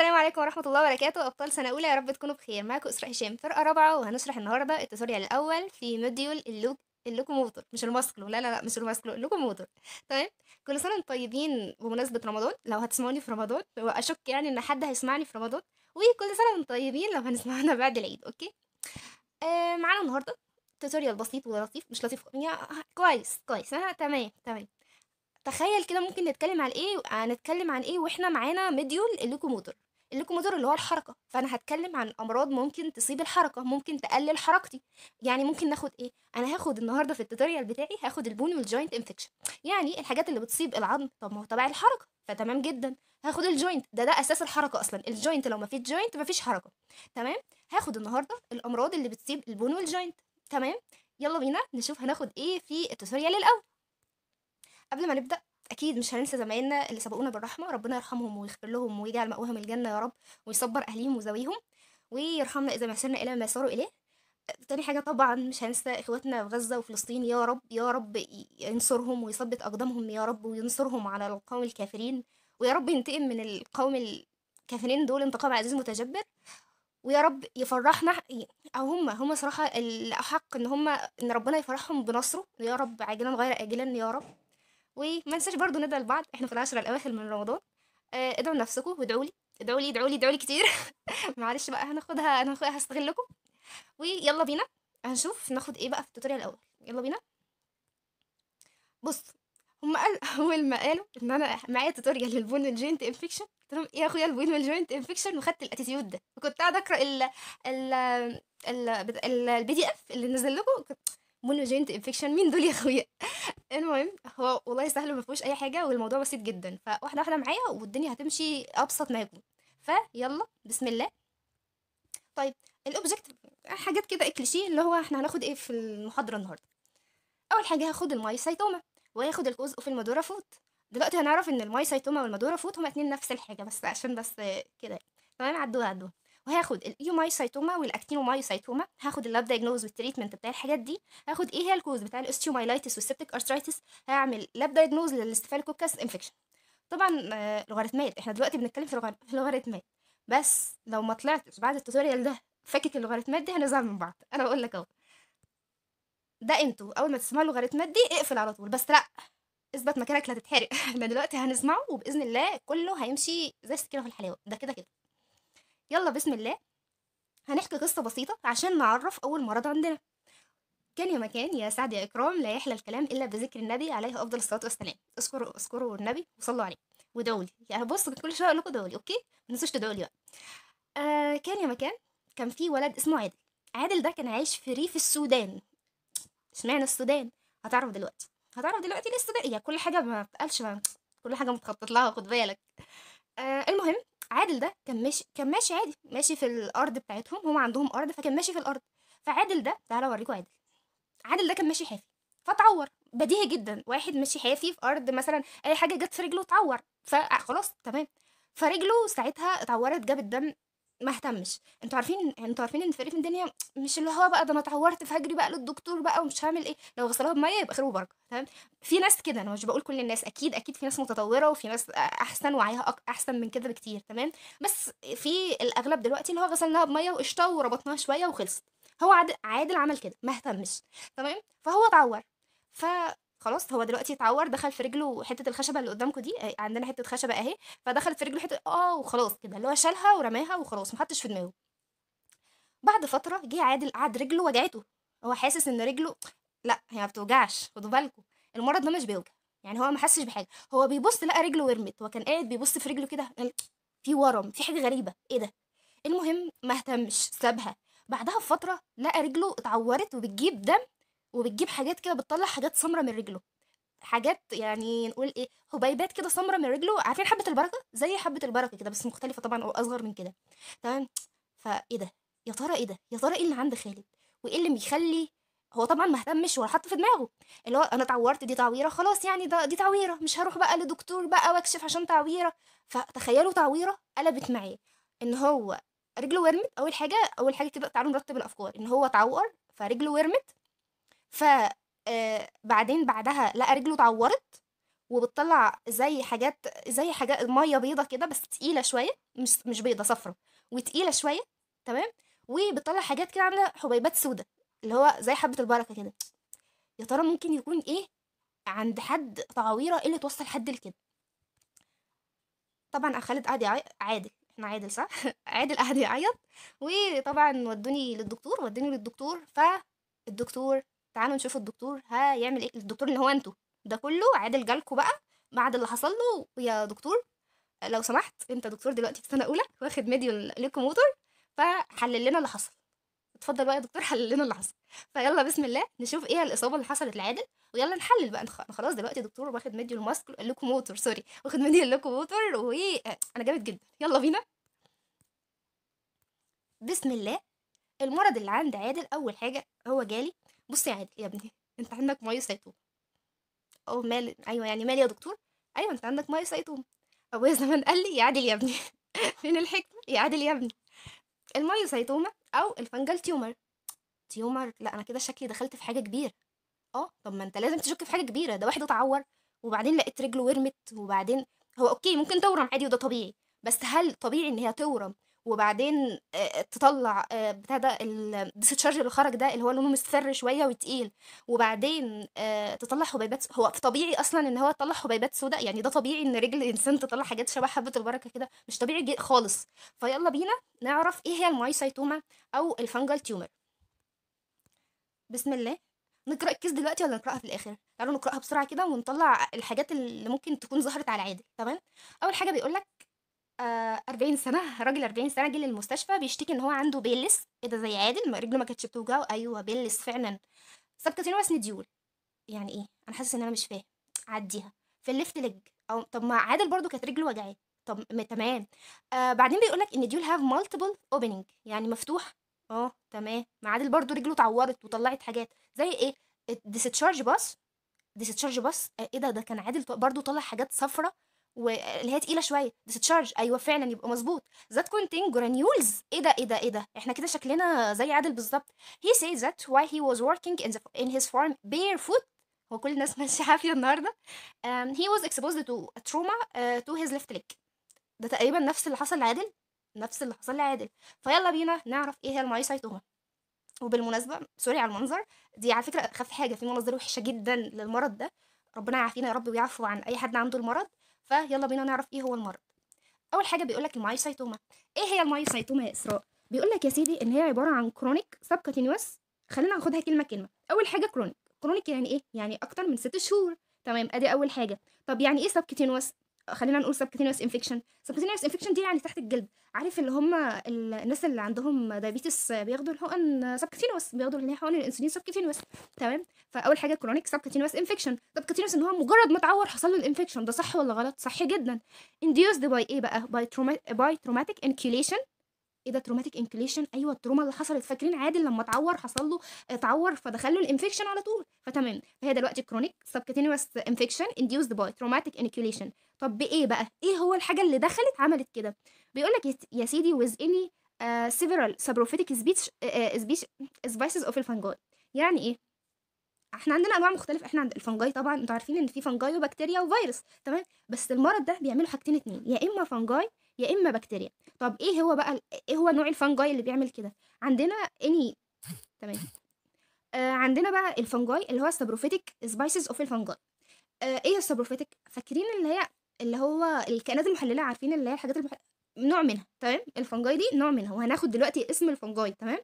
السلام عليكم ورحمة الله وبركاته أبطال سنة أولى يا رب تكونوا بخير معاكم أسراء هشام فرقة رابعة وهنشرح النهاردة التوتوريال الأول في موديول اللوك اللوكوموتور مش الماسكلو لا لا لا مش الماسكلو اللوكوموتور تمام كل سنة وانتم طيبين بمناسبة رمضان لو هتسمعوني في رمضان وأشك يعني إن حد هيسمعني في رمضان وكل سنة وانتم طيبين لو هنسمعنا بعد العيد أوكي آه، معانا النهاردة توتوريال بسيط ولطيف مش لطيف يعني كويس كويس آه تمام تمام تخيل كده ممكن نتكلم عن ايه هنتكلم عن ايه واحنا معانا مديول اللوكوموتور الليكوموتور اللي هو الحركه فانا هتكلم عن امراض ممكن تصيب الحركه ممكن تقلل حركتي يعني ممكن ناخد ايه انا هاخد النهارده في التوتوريال بتاعي هاخد البون والجوينت انفكشن يعني الحاجات اللي بتصيب العظم طب ما هو تبع الحركه فتمام جدا هاخد الجوينت ده ده اساس الحركه اصلا الجوينت لو ما فيش جوينت ما فيش حركه تمام هاخد النهارده الامراض اللي بتصيب البون والجوينت تمام يلا بينا نشوف هناخد ايه في التوتوريال الاول قبل ما نبدا اكيد مش هننسى زمايلنا اللي سبقونا بالرحمه ربنا يرحمهم ويغفر لهم ويجعل مأواهم الجنه يا رب ويصبر اهليهم وذويهم ويرحمنا اذا ما سرنا الى ما صاروا اليه تاني حاجة طبعا مش هننسى اخواتنا في غزة وفلسطين يا رب يا رب ينصرهم ويثبت اقدامهم يا رب وينصرهم على القوم الكافرين ويا رب ينتقم من القوم الكافرين دول انتقام عزيز متجبر ويا رب يفرحنا او هم هم صراحة الاحق ان هم ان ربنا يفرحهم بنصره يا رب عاجلا غير اجلا يا رب وما ننساش برضو ندعي لبعض احنا في العشرة الاواخر من رمضان ادعوا لنفسكم وادعوا لي ادعوا لي ادعوا لي ادعوا لي كتير معلش بقى هناخدها انا هستغلكم ويلا بينا هنشوف ناخد ايه بقى في التوتوريال الاول يلا بينا بص هم قال اول ما قالوا ان انا معايا توتوريال للبون جوينت انفكشن قلت لهم ايه يا اخويا البون جوينت انفكشن وخدت الاتيتيود ده وكنت قاعده اقرا ال ال البي دي اف اللي نزل لكم مونوجينت انفكشن مين دول يا اخويا المهم هو والله سهل ما فيهوش اي حاجه والموضوع بسيط جدا فواحده واحده معايا والدنيا هتمشي ابسط ما يكون فيلا بسم الله طيب الاوبجكت حاجات كده اكليشيه اللي هو احنا هناخد ايه في المحاضره النهارده اول حاجه هاخد الماي سايتوما وهاخد الجزء في فوت دلوقتي هنعرف ان الماي المايسايتوما فوت هما اتنين نفس الحاجه بس عشان بس كده تمام عدوها عدوها وهاخد اليومايسايتوما والاكتينومايسايتوما هاخد اللاب دايجنوز والتريتمنت بتاع الحاجات دي هاخد ايه هي الكوز بتاع الاستيومايلايتس والسبتيك ارثرايتس هعمل لاب دايجنوز للاستفالوكوكس انفكشن طبعا لوغاريتمات آه، احنا دلوقتي بنتكلم في لوغاريتمات بس لو ما طلعتش بعد التوتوريال ده فكك اللوغاريتمات دي هنزعل من بعض انا بقول لك اهو ده انتوا اول ما تسمعوا اللوغاريتمات دي اقفل على طول بس لا اثبت مكانك لا تتحرق احنا دلوقتي هنسمعه وباذن الله كله هيمشي زي السكينه في الحلاوه ده كده كده يلا بسم الله هنحكي قصة بسيطة عشان نعرف أول مرض عندنا كان يا مكان يا سعد يا إكرام لا يحلى الكلام إلا بذكر النبي عليه أفضل الصلاة والسلام اذكروا اذكروا النبي وصلوا عليه ودعوا لي يعني بص كل شوية أقول لكم دعوا لي أوكي ما تنسوش تدعوا لي بقى آه كان يا مكان كان في ولد اسمه عادل عادل ده كان عايش في ريف السودان اشمعنى السودان هتعرف دلوقتي هتعرف دلوقتي ليه السودان هي يعني كل حاجة ما بتقالش ما كل حاجة متخطط لها خد بالك آه المهم عادل ده كان ماشي كان ماشي عادي ماشي في الارض بتاعتهم هم عندهم ارض فكان ماشي في الارض فعادل ده تعالى اوريكم عادل عادل ده كان ماشي حافي فتعور بديهي جدا واحد ماشي حافي في ارض مثلا اي حاجه جت في رجله اتعور فخلاص تمام فرجله ساعتها اتعورت جابت دم ما اهتمش انتوا عارفين انتوا عارفين ان فريق الدنيا مش اللي هو بقى ده انا اتعورت فجري بقى للدكتور بقى ومش هعمل ايه لو غسلوها بميه يبقى خير وبركه تمام في ناس كده انا مش بقول كل الناس اكيد اكيد في ناس متطوره وفي ناس احسن وعيها احسن من كده بكتير تمام بس في الاغلب دلوقتي اللي هو غسلناها بميه وقشطه وربطناها شويه وخلصت هو عادل عمل كده ما اهتمش تمام فهو اتعور ف خلاص هو دلوقتي اتعور دخل في رجله حته الخشبه اللي قدامكم دي آه، عندنا حته خشبه اهي فدخلت في رجله حته اه وخلاص كده اللي هو شالها ورماها وخلاص ما حطش في دماغه بعد فتره جه عادل قعد رجله وجعته هو حاسس ان رجله لا هي ما بتوجعش خدوا بالكم المرض ده مش بيوجع يعني هو ما حسش بحاجه هو بيبص لقى رجله ورمت هو كان قاعد بيبص في رجله كده في ورم في حاجه غريبه ايه ده المهم ما اهتمش سابها بعدها بفتره لقى رجله اتعورت وبتجيب دم وبتجيب حاجات كده بتطلع حاجات سمرة من رجله حاجات يعني نقول ايه حبيبات كده سمرة من رجله عارفين حبة البركة زي حبة البركة كده بس مختلفة طبعا او اصغر من كده تمام فايه ده يا ترى ايه ده يا ترى ايه اللي عند خالد وايه اللي بيخلي هو طبعا ما اهتمش ولا حط في دماغه اللي هو انا اتعورت دي تعويره خلاص يعني ده دي تعويره مش هروح بقى لدكتور بقى واكشف عشان تعويره فتخيلوا تعويره قلبت معاه ان هو رجله ورمت اول حاجه اول حاجه كده تعالوا نرتب الافكار ان هو اتعور فرجله ورمت فبعدين بعدين بعدها لقى رجله اتعورت وبتطلع زي حاجات زي حاجات ميه بيضه كده بس تقيله شويه مش مش بيضه صفرة وتقيله شويه تمام وبتطلع حاجات كده عامله حبيبات سودة اللي هو زي حبه البركه كده يا ترى ممكن يكون ايه عند حد تعويره إيه اللي توصل حد لكده طبعا خالد قعد عادل احنا عادل صح عادل قعد يعيط وطبعا ودوني للدكتور ودوني للدكتور فالدكتور تعالوا نشوف الدكتور هيعمل ايه الدكتور اللي هو انتوا ده كله عادل جالكوا بقى بعد اللي حصل له يا دكتور لو سمحت انت دكتور دلوقتي في سنه اولى واخد ميديول موتور فحلل لنا اللي حصل اتفضل بقى يا دكتور حلل لنا اللي حصل فيلا بسم الله نشوف ايه الاصابه اللي حصلت لعادل ويلا نحلل بقى انا خلاص دلوقتي دكتور واخد الماسك ماسك موتور سوري واخد ميديول موتور وانا جامد جدا يلا بينا بسم الله المرض اللي عند عادل اول حاجه هو جالي بصي عادي يا ابني انت عندك سايتوم او مال ايوه يعني مال يا دكتور ايوه انت عندك سايتوم ابويا زمان قال لي يا عادل يا ابني فين الحكمه يا عادل يا ابني المايوسيتوما او الفنجل تيومر تيومر لا انا كده شكلي دخلت في حاجه كبيره اه طب ما انت لازم تشك في حاجه كبيره ده واحد اتعور وبعدين لقيت رجله ورمت وبعدين هو اوكي ممكن تورم عادي وده طبيعي بس هل طبيعي ان هي تورم وبعدين تطلع بتاع ده الديسشارج اللي خرج ده اللي هو لونه مستفر شويه وتقيل وبعدين تطلع حبيبات هو طبيعي اصلا ان هو يطلع حبيبات سوداء يعني ده طبيعي ان رجل الانسان تطلع حاجات شبه حبه البركه كده مش طبيعي خالص فيلا بينا نعرف ايه هي المايسايتوما او الفانجال تيومر بسم الله نقرا الكيس دلوقتي ولا نقراها في الاخر تعالوا نقراها بسرعه كده ونطلع الحاجات اللي ممكن تكون ظهرت على العادل تمام اول حاجه بيقول لك 40 آه، سنه راجل 40 سنه جه للمستشفى بيشتكي ان هو عنده بيلس ايه ده زي عادل رجله ما كانتش بتوجعه ايوه بيلس فعلا سبكتينوس نديول يعني ايه انا حاسس ان انا مش فاهم عديها في الليفت ليج او طب ما عادل برضو كانت رجله وجعاه طب تمام آه بعدين بيقول لك ان ديول هاف مالتيبل اوبننج يعني مفتوح اه تمام ما عادل برضو رجله اتعورت وطلعت حاجات زي ايه ديستشارج باس ديستشارج باس ايه ده ده كان عادل برضو طلع حاجات صفرة واللي هي تقيله شويه تشارج ايوه فعلا يبقى مظبوط ذات كونتين جرانيولز ايه ده ايه ده ايه ده احنا كده شكلنا زي عادل بالظبط he says that واي he was working in, ان هيز his farm barefoot هو كل الناس ماشيه حافيه النهارده هي um, he was exposed to تو trauma ليفت uh, to his left leg ده تقريبا نفس اللي حصل لعادل نفس اللي حصل لعادل فيلا بينا نعرف ايه هي الماي سايتوما وبالمناسبه سوري على المنظر دي على فكره اخف حاجه في مناظر وحشه جدا للمرض ده ربنا يعافينا يا رب ويعفو عن اي حد عنده المرض فيلا بينا نعرف ايه هو المرض اول حاجه بيقول لك المايوسايتوما ايه هي المايوسايتوما يا اسراء بيقول لك يا سيدي ان هي عباره عن كرونيك سب كونتينوس خلينا ناخدها كلمه كلمه اول حاجه كرونيك كرونيك يعني ايه يعني اكتر من ست شهور تمام ادي اول حاجه طب يعني ايه سب كونتينوس خلينا نقول سبكتينوس انفكشن سبكتينوس انفكشن دي يعني تحت الجلد عارف اللي هم الناس اللي عندهم دايابيتس بياخدوا الحقن سبكتينوس بياخدوا اللي هي حقن الانسولين سبكتينوس تمام فاول حاجه كرونيك سبكتينوس انفكشن سبكتينوس ان هو مجرد ما اتعور حصل له الانفكشن ده صح ولا غلط صح جدا induced باي ايه بقى باي تروماتيك انكيوليشن ايه ده تروماتيك انكليشن ايوه التروما اللي حصلت فاكرين عادل لما اتعور حصل له آه، اتعور فدخل له الانفكشن على طول فتمام فهي دلوقتي كرونيك سبكتينوس انفكشن انديوسد باي تروماتيك انكليشن طب بايه بقى ايه هو الحاجه اللي دخلت عملت كده بيقول لك يا سيدي ويز اني uh, several سبيتش سبيتش سبايسز اوف الفانجاي الفنجاي يعني ايه احنا عندنا انواع مختلفه احنا عند الفنجاي طبعا انتوا عارفين ان في فنجاي وبكتيريا وفيروس تمام بس المرض ده بيعملوا حاجتين اتنين يا اما فنجاي يا اما بكتيريا طب ايه هو بقى ايه هو نوع الفنجاي اللي بيعمل كده عندنا اني تمام آه عندنا بقى الفنجاي اللي هو السبروفيتك سبايسز اوف الفنجاي آه ايه السبروفيتك فاكرين اللي هي اللي هو الكائنات المحلله عارفين اللي هي الحاجات المحللة نوع منها تمام الفنجاي دي نوع منها وهناخد دلوقتي اسم الفنجاي تمام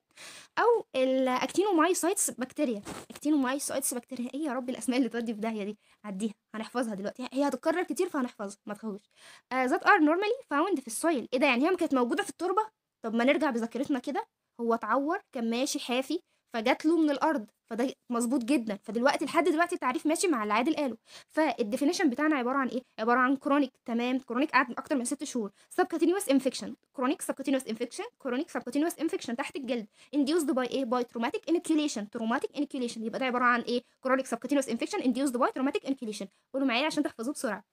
او الاكتينومايسايتس بكتيريا اكتينومايسايتس بكتيريا ايه يا رب الاسماء اللي تودي في داهيه دي عديها هنحفظها دلوقتي هي هتتكرر كتير فهنحفظها ما تخوفش ذات ار نورمالي فاوند في السويل ايه ده يعني هي ما كانت موجوده في التربه طب ما نرجع بذاكرتنا كده هو اتعور كان ماشي حافي فجات له من الارض فده مظبوط جدا فدلوقتي لحد دلوقتي التعريف ماشي مع اللي عادل قاله فالديفينيشن بتاعنا عباره عن ايه عباره عن كرونيك تمام كرونيك قعد اكتر من ست شهور كونتينوس انفكشن كرونيك كونتينوس انفكشن كرونيك كونتينوس انفكشن تحت الجلد انديوزد باي ايه باي تروماتيك انكيوليشن تروماتيك انكيوليشن يبقى ده عباره عن ايه كرونيك كونتينوس انفكشن انديوزد باي تروماتيك انكيوليشن قولوا معايا عشان تحفظوه بسرعه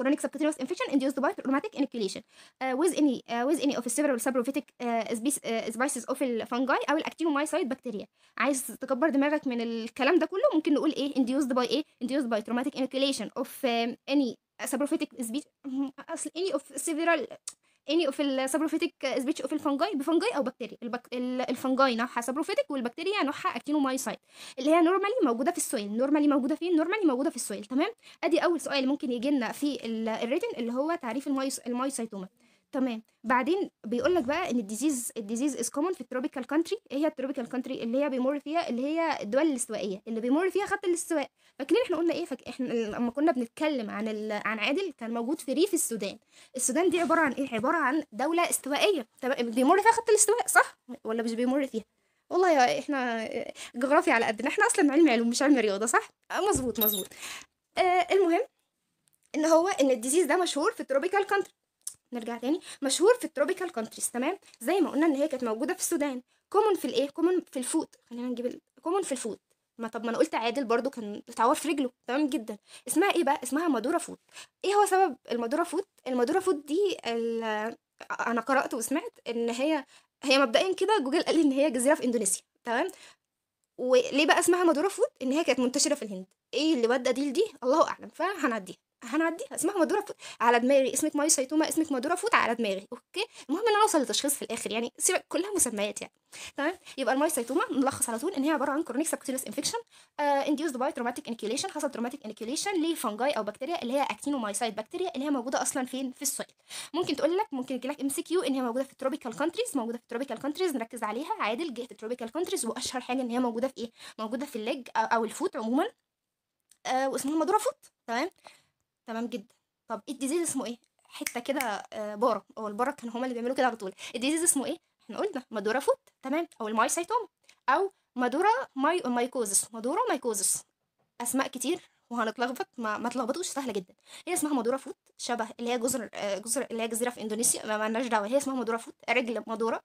chronic subcutaneous infection induced by traumatic inoculation uh, with any uh, with any of several subrheumatic uh, of fungi او الاكتينومايسايد بكتيريا عايز تكبر دماغك من الكلام ده كله ممكن نقول ايه induced by ايه induced by traumatic inoculation of um, any subrheumatic species اصل any of several اني يعني اوف سابروفيتيك سبيتش اوف الفنجاي بفنجاي او بكتيريا البك... الفنجاي نوعها سابروفيتيك والبكتيريا نوعها اكتينومايسايت اللي هي نورمالي موجوده في السويل نورمالي موجوده فين نورمالي موجوده في السويل تمام ادي اول سؤال ممكن يجي لنا في الريتن اللي هو تعريف المايس... المايسايتوما تمام بعدين بيقول لك بقى ان الديزيز الديزيز از كومن في التروبيكال كانتري ايه هي التروبيكال كانتري اللي هي بيمر فيها اللي هي الدول الاستوائيه اللي بيمر فيها خط الاستواء فاكرين احنا قلنا ايه احنا لما كنا بنتكلم عن ال... عن عادل كان موجود في ريف السودان السودان دي عباره عن ايه عباره عن دوله استوائيه تمام بيمر فيها خط الاستواء صح ولا مش بيمر فيها والله يا احنا جغرافيا على قدنا احنا اصلا علم علوم مش علم رياضه صح آه، مظبوط مظبوط آه المهم ان هو ان الديزيز ده مشهور في التروبيكال كانتري نرجع تاني مشهور في التروبيكال كونتريز تمام زي ما قلنا ان هي كانت موجوده في السودان كومون في الايه كومون في الفوت خلينا نجيب كومن كومون في الفوت ما طب ما انا قلت عادل برضو كان اتعور في رجله تمام جدا اسمها ايه بقى اسمها مادورا فوت ايه هو سبب المادورا فوت المادورا فوت دي انا قرات وسمعت ان هي هي مبدئيا كده جوجل قال ان هي جزيره في اندونيسيا تمام وليه بقى اسمها مادورا فود ان هي كانت منتشره في الهند ايه اللي ودى دي لدي الله اعلم فهنعديها هنعديها اسمها مدوره فوت على دماغي اسمك ماي سايتوما اسمك مدوره فوت على دماغي اوكي المهم ان انا اوصل لتشخيص في الاخر يعني سيبك كلها مسميات يعني تمام يبقى الماي سايتوما نلخص على طول ان هي عباره عن كرونيك سبكوتينوس انفكشن انديوسد باي تروماتيك انكيليشن حصل تروماتيك انكيليشن لفانجاي او بكتيريا اللي هي اكتينو مايسايد بكتيريا اللي هي موجوده اصلا فين في السويل ممكن تقول لك ممكن يجي لك ام سي كيو ان هي موجوده في التروبيكال كونتريز موجوده في التروبيكال كونتريز نركز عليها عادل جهه التروبيكال كونتريز واشهر حاجه ان هي موجوده في ايه موجوده في الليج او الفوت عموما آه واسمها مدوره فوت تمام تمام جدا طب الديزيز اسمه ايه حته كده آه، بارك هو البارك كان هما اللي بيعملوا كده على طول الديزيز اسمه ايه احنا قلنا مادورا فوت تمام او المايسايتوما او مادورا ماي مايكوزس مادورا مايكوزس اسماء كتير وهنتلخبط ما, ما تلخبطوش سهله جدا هي اسمها مادورا فوت شبه اللي هي جزر آه، جزر اللي هي جزيره في اندونيسيا ما لناش دعوه هي اسمها مادورا فوت رجل مادورا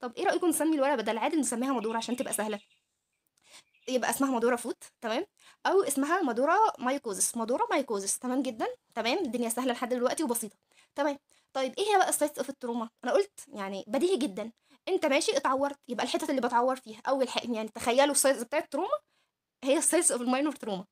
طب ايه رايكم نسمي الورقه بدل العادي نسميها مادورا عشان تبقى سهله يبقى اسمها مدورة فوت تمام او اسمها مدورة مايكوزس مدورة مايكوزس تمام جدا تمام الدنيا سهلة لحد دلوقتي وبسيطة تمام طيب ايه هي بقى السايتس اوف التروما انا قلت يعني بديهي جدا انت ماشي اتعورت يبقى الحتت اللي بتعور فيها اول حاجه يعني تخيلوا السايتس بتاع التروما هي السايتس اوف الماينور تروما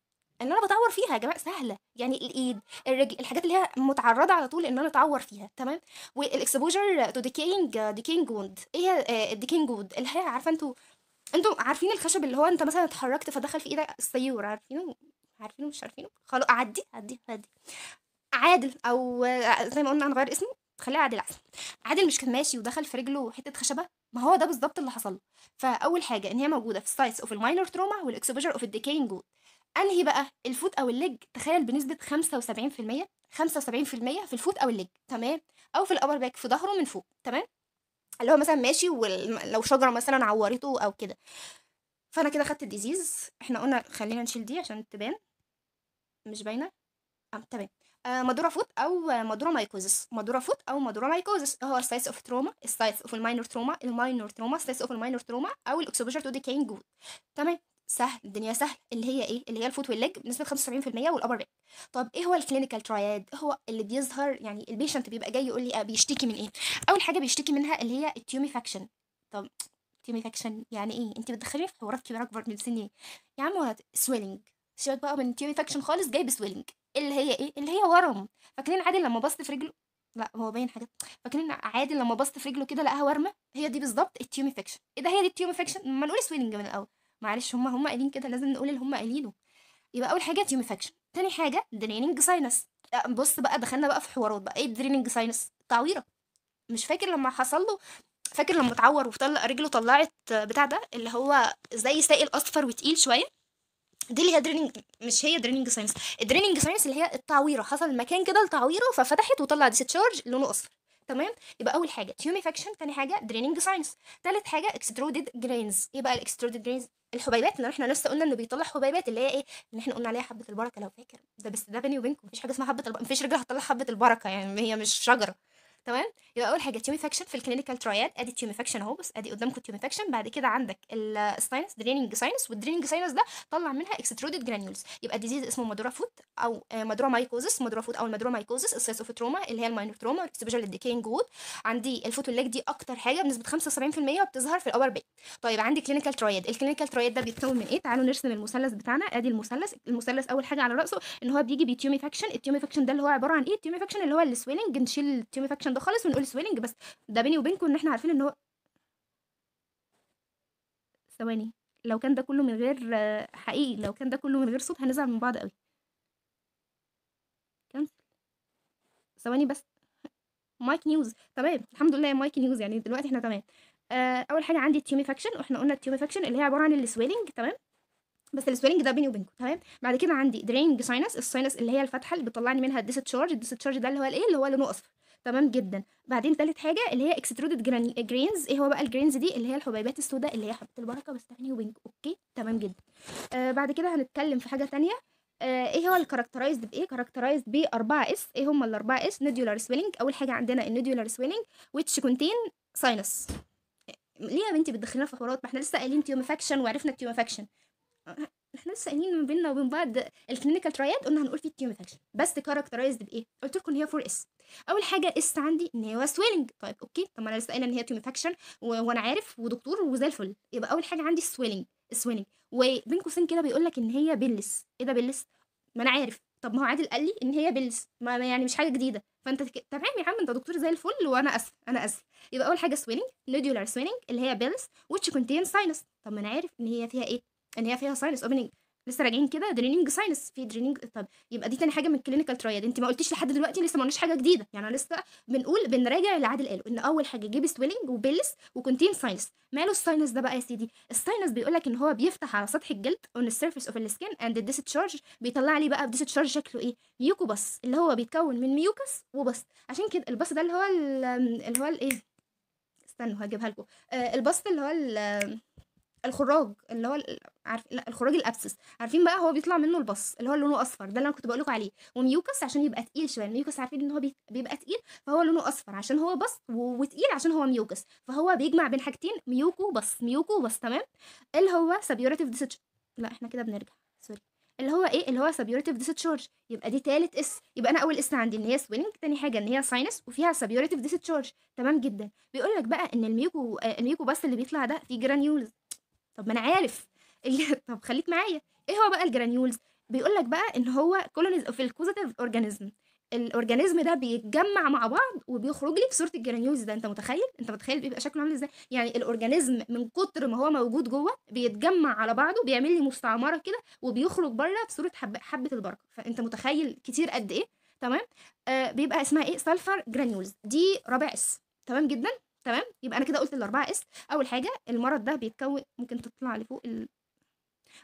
ان انا بتعور فيها يا جماعه سهله يعني الايد الرجل الحاجات اللي هي متعرضه على طول ان انا اتعور فيها تمام والاكسبوجر تو ديكينج ديكينج ووند ايه هي الديكينج آه، ووند اللي هي عارفه انتوا انتوا عارفين الخشب اللي هو انت مثلا اتحركت فدخل في ايدك السيور عارفينه عارفينه مش عارفينه خلاص عدي عدي عدي عادل او زي ما قلنا هنغير اسمه خليها عادل احسن عادل مش كان ماشي ودخل في رجله حته خشبه ما هو ده بالظبط اللي حصل فاول حاجه ان هي موجوده في السايتس اوف الماينر تروما والاكسبوجر اوف الديكاينج جود انهي بقى الفوت او الليج تخيل بنسبه 75% 75% في الفوت او الليج تمام او في الاور باك في ظهره من فوق تمام اللي هو مثلا ماشي ولو شجره مثلا عورته او كده فانا كده خدت الديزيز احنا قلنا خلينا نشيل دي عشان تبان مش باينه اه تمام آه مادورا فوت او مادورا مايكوزس مادورا فوت او مادورا مايكوزس هو ستايس اوف تروما ستايس اوف الماينور تروما الماينور تروما ستايس اوف الماينور تروما او الاكسبوجر تو ديكاينج تمام سهل الدنيا سهل اللي هي ايه اللي هي الفوت والليج بنسبه 75% والابر باك طب ايه هو الكلينيكال تراياد هو اللي بيظهر يعني البيشنت بيبقى جاي يقول لي آه، بيشتكي من ايه اول حاجه بيشتكي منها اللي هي التيوميفاكشن طب فاكشن يعني ايه انت بتدخلي في حوارات كبيره اكبر من سني يا عم سويلنج سيبك بقى من فاكشن خالص جاي بسويلنج اللي هي ايه اللي هي ورم فاكرين عادل لما بصت في رجله لا هو باين حاجات فاكرين عادل لما بصت في رجله كده لقاها ورمه هي دي بالظبط التيوميفاكشن ايه ده هي دي التيوميفاكشن ما نقول سويلنج من الاول معلش هم هم قايلين كده لازم نقول اللي هم قايلينه يبقى اول حاجه تيوميفاكشن تاني حاجه دريننج ساينس بص بقى دخلنا بقى في حوارات بقى ايه دريننج ساينس تعويره مش فاكر لما حصل له فاكر لما اتعور وطلع رجله طلعت بتاع ده اللي هو زي سائل اصفر وتقيل شويه دي اللي هي دريننج مش هي دريننج ساينس الدريننج ساينس اللي هي التعويره حصل المكان كده التعويره ففتحت وطلع ديسشارج لونه اصفر تمام يبقى اول حاجه تيوميفاكشن ثاني حاجه دريننج ساينس ثالث حاجه اكسترودد جرينز يبقى الاكسترودد جرينز الحبيبات اللي احنا لسه قلنا انه بيطلع حبيبات اللي هي ايه اللي احنا قلنا عليها حبه البركه لو فاكر ده بس ده بيني وبينكم مفيش حاجه اسمها حبه البركه مفيش رجل هتطلع حبه البركه يعني هي مش شجره تمام يبقى اول حاجه تيوميفاكشن في الكلينيكال ترايل ادي تيوميفاكشن اهو بس ادي قدامكم تيوميفاكشن بعد كده عندك الساينس دريننج ساينس والدريننج ساينس ده طلع منها اكسترودد جرانيولز يبقى ديزيز اسمه مادورا فوت او مادورا مايكوزس مادورا فوت او المدورا مايكوزس السايس اوف تروما اللي هي الماينور تروما سبيشال ديكينج وود عندي الفوت والليج دي اكتر حاجه بنسبه 75% وبتظهر في الاور باك طيب عندي كلينيكال ترايل الكلينيكال ترايل ده بيتكون من ايه تعالوا نرسم المثلث بتاعنا ادي المثلث المثلث اول حاجه على راسه ان هو بيجي بتيوميفاكشن التيوميفاكشن ده اللي هو عباره عن ايه التيوميفاكشن اللي هو السويلنج نشيل التيوميفاكشن ده خالص ونقول سويلنج بس ده بيني وبينكم ان احنا عارفين ان هو ثواني لو كان ده كله من غير حقيقي لو كان ده كله من غير صوت هنزعل من بعض قوي ثواني بس مايك نيوز تمام الحمد لله مايك نيوز يعني دلوقتي احنا تمام آه، اول حاجه عندي التيوميفاكشن واحنا قلنا التيوميفاكشن اللي هي عباره عن السويلنج تمام بس السويلنج ده بيني وبينكم تمام بعد كده عندي درينج ساينس الساينس اللي هي الفتحه اللي بتطلعني منها الديستشارج الديستشارج ده اللي هو الايه اللي هو لونه اصفر تمام جدا بعدين تالت حاجه اللي هي اكسترودد جرينز ايه هو بقى الجرينز دي اللي هي الحبيبات السوداء اللي هي حبه البركه بس تاني وبينك اوكي تمام جدا آه بعد كده هنتكلم في حاجه تانية آه ايه هو الكاركترايزد بايه كاركترايزد ب 4 اس ايه هم ال 4 اس نودولار سويلنج اول حاجه عندنا النودولار سويلنج ويتش كونتين ساينس ليه يا بنتي بتدخلينا في حوارات ما احنا لسه قايلين تيوميفاكشن وعرفنا التيوميفاكشن احنا لسه قايلين ما بيننا وبين بعض الكلينيكال ترايات قلنا هنقول فيه التيوم بس كاركترايزد بايه قلت لكم ان هي 4 اس اول حاجه اس عندي ان هي سويلنج طيب اوكي طب ما انا لسه قايله ان هي تيوم وانا عارف ودكتور وزي الفل يبقى اول حاجه عندي سويلنج سويلنج وبين قوسين كده بيقول لك ان هي بلس ايه ده بلس ما انا عارف طب ما هو عادل قال لي ان هي بلس ما يعني مش حاجه جديده فانت تمام يا عم انت دكتور زي الفل وانا اسف انا اسف يبقى اول حاجه سويلنج نوديولار سويلنج اللي هي بيلس which كونتين ساينس طب ما انا عارف ان هي فيها ايه اللي هي فيها ساينس اوبننج لسه راجعين كده دريننج ساينس في دريننج طب يبقى دي تاني حاجه من الكلينيكال ترايد انت ما قلتيش لحد دلوقتي لسه ما قلناش حاجه جديده يعني لسه بنقول بنراجع اللي عادل قاله ان اول حاجه جيب سويلنج وبيلس وكونتين ساينس ماله الساينس ده بقى يا سيدي الساينس بيقول لك ان هو بيفتح على سطح الجلد اون السيرفيس اوف السكين اند ديسشارج بيطلع لي بقى ديسشارج شكله ايه ميوكوباس اللي هو بيتكون من ميوكس وبس عشان كده الباص ده اللي هو اللي هو الايه استنوا هجيبها لكم آه اللي هو الخراج اللي هو عارف لا الخراج الابسس عارفين بقى هو بيطلع منه البص اللي هو لونه اصفر ده اللي انا كنت بقول لكم عليه وميوكس عشان يبقى تقيل شويه الميوكس عارفين ان هو بيبقى تقيل فهو لونه اصفر عشان هو بص وتقيل عشان هو ميوكس فهو بيجمع بين حاجتين ميوكو وبص ميوكو وبص تمام اللي هو سبيوراتيف ديسيتش لا احنا كده بنرجع سوري اللي هو ايه اللي هو سابيوريتيف ديسيتشارج يبقى دي تالت اس يبقى انا اول اس عندي ان هي سويننج تاني حاجه ان هي ساينس وفيها سابيوريتيف ديسيتشارج تمام جدا بيقول لك بقى ان الميوكو آه، الميوكو بس اللي بيطلع ده في جرانيولز طب ما انا عارف إيه، طب خليك معايا ايه هو بقى الجرانيولز بيقول لك بقى ان هو كولونيز اوف الكوزاتيف اورجانيزم الاورجانيزم ده بيتجمع مع بعض وبيخرج لي بصوره الجرانيولز ده انت متخيل انت متخيل بيبقى شكله عامل ازاي يعني الاورجانيزم من كتر ما هو موجود جوه بيتجمع على بعضه بيعمل لي مستعمره كده وبيخرج بره بصوره حبه حبه البركه فانت متخيل كتير قد ايه تمام آه بيبقى اسمها ايه سلفر جرانيولز دي رابع اس تمام جدا تمام يبقى انا كده قلت الاربعه اس اول حاجه المرض ده بيتكون ممكن تطلع لفوق ال...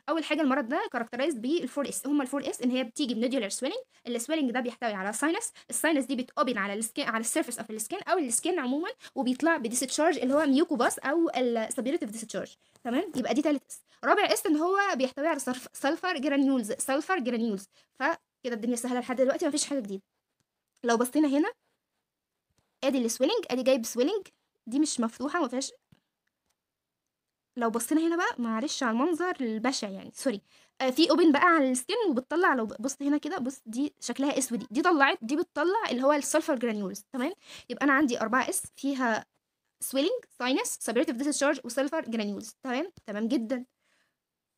اول حاجه المرض ده كاركترايز بالفور اس هما الفور اس ان هي بتيجي بنوديولار سويلنج السويلنج ده بيحتوي على ساينس الساينس دي بتوبن على السكين على السيرفيس اوف السكين او السكين عموما وبيطلع بديستشارج اللي هو ميوكوباس او السبيريتيف ديستشارج تمام يبقى دي ثالث اس رابع اس ان هو بيحتوي على سلفر جرانيولز سلفر جرانيولز فكده الدنيا سهله لحد دلوقتي مفيش حاجه جديده لو بصينا هنا ادي السويلنج ادي جايب سويلنج دي مش مفتوحه ما فيهاش لو بصينا هنا بقى معلش على المنظر البشع يعني سوري آه في اوبن بقى على السكن وبتطلع لو بص هنا كده بص دي شكلها اسودي دي طلعت دي بتطلع اللي هو السلفر جرانيولز تمام يبقى انا عندي 4 اس فيها سويلنج ساينس سبيريتيف ديسشارج وسلفر جرانيولز تمام تمام جدا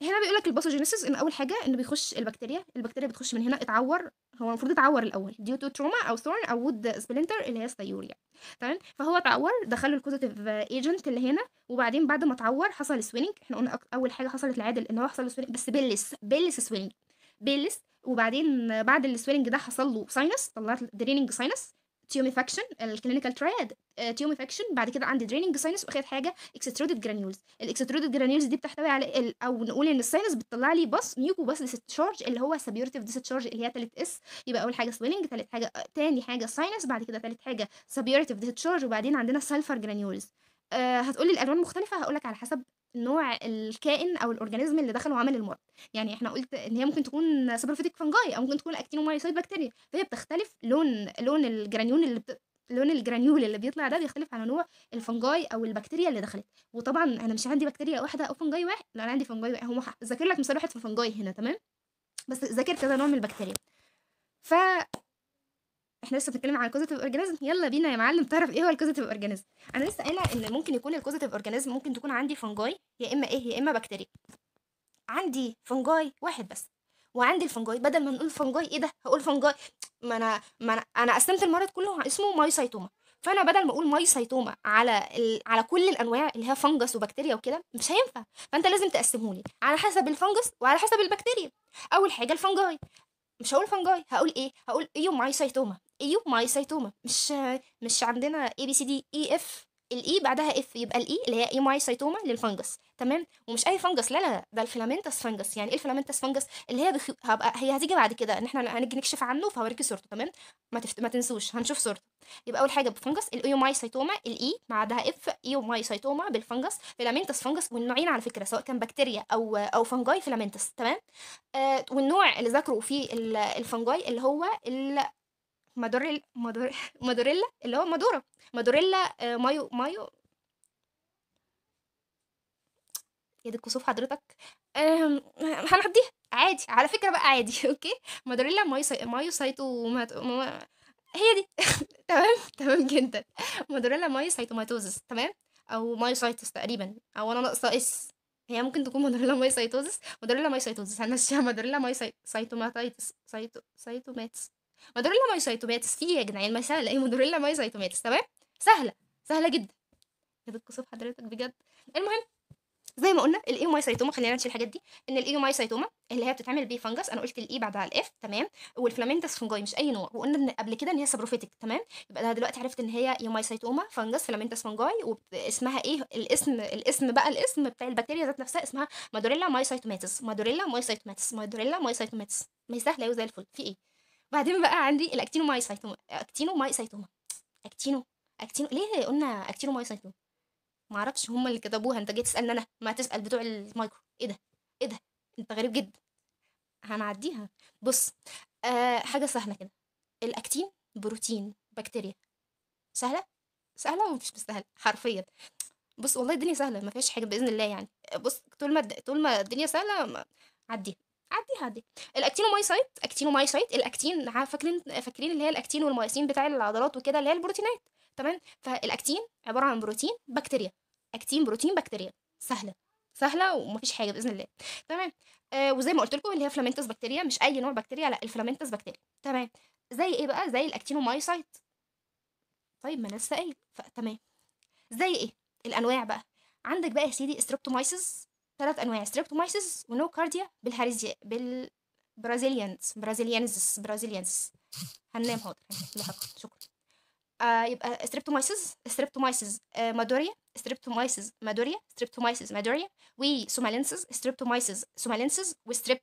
هنا بيقول لك الباثوجينيسيس ان اول حاجه ان بيخش البكتيريا البكتيريا بتخش من هنا اتعور هو المفروض اتعور الاول ديو تو تروما او ثورن او وود سبلنتر اللي هي السيوريا تمام فهو اتعور دخله الكوزيتيف ايجنت اللي هنا وبعدين بعد ما اتعور حصل سويننج احنا قلنا اول حاجه حصلت لعادل ان هو حصل سويننج بس بيلس بيلس سويننج بيلس وبعدين بعد السويلنج ده حصل له ساينس طلعت دريننج ساينس تيوميفاكشن الكلينيكال تراياد آه، تيوميفاكشن بعد كده عندي دريننج ساينس واخد حاجه اكسترودد جرانيولز الاكسترودد جرانيولز دي بتحتوي على ال... او نقول ان الساينس بتطلع لي بس ميوكو بس ديستشارج اللي هو سابيورتيف ديستشارج اللي هي تالت اس يبقى اول حاجه سويلنج تالت حاجه آه، تاني حاجه ساينس بعد كده تالت حاجه سابيورتيف ديستشارج وبعدين عندنا سلفر جرانيولز آه هتقولي الالوان مختلفه هقولك على حسب نوع الكائن او الاورجانيزم اللي دخل وعمل المرض يعني احنا قلت ان هي ممكن تكون سبروفيتيك فانجاي او ممكن تكون اكتينومايسايد بكتيريا فهي بتختلف لون لون الجرانيول اللي بت... لون الجرانيول اللي بيطلع ده بيختلف على نوع الفنجاي او البكتيريا اللي دخلت وطبعا انا مش عندي بكتيريا واحده او فنجاي واحد لا انا عندي فنجاي واحد هو ذاكر لك مثال واحد في فنجاي هنا تمام بس ذاكر كذا نوع من البكتيريا ف احنا لسه بنتكلم عن الكوزيتيف اورجانيزم يلا بينا يا معلم تعرف ايه هو الكوزيتيف اورجانيزم انا لسه قايله ان ممكن يكون الكوزيتيف اورجانيزم ممكن تكون عندي فنجاي يا اما ايه يا اما بكتيريا عندي فنجاي واحد بس وعندي الفنجاي بدل ما نقول فنجاي ايه ده هقول فنجاي ما انا ما انا انا قسمت المرض كله اسمه سايتوما فانا بدل ما اقول سايتوما على ال... على كل الانواع اللي هي فنجس وبكتيريا وكده مش هينفع فانت لازم تقسمهولي على حسب الفنجس وعلى حسب البكتيريا اول حاجه الفنجاي مش هقول فنجاي هقول ايه هقول سايتوما ايو ماي سايتوما مش مش عندنا اي بي سي دي اي اف الاي بعدها اف يبقى الاي e اللي هي e ماي سايتوما للفنجس تمام ومش اي فنجس لا لا ده الفلامنتس فنجس يعني ايه الفلامنتس فنجس اللي هي بخي... هبقى هي هتيجي بعد كده ان احنا هنيجي نكشف عنه فهوريكي صورته تمام ما, تفت... ما تنسوش هنشوف صورته يبقى اول حاجه بفنجس الايوماي e سايتوما الاي بعدها اف ايوماي سايتوما بالفنجس فلامنتس فنجس والنوعين على فكره سواء كان بكتيريا او او فنجاي فلامنتس تمام آه والنوع اللي ذكروا فيه الفنجاي اللي هو ال... مادوريلا مادوريلا اللي هو مادورا مادوريلا آه، مايو مايو يا إيه دي كسوف حضرتك هنعديها عادي على فكره بقى عادي اوكي مادوريلا مايو ساي... مايو سايتو مات... ما... هي دي تمام تمام جدا مادوريلا مايو سايتو سايتوماتوزس تمام او مايو مايوسايتس تقريبا او انا ناقصه اس هي ممكن تكون مادوريلا سايتوزس مادوريلا سايتوزس هنمشيها مادوريلا مايوسايتوماتايتس سايتو سايتوماتس ماي سايتوماتس في إيه يا جدعان ما يعني سهله ايه ماي سايتوماتس تمام سهله سهله جدا يا بتكسب حضرتك بجد المهم زي ما قلنا الاي ماي سايتوما خلينا نشيل الحاجات دي ان الاي ماي سايتوما اللي هي بتتعمل بيه فنجس انا قلت الاي e بعدها الاف تمام والفلامنتس فنجاي مش اي نوع وقلنا ان قبل كده ان هي سبروفيتك تمام يبقى انا دلوقتي عرفت ان هي ماي سايتوما فنجس فلامنتس فنجاي واسمها ايه الاسم الاسم بقى الاسم بتاع البكتيريا ذات نفسها اسمها مادوريلا سايتوماتس مادوريلا سايتوماتس مادوريلا سايتوماتس ما هي سهله زي الفل في ايه بعدين بقى عندي الاكتينو ماي سايتوما اكتينو ماي سايتوما اكتينو اكتينو ليه قلنا اكتينو ماي سايتوما معرفش هما اللي كتبوها انت جاي تسالني انا ما تسال بتوع المايكرو ايه ده ايه ده انت غريب جدا هنعديها بص آه حاجه سهله كده الاكتين بروتين بكتيريا سهله سهله ومفيش مستاهله حرفيا بص والله الدنيا سهله ما فيهاش حاجه باذن الله يعني بص طول ما طول ما الدنيا سهله عديها الاكتين ومايسايت اكتين ومايسايت الاكتين فاكرين فاكرين اللي هي الاكتين والمايسين بتاع العضلات وكده اللي هي البروتينات تمام فالاكتين عباره عن بروتين بكتيريا اكتين بروتين بكتيريا سهله سهله ومفيش حاجه باذن الله تمام آه وزي ما قلت لكم اللي هي فلامنتس بكتيريا مش اي نوع بكتيريا لا الفلامنتس بكتيريا تمام زي ايه بقى زي ومايسايت طيب ما لسه قايل فتمام زي ايه الانواع بقى عندك بقى يا سيدي ستريبتومايسيس ثلاث انواع ستريبتومايسيس ونوكارديا بالهارزيا بالبرازيليانز برازيليانز برازيليانز هننام حاضر شكرا آه يبقى ستريبتومايسيس ستريبتومايسيس آه مادوريا ستريبتومايسيس مادوريا ستريبتومايسيس مادوريا وسومالينسز ستريبتومايسيس سومالينسز وستريبت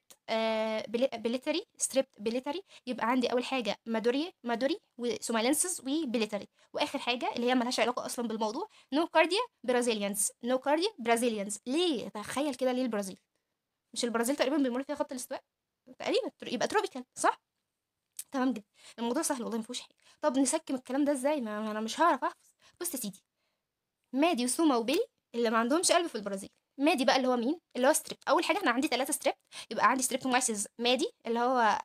بليتري ستريبت بليتري يبقى عندي اول حاجه مادوريا مادوري وسومالينسز وبليتري واخر حاجه اللي هي مالهاش علاقه اصلا بالموضوع نو كارديا برازيليانز نو كارديا برازيليانز ليه تخيل كده ليه البرازيل مش البرازيل تقريبا بيمر فيها خط الاستواء تقريبا يبقى تروبيكال صح تمام جدا الموضوع سهل والله ما فيهوش حاجه طب نسكم الكلام ده ازاي ما انا مش هعرف احفظ بص يا سيدي مادي وسوما وبيلي اللي ما عندهمش قلب في البرازيل مادي بقى اللي هو مين اللي هو ستريبت اول حاجه انا عندي ثلاثه ستريبت يبقى عندي ستريبتومايسيس مادي اللي هو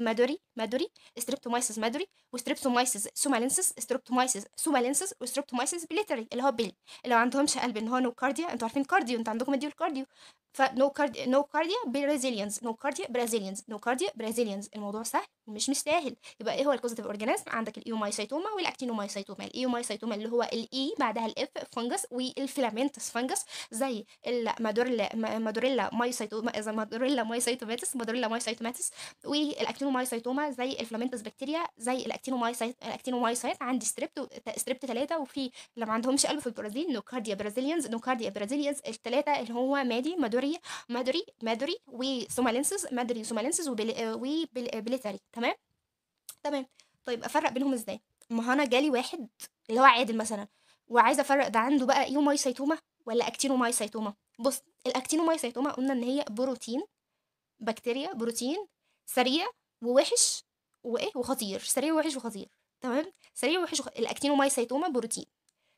مادوري مادوري ستريبتومايسيس مادوري وستريبتومايسيس سومالينسيس ستريبتومايسيس سومالينسيس وستريبتومايسيس بليتري اللي هو بيلي اللي ما عندهمش قلب ان هو نو كارديا انتوا عارفين كارديو انتوا عندكم مديول كارديو فنو كارديا نو بريزيلينز نو كارديا بريزيلينز نو كارديا بريزيلينز الموضوع سهل مش مستاهل يبقى ايه هو الكوزيتيف اورجانيزم عندك الايومايسيتوما والاكتينومايسيتوما الايومايسيتوما اللي هو الاي e بعدها الاف فنجس والفيلامنتس فنجس زي المادوريلا مادوريلا مايسيتوما اذا مادوريلا مايسيتوماتس مادوريلا مايسيتوماتس والاكتينومايسيتوما زي الفلامنتس بكتيريا زي الاكتينومايسيت الاكتينومايسيت عندي ستريبت ستريبت ثلاثه وفي اللي ما عندهمش قلب في البرازيل بريزيلينز نو كارديا بريزيلينز الثلاثه اللي هو مادي مادوريلا مادوري مادوري مادوري وسومالينسز مادوري وسومالينسز وبليتري تمام تمام طيب افرق بينهم ازاي ما انا جالي واحد اللي هو عادل مثلا وعايزه افرق ده عنده بقى ايومايسيتوما ولا اكتينومايسيتوما بص الاكتينومايسيتوما قلنا ان هي بروتين بكتيريا بروتين سريع ووحش وايه وخطير سريع ووحش وخطير تمام سريع ووحش وخ... الاكتينومايسيتوما بروتين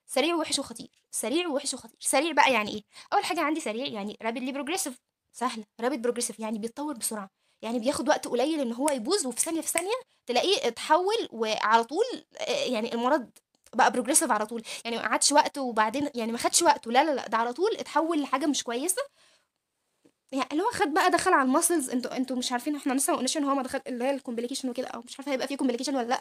سريع ووحش وخطير سريع ووحش وخطير سريع بقى يعني ايه اول حاجه عندي سريع يعني رابيدلي بروجريسيف سهله رابيد بروجريسيف يعني بيتطور بسرعه يعني بياخد وقت قليل ان هو يبوظ وفي ثانيه في ثانيه تلاقيه اتحول وعلى طول آه، يعني المرض بقى بروجريسيف على طول يعني ما قعدش وقته وبعدين يعني ما خدش وقته لا لا لا ده على طول اتحول لحاجه مش كويسه يعني اللي هو خد بقى دخل على الماسلز انتوا انتوا مش عارفين احنا لسه ما قلناش ان هو ما دخل اللي هي الكومبليكيشن وكده او مش عارفه هيبقى فيه كومبليكيشن ولا لا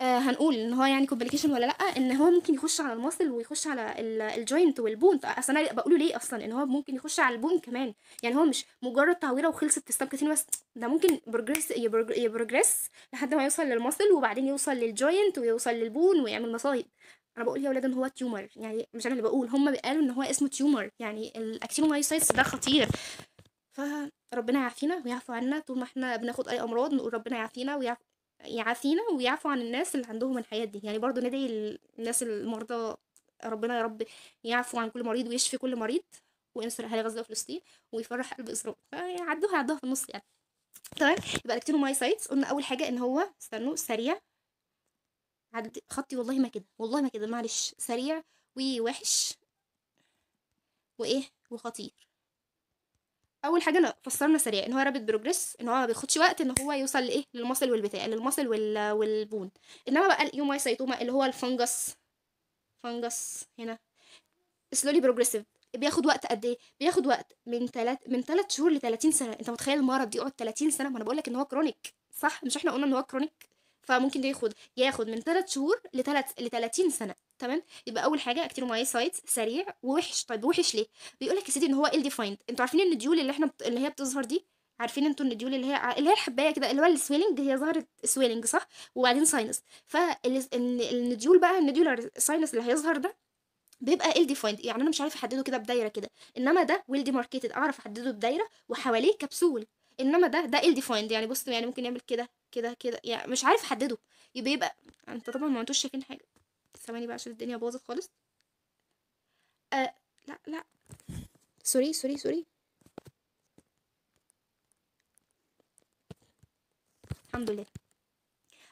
آه هنقول ان هو يعني كومبليكيشن ولا لا ان هو ممكن يخش على الماسل ويخش على الجوينت والبون اصل انا بقوله ليه اصلا ان هو ممكن يخش على البون كمان يعني هو مش مجرد تعويره وخلصت في كتير بس ده ممكن بروجريس يبروجريس لحد ما يوصل للماسل وبعدين يوصل للجوينت ويوصل للبون ويعمل مصايب انا بقول يا ولاد ان هو تيومر يعني مش انا اللي بقول هم قالوا ان هو اسمه تيومر يعني الاكتينومايسايتس ده خطير فربنا يعافينا ويعفو عنا طول ما احنا بناخد اي امراض نقول ربنا يعافينا ويعفو يعافينا ويعفو عن الناس اللي عندهم الحياة دي يعني برضو ندعي الناس المرضى ربنا يا رب يعفو عن كل مريض ويشفي كل مريض وينصر اهالي غزه وفلسطين ويفرح قلب اسرائيل فعدوها عدوها في النص يعني تمام طيب، يبقى ماي سايتس قلنا اول حاجه ان هو استنوا سريع عد خطي والله ما كده والله ما كده معلش سريع ووحش وايه وخطير اول حاجه انا فسرنا سريع ان هو رابيد بروجريس ان هو ما بياخدش وقت ان هو يوصل لايه للمصل والبتاع للمصل وال... والبون انما بقى اليوم واي اليومايسايتوما اللي هو الفنجس فنجس هنا سلولي بروجريسيف بياخد وقت قد ايه بياخد وقت من 3 من 3 شهور ل 30 سنه انت متخيل المرض يقعد 30 سنه ما انا بقول لك ان هو كرونيك صح مش احنا قلنا ان هو كرونيك فممكن ده ياخد ياخد من 3 شهور ل 3 ل 30 سنه تمام يبقى اول حاجه ماي سايت سريع ووحش طيب وحش ليه بيقول لك يا سيدي ان هو ال ديفايند انتوا عارفين ان الديول اللي احنا بت... اللي هي بتظهر دي عارفين انتوا ان الديول اللي هي اللي هي الحبايه كده اللي هو السويلنج هي ظهرت سويلنج صح وبعدين ساينس فالنديول بقى النديولار ساينس اللي هيظهر ده بيبقى ال ديفايند يعني انا مش عارف احدده كده بدايره كده انما ده ويل ديماركيتد اعرف احدده بدايره وحواليه كبسول انما ده ده ال ديفايند يعني بصوا يعني ممكن يعمل كده كده كده يعني مش عارف احدده يبقى يبقى انت طبعا ما انتوش شايفين حاجه ثواني بقى عشان الدنيا باظت خالص آه لا لا سوري سوري سوري الحمد لله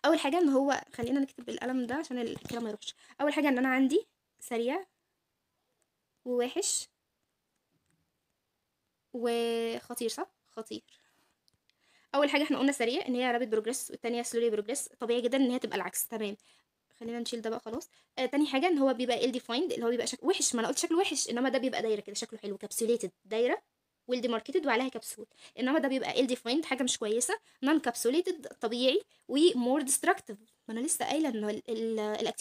اول حاجه ان هو خلينا نكتب بالقلم ده عشان الكلام ما يروحش اول حاجه ان انا عندي سريع ووحش وخطير صح خطير اول حاجه احنا قلنا سريع ان هي رابط بروجريس والتانية سلولي بروجريس طبيعي جدا ان هي تبقى العكس تمام خلينا نشيل ده بقى خلاص آه تاني حاجه ان هو بيبقى ال ديفايند اللي هو بيبقى شكل وحش ما انا قلت شكله وحش انما ده بيبقى دايره كده شكله حلو كابسوليتد دايره ويل ماركتد وعليها كبسول انما ده بيبقى ال ديفايند حاجه مش كويسه نون كابسوليتد طبيعي ومور ديستراكتيف ما انا لسه قايله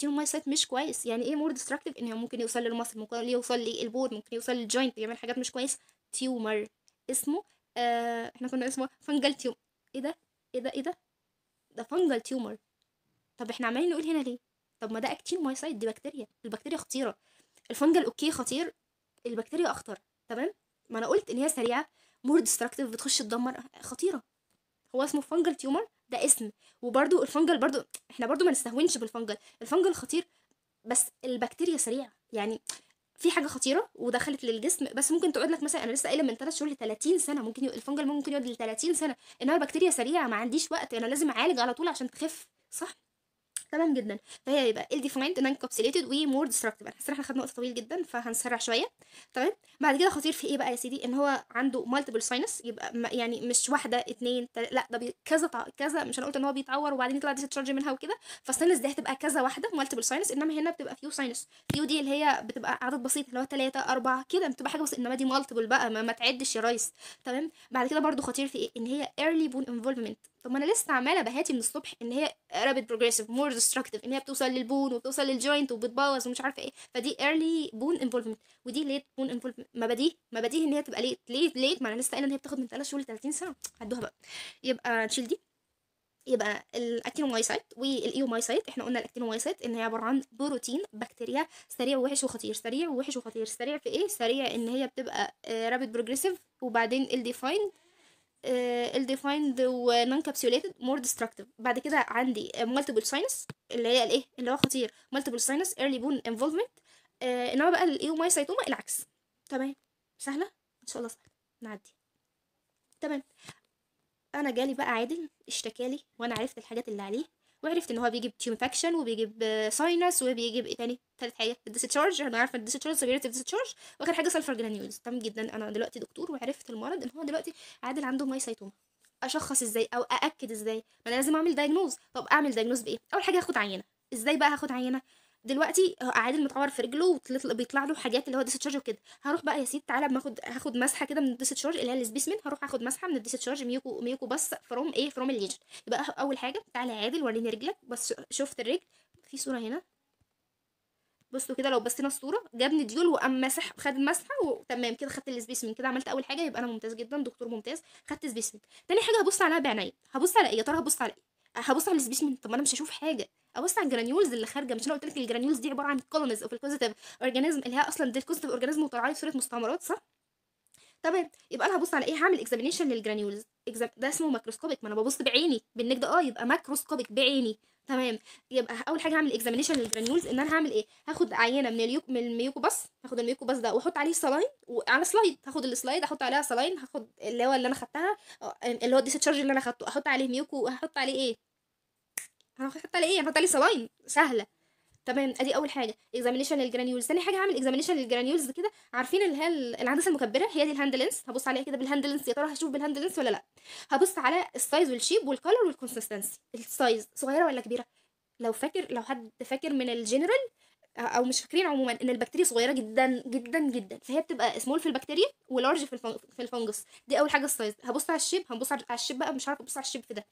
ان سايت مش كويس يعني ايه مور ديستراكتيف ان هو ممكن يوصل للمصل ممكن يوصل للبور ممكن يوصل للجوينت يعمل حاجات مش كويسه تيومر اسمه آه احنا كنا اسمه فنجل تيومر ايه ده ايه ده ايه ده ده فنجل تيومر طب احنا عمالين نقول هنا ليه طب ما ده اكتين مايسايد دي بكتيريا البكتيريا خطيره الفنجل اوكي خطير البكتيريا اخطر تمام ما انا قلت ان هي سريعه مور ديستراكتيف بتخش تدمر خطيره هو اسمه فنجل تيومر ده اسم وبرده الفنجل برده احنا برده ما نستهونش بالفنجل الفنجل خطير بس البكتيريا سريعه يعني في حاجه خطيره ودخلت للجسم بس ممكن تقعد لك مثلا انا لسه قايله من 3 شهور ل 30 سنه ممكن يقعد الفنجل ممكن يقعد ل 30 سنه انما البكتيريا سريعه ما عنديش وقت انا لازم اعالج على طول عشان تخف صح تمام جدا فهي يبقى ال defined non encapsulated و more destructive انا احنا خدنا وقت طويل جدا فهنسرع شويه تمام بعد كده خطير في ايه بقى يا سيدي ان هو عنده multiple sinus يبقى يعني مش واحده اتنين تل... لا ده كذا تع... كذا مش انا قلت ان هو بيتعور وبعدين يطلع ديسشارج منها وكده فالساينس دي هتبقى كذا واحده multiple sinus انما هنا بتبقى few sinus few دي اللي هي بتبقى عدد بسيط اللي هو 3 4 كده بتبقى حاجه بسيطه انما دي multiple بقى ما, ما تعدش يا ريس تمام بعد كده برده خطير في ايه ان هي early bone involvement طب ما انا لسه عماله بهاتي من الصبح ان هي رابيد بروجريسيف مور ديستركتيف ان هي بتوصل للبون وبتوصل للجوينت وبتبوظ ومش عارفه ايه فدي ايرلي بون انفولفمنت ودي ليت بون انفولفمنت مبديه مبديه ان هي تبقى ليت ليت ليت ما انا لسه قايله ان هي بتاخد من 3 شهور ل 30 سنه عدوها بقى يبقى تشيل دي يبقى الاكتينومايسايت والايومايسايت احنا قلنا الاكتينومايسايت ان هي عباره عن بروتين بكتيريا سريع ووحش وخطير سريع ووحش وخطير سريع في ايه سريع ان هي بتبقى رابيد بروجريسيف وبعدين الديفايند ال آه، defined و non capsulated more destructive بعد كده عندي multiple sinus اللي هي الايه اللي هو خطير multiple sinus early bone involvement آه، انما بقى الايومايسايتوما العكس تمام سهله ان شاء الله سهله نعدي تمام انا جالي بقى عادل اشتكالي وانا عرفت الحاجات اللي عليه وعرفت ان هو بيجيب تيومفاكشن وبيجيب ساينس آه، وبيجيب ايه تاني تالت حاجه الديسشارج انا عارفه الديسشارج سيفيرتي ديسشارج واخر حاجه سلفر جرانيولز تمام جدا انا دلوقتي دكتور وعرفت المرض ان هو دلوقتي عادل عنده مايسايتوما اشخص ازاي او ااكد ازاي ما انا لازم اعمل دايجنوز طب اعمل دايجنوز بايه اول حاجه هاخد عينه ازاي بقى هاخد عينه دلوقتي آه، عادل متعور في رجله وبيطلع له حاجات اللي هو ديسشارج وكده هروح بقى يا سيدي تعالى باخد اخد هاخد مسحه كده من الديسشارج اللي هي السبيسمنت هروح اخد مسحه من الديسشارج ميوكو ميوكو بس فروم ايه فروم الليجن يبقى اول حاجه تعالى يا عادل وريني رجلك بس شفت الرجل في صوره هنا بصوا كده لو بصينا الصوره جابني ديول وقام مسح خد المسحه وتمام كده خدت السبيسمنت كده عملت اول حاجه يبقى انا ممتاز جدا دكتور ممتاز خدت سبيسمنت تاني حاجه هبص عليها بعناية هبص على ايه يا ترى هبص على ايه هبص على السبيسمنت طب ما انا مش هشوف حاجه ابص على الجرانيولز اللي خارجه مش انا قلت لك الجرانيولز دي عباره عن كولونز اوف الكوزيتيف اورجانيزم اللي هي اصلا دي الكوزيتيف اورجانيزم وطالعه لي صوره مستعمرات صح تمام يبقى انا هبص على ايه هعمل اكزامينشن للجرانيولز ده اسمه ماكروسكوبيك ما انا ببص بعيني بالنجد اه يبقى ماكروسكوبيك بعيني تمام يبقى اول حاجه هعمل اكزامينشن للجرانيولز ان انا هعمل ايه هاخد عينه من اليوك من الميوكوباس هاخد الميوكوباس ده واحط عليه سلاين وعلى سلايد هاخد السلايد احط عليها سلاين هاخد اللي هو اللي انا خدتها آه، اللي هو الديسشارج اللي انا خدته احط عليه ميوكو هحط عليه ايه هحط لي ايه هحط لي صلاين سهله تمام ادي اول حاجه اكزامينيشن للجرانيولز ثاني حاجه هعمل اكزامينيشن للجرانيولز كده عارفين اللي هي العدسه المكبره هي دي الهاند لينس هبص عليها كده بالهاند لينس يا ترى هشوف بالهاند لينس ولا لا هبص على السايز والشيب والكالر والكونسستنسي السايز صغيره ولا كبيره لو فاكر لو حد فاكر من الجنرال او مش فاكرين عموما ان البكتيريا صغيره جدا جدا جدا فهي بتبقى سمول في البكتيريا ولارج في في الفنجس دي اول حاجه السايز هبص على الشيب هبص على الشيب بقى مش عارفه ابص على الشيب في ده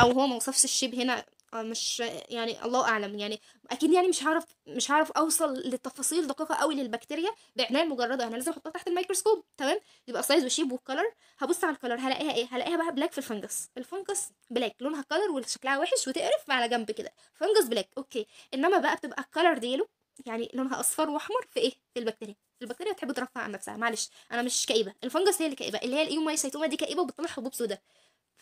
او هو ما وصفش الشيب هنا آه، مش يعني الله اعلم يعني اكيد يعني مش هعرف مش هعرف اوصل للتفاصيل دقيقه قوي للبكتيريا بعنايه مجرده انا لازم احطها تحت الميكروسكوب تمام يبقى سايز وشيب والكلر هبص على الكلر هلاقيها ايه هلاقيها بقى بلاك في الفنجس الفنجس بلاك لونها كلر وشكلها وحش وتقرف على جنب كده فنجس بلاك اوكي انما بقى بتبقى الكلر ديله يعني لونها اصفر واحمر في ايه في البكتيريا البكتيريا بتحب ترفع عن نفسها معلش انا مش كئيبه الفنجس هي اللي كئيبه اللي هي الايوميسيتوما دي كئيبه وبتطلع حبوب سوداء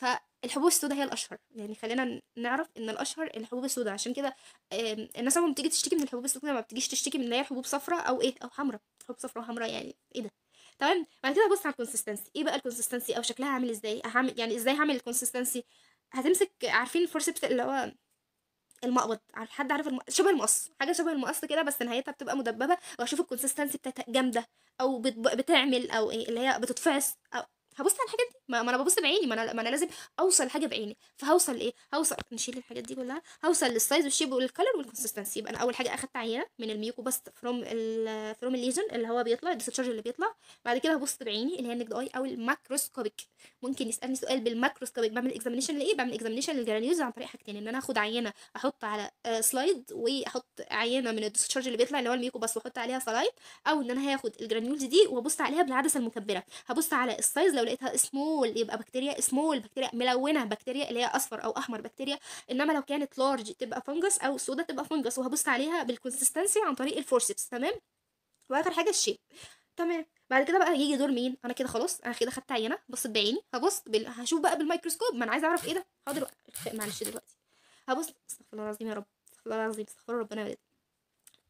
فالحبوب السوداء هي الاشهر يعني خلينا نعرف ان الاشهر الحبوب السوداء عشان كده الناس لما بتيجي تشتكي من الحبوب السوداء ما بتجيش تشتكي من ان هي حبوب صفراء او ايه او حمراء حبوب صفراء وحمراء يعني ايه ده تمام بعد كده بص على الكونسستنسي ايه بقى الكونسستنسي او شكلها عامل ازاي هعمل يعني ازاي هعمل الكونسستنسي هتمسك عارفين الفورسبس اللي هو المقبض عارف حد عارف الم... شبه المقص حاجه شبه المقص كده بس نهايتها بتبقى مدببه واشوف الكونسستنسي بتاعتها جامده او بت... بتعمل او ايه اللي هي بتتفعص او هبص على الحاجات دي ما, ما انا ببص بعيني ما انا ما انا لازم اوصل حاجه بعيني فهوصل لايه هوصل نشيل الحاجات دي كلها هوصل للسايز والشيب والكلر والكونسستنسي يبقى انا اول حاجه اخدت عينه من الميوكو بس فروم فروم الليجن اللي هو بيطلع الديسشارج اللي بيطلع بعد كده هبص بعيني اللي هي النجد اي او الماكروسكوبيك ممكن يسالني سؤال بالماكروسكوبيك بعمل اكزامينشن لايه بعمل اكزامينشن للجرانيوز عن طريق حاجتين ان انا اخد عينه احط على سلايد آه، واحط عينه من الديسشارج اللي بيطلع اللي هو الميوكو بس واحط عليها سلايد او ان انا هاخد الجرانيولز دي وابص عليها بالعدسه المكبره هبص على السايز لو لقيتها سمول يبقى بكتيريا سمول بكتيريا ملونه بكتيريا اللي هي اصفر او احمر بكتيريا انما لو كانت لارج تبقى فنجس او سودا تبقى فنجس وهبص عليها بالكونسستنسي عن طريق الفورسبس تمام واخر حاجه الشيب تمام بعد كده بقى يجي دور مين انا كده خلاص انا كده خدت عينه بصيت بعيني هبص بال... هشوف بقى بالميكروسكوب ما انا عايزه اعرف ايه ده حاضر معلش دلوقتي هبص استغفر الله العظيم يا رب استغفر الله العظيم استغفر ربنا يا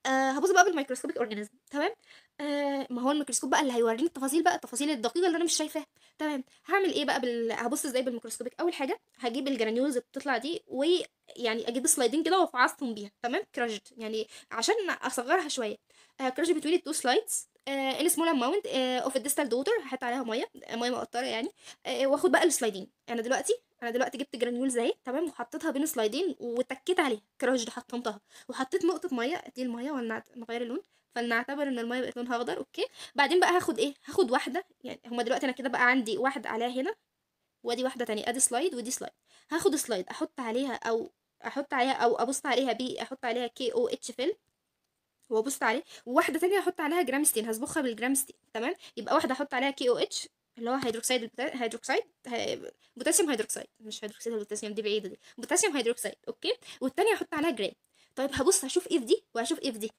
آه هبص بقى بالميكروسكوبيك اورجانيزم تمام آه ما هو الميكروسكوب بقى اللي هيوريني التفاصيل بقى التفاصيل الدقيقه اللي انا مش شايفاها تمام هعمل ايه بقى بال... هبص ازاي بالميكروسكوبيك اول حاجه هجيب الجرانيولز اللي بتطلع دي ويعني اجيب سلايدين كده وافعصهم بيها تمام كراجت يعني عشان اصغرها شويه آه كراجد بتقولي تو سلايدز آه السمول اماونت اوف الديستال دوتر هحط عليها ميه آه، ميه مقطره يعني آه،, آه واخد بقى السلايدين انا دلوقتي انا دلوقتي جبت جرانيولز اهي تمام وحطيتها بين سلايدين وتكيت عليها كراش دي حطمتها وحطيت نقطه ميه دي الميه ولا نغير اللون فلنعتبر ان الميه بقت لونها اخضر اوكي بعدين بقى هاخد ايه هاخد واحده يعني هما دلوقتي انا كده بقى عندي واحده عليها هنا وادي واحده تانية ادي سلايد ودي سلايد هاخد سلايد احط عليها او احط عليها او ابص عليها بي احط عليها كي او اتش فيلم وابص عليه وواحده ثانيه هحط عليها جرام ستين هصبخها بالجرام ستين تمام يبقى واحده هحط عليها كي او اتش اللي هو هيدروكسيد هيدروكسيد بوتاسيوم هيدروكسيد مش هيدروكسيد البوتاسيوم دي بعيده دي بوتاسيوم هيدروكسيد اوكي والثانيه هحط عليها جرام طيب هبص هشوف ايه في دي وهشوف ايه في دي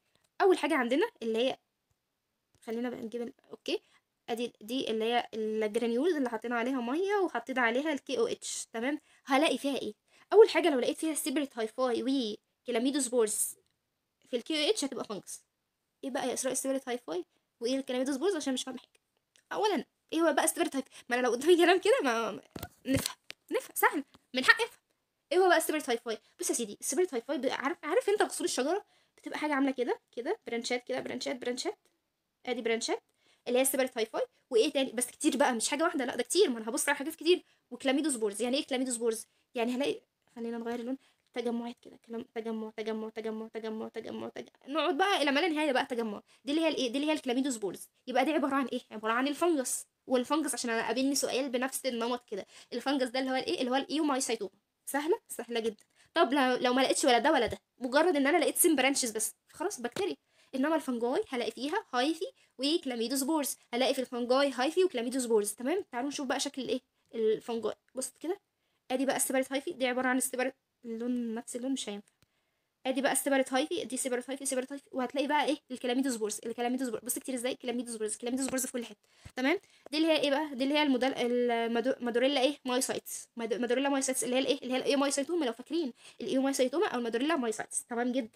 اول حاجه عندنا اللي هي خلينا بقى نجيب اوكي ادي دي اللي هي الجرانيول اللي حطينا عليها ميه وحطينا عليها الكي او اتش تمام هلاقي فيها ايه اول حاجه لو لقيت فيها سيبريت هاي وي وكلاميدو سبورز في الكيو اتش هتبقى فانجس ايه بقى يا اسراء ستيبلت هاي فاي وايه الكلام ده سبورز عشان مش فاهمه حاجه اولا ايه هو بقى ستيبلت هاي فاي ما انا لو قدامي كلام كده ما نفهم نفهم سهل من حق افهم ايه هو بقى ستيبلت هاي فاي بص يا سيدي ستيبلت هاي فاي عارف عارف انت قصور الشجره بتبقى حاجه عامله كده كده برانشات كده برانشات برانشات ادي برانشات اللي هي ستيبلت هاي فاي وايه تاني بس كتير بقى مش حاجه واحده لا ده كتير ما انا هبص على حاجات كتير وكلاميدوسبورز يعني ايه كلاميدوسبورز يعني هلاقي خلينا نغير اللون تجمعات كده كلام تجمع تجمع تجمع تجمع تجمع, تجمع. نقعد بقى الى ما لا نهايه بقى تجمع دي اللي هي الايه دي اللي هي الكلاميدوسبورز يبقى دي عباره عن ايه عباره عن الفنجس والفنجس عشان انا قابلني سؤال بنفس النمط كده الفنجس ده اللي هو الايه اللي هو الايومايسايتوما سهله سهله جدا طب لو, لو ما لقيتش ولا ده ولا ده مجرد ان انا لقيت سين برانشز بس خلاص بكتيريا انما الفنجاي هلاقي فيها هايفي وكلاميدوسبورز هلاقي في الفنجاي هايفي وكلاميدوسبورز تمام تعالوا نشوف بقى شكل الايه الفنجاي بص كده ادي بقى السبارت هايفي دي عباره عن السباريت اللون نفس اللون مش هينفع ادي بقى السيبريت هايفي دي سيبريت هايفي سيبريت هايفي وهتلاقي بقى ايه الكلاميدوس بورز الكلاميدوس بورز بص كتير ازاي كلاميدوس بورز كلاميدوس بورز في كل حته تمام دي اللي هي ايه بقى دي اللي هي المدل... المادوريلا ايه مايسايتس مادوريلا مايسايتس اللي هي الايه اللي هي الايه مايسايتوما لو فاكرين الايه مايسايتوما او المادوريلا مايسايتس تمام جدا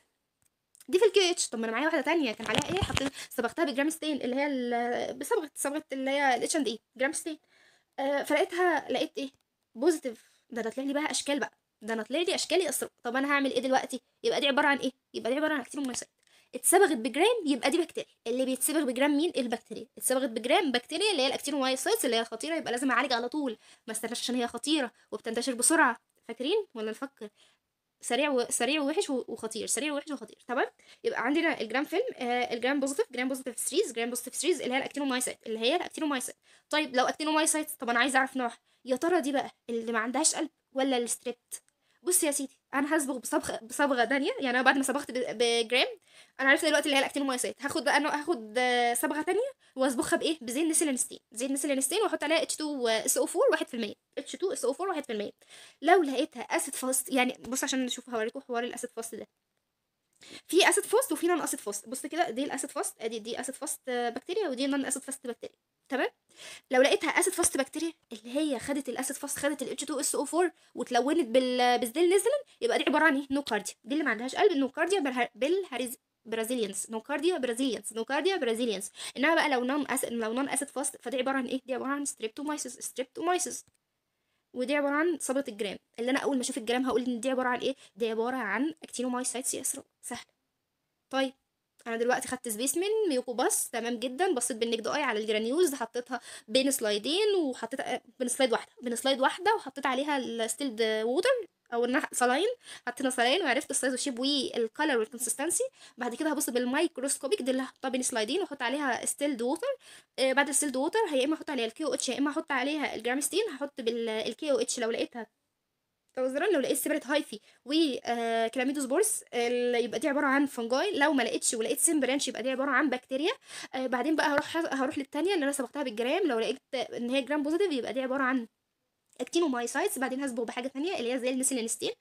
دي في الكيو اتش طب ما انا معايا واحده تانية كان عليها ايه حطيت صبغتها بجرام ستين اللي هي بصبغه صبغه اللي هي الاتش اند اي جرام ستين آه، فلقيتها لقيت ايه بوزيتيف ده ده طلع لي بقى اشكال بقى ده انا طلع لي اشكالي أسر... طب انا هعمل ايه دلوقتي يبقى دي عباره عن ايه يبقى دي عباره عن اكتيف مونوسايت اتصبغت بجرام يبقى دي بكتيريا اللي بيتصبغ بجرام مين البكتيريا اتصبغت بجرام بكتيريا اللي هي الاكتينومايسايتس اللي هي خطيره يبقى لازم اعالج على طول ما استناش عشان هي خطيره وبتنتشر بسرعه فاكرين ولا نفكر سريع و... سريع ووحش وخطير سريع ووحش وخطير تمام يبقى عندنا الجرام فيلم آه الجرام بوزيتيف جرام بوزيتيف ستريز جرام بوزيتيف ستريز اللي هي الاكتينومايسايت اللي هي الاكتينومايسايت طيب لو اكتينومايسايت طب انا عايز اعرف نوعها يا ترى دي بقى اللي ما عندهاش قلب ولا الستريبت بص يا سيدي انا هصبغ بصبغه بصبغه ثانيه يعني انا بعد ما صبغت بجرام انا عرفت دلوقتي اللي هي الاكتين مويسات هاخد انا هاخد صبغه ثانيه واصبغها بايه بزيت نسيلينستين زيت نسيلينستين واحط عليها اتش 2 اس او 4 1% اتش 2 اس او 4 1% لو لقيتها اسيد فاست يعني بص عشان نشوف هوريكم حوار الاسيد فاست ده في اسيد فاست وفي نون اسيد فاست بص كده دي الاسيد فاست ادي دي اسيد فاست بكتيريا ودي نون اسيد فاست بكتيريا تمام لو لقيتها اسيد فاست بكتيريا اللي هي خدت الاسيد فاست خدت ال H2SO4 وتلونت بالبزيل بالزيل يبقى دي عباره عن ايه نوكارديا دي اللي ما عندهاش قلب نوكارديا بالهر... بالهرز... برازيليانز نوكارديا برازيليانز نوكارديا برازيليانز انما بقى لو نون اسيد لو نون اسيد فاست فدي عباره عن ايه دي عباره عن ستريبتومايسيس ستريبتومايسيس ودي عباره عن صبغه الجرام اللي انا اول ما اشوف الجرام هقول ان دي عباره عن ايه دي عباره عن اكتينومايسايتس سي اسرا سهله طيب انا دلوقتي خدت سبيس من ميوكو بس تمام جدا بصيت بالنجد اي على الجرانيوز حطيتها بين سلايدين وحطيت آه، بين سلايد واحده بين سلايد واحده وحطيت عليها الستيلد ووتر او صلاين حطينا صلاين وعرفت السايز والشيب والكالر والكونسستنسي بعد كده هبص بالمايكروسكوبيك دي اللي بين سلايدين واحط عليها ستيلد ووتر آه بعد الستيلد ووتر يا اما احط عليها الكيو اتش يا اما احط عليها الجرامستين هحط بالكي او اتش لو لقيتها توزران لو لقيت سبريت هايفي آه، سبورس يبقى دي عباره عن فنجاي لو ما لقيتش ولقيت سيمبرانش يبقى دي عباره عن بكتيريا آه، بعدين بقى هروح هروح للثانيه اللي انا سبقتها بالجرام لو لقيت ان هي جرام بوزيتيف يبقى دي عباره عن اكتينومايسايتس بعدين هسبه بحاجه ثانيه اللي هي زي النسلينستين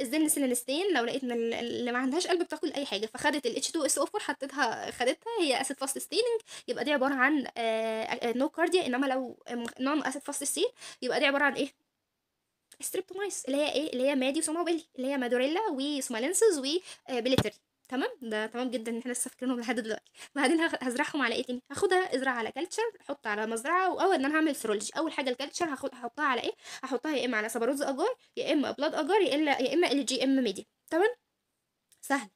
ازاي النسلينستين لو لقيت ان اللي ما عندهاش قلب بتاكل اي حاجه فخدت الاتش 2 اس او 4 حطيتها خدتها هي اسيد فاست ستيننج يبقى دي عباره عن نو آه، كارديا آه، انما لو نون اسيد فاست ستين يبقى دي عباره عن ايه ستريبتومايس اللي هي ايه اللي هي مادي وسوما اللي هي مادوريلا وسمالينسز وبليتري آه، تمام ده تمام جدا ان احنا لسه فاكرينهم لحد دلوقتي بعدين هزرعهم على ايه تاني هاخدها ازرع على كلتشر احط على مزرعه او ان انا هعمل سيرولوجي اول حاجه الكلتشر هاخد هحطها على ايه هحطها يا اما على سبروز اجار يا اما ابلاد اجار يا اما يا اما ال جي ام ميديا تمام سهل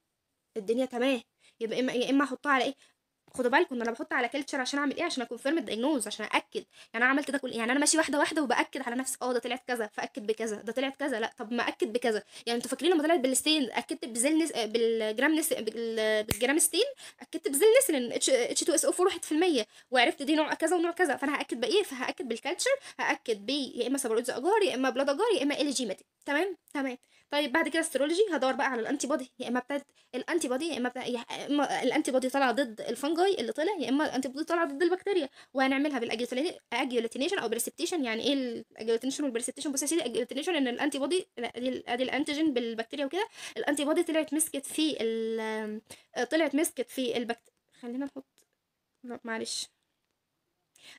الدنيا تمام يبقى يا اما احطها على ايه خدوا بالكم ان انا بحط على كلتشر عشان اعمل ايه عشان اكونفيرم الدايجنوز عشان ااكد يعني انا عملت ده كل يعني انا ماشي واحده واحده وباكد على نفسي اه ده طلعت كذا فاكد بكذا ده طلعت كذا لا طب ما اكد بكذا يعني انتوا فاكرين لما طلعت بالستين اكدت بزل نس... آه، بالجرام نس... بالجرام ستين اكدت بزل نسلين اتش 2 اس او 4 1% وعرفت دي نوع كذا ونوع كذا فانا هاكد بايه فهاكد بالكلتشر هاكد ب يا اما سبرويدز اجار يا اما بلاد اجار يا اما ال ماتي تمام تمام طيب بعد كده استرولوجي هدور بقى على الانتي بودي يا اما بتاعت الانتي بودي يا اما بتاعت الانتي بودي طالعه ضد الفنجاي الواي اللي طلع يا اما انت بتقول طالعه ضد البكتيريا وهنعملها بالاجيلاتينيشن او بريسبتيشن يعني ايه الاجيلاتينيشن والبريسبتيشن بص يا سيدي الاجيلاتينيشن ان الانتي بودي ادي الانتيجين بالبكتيريا وكده الانتي بودي طلعت مسكت في طلعت مسكت في البكتيريا خلينا نحط لا معلش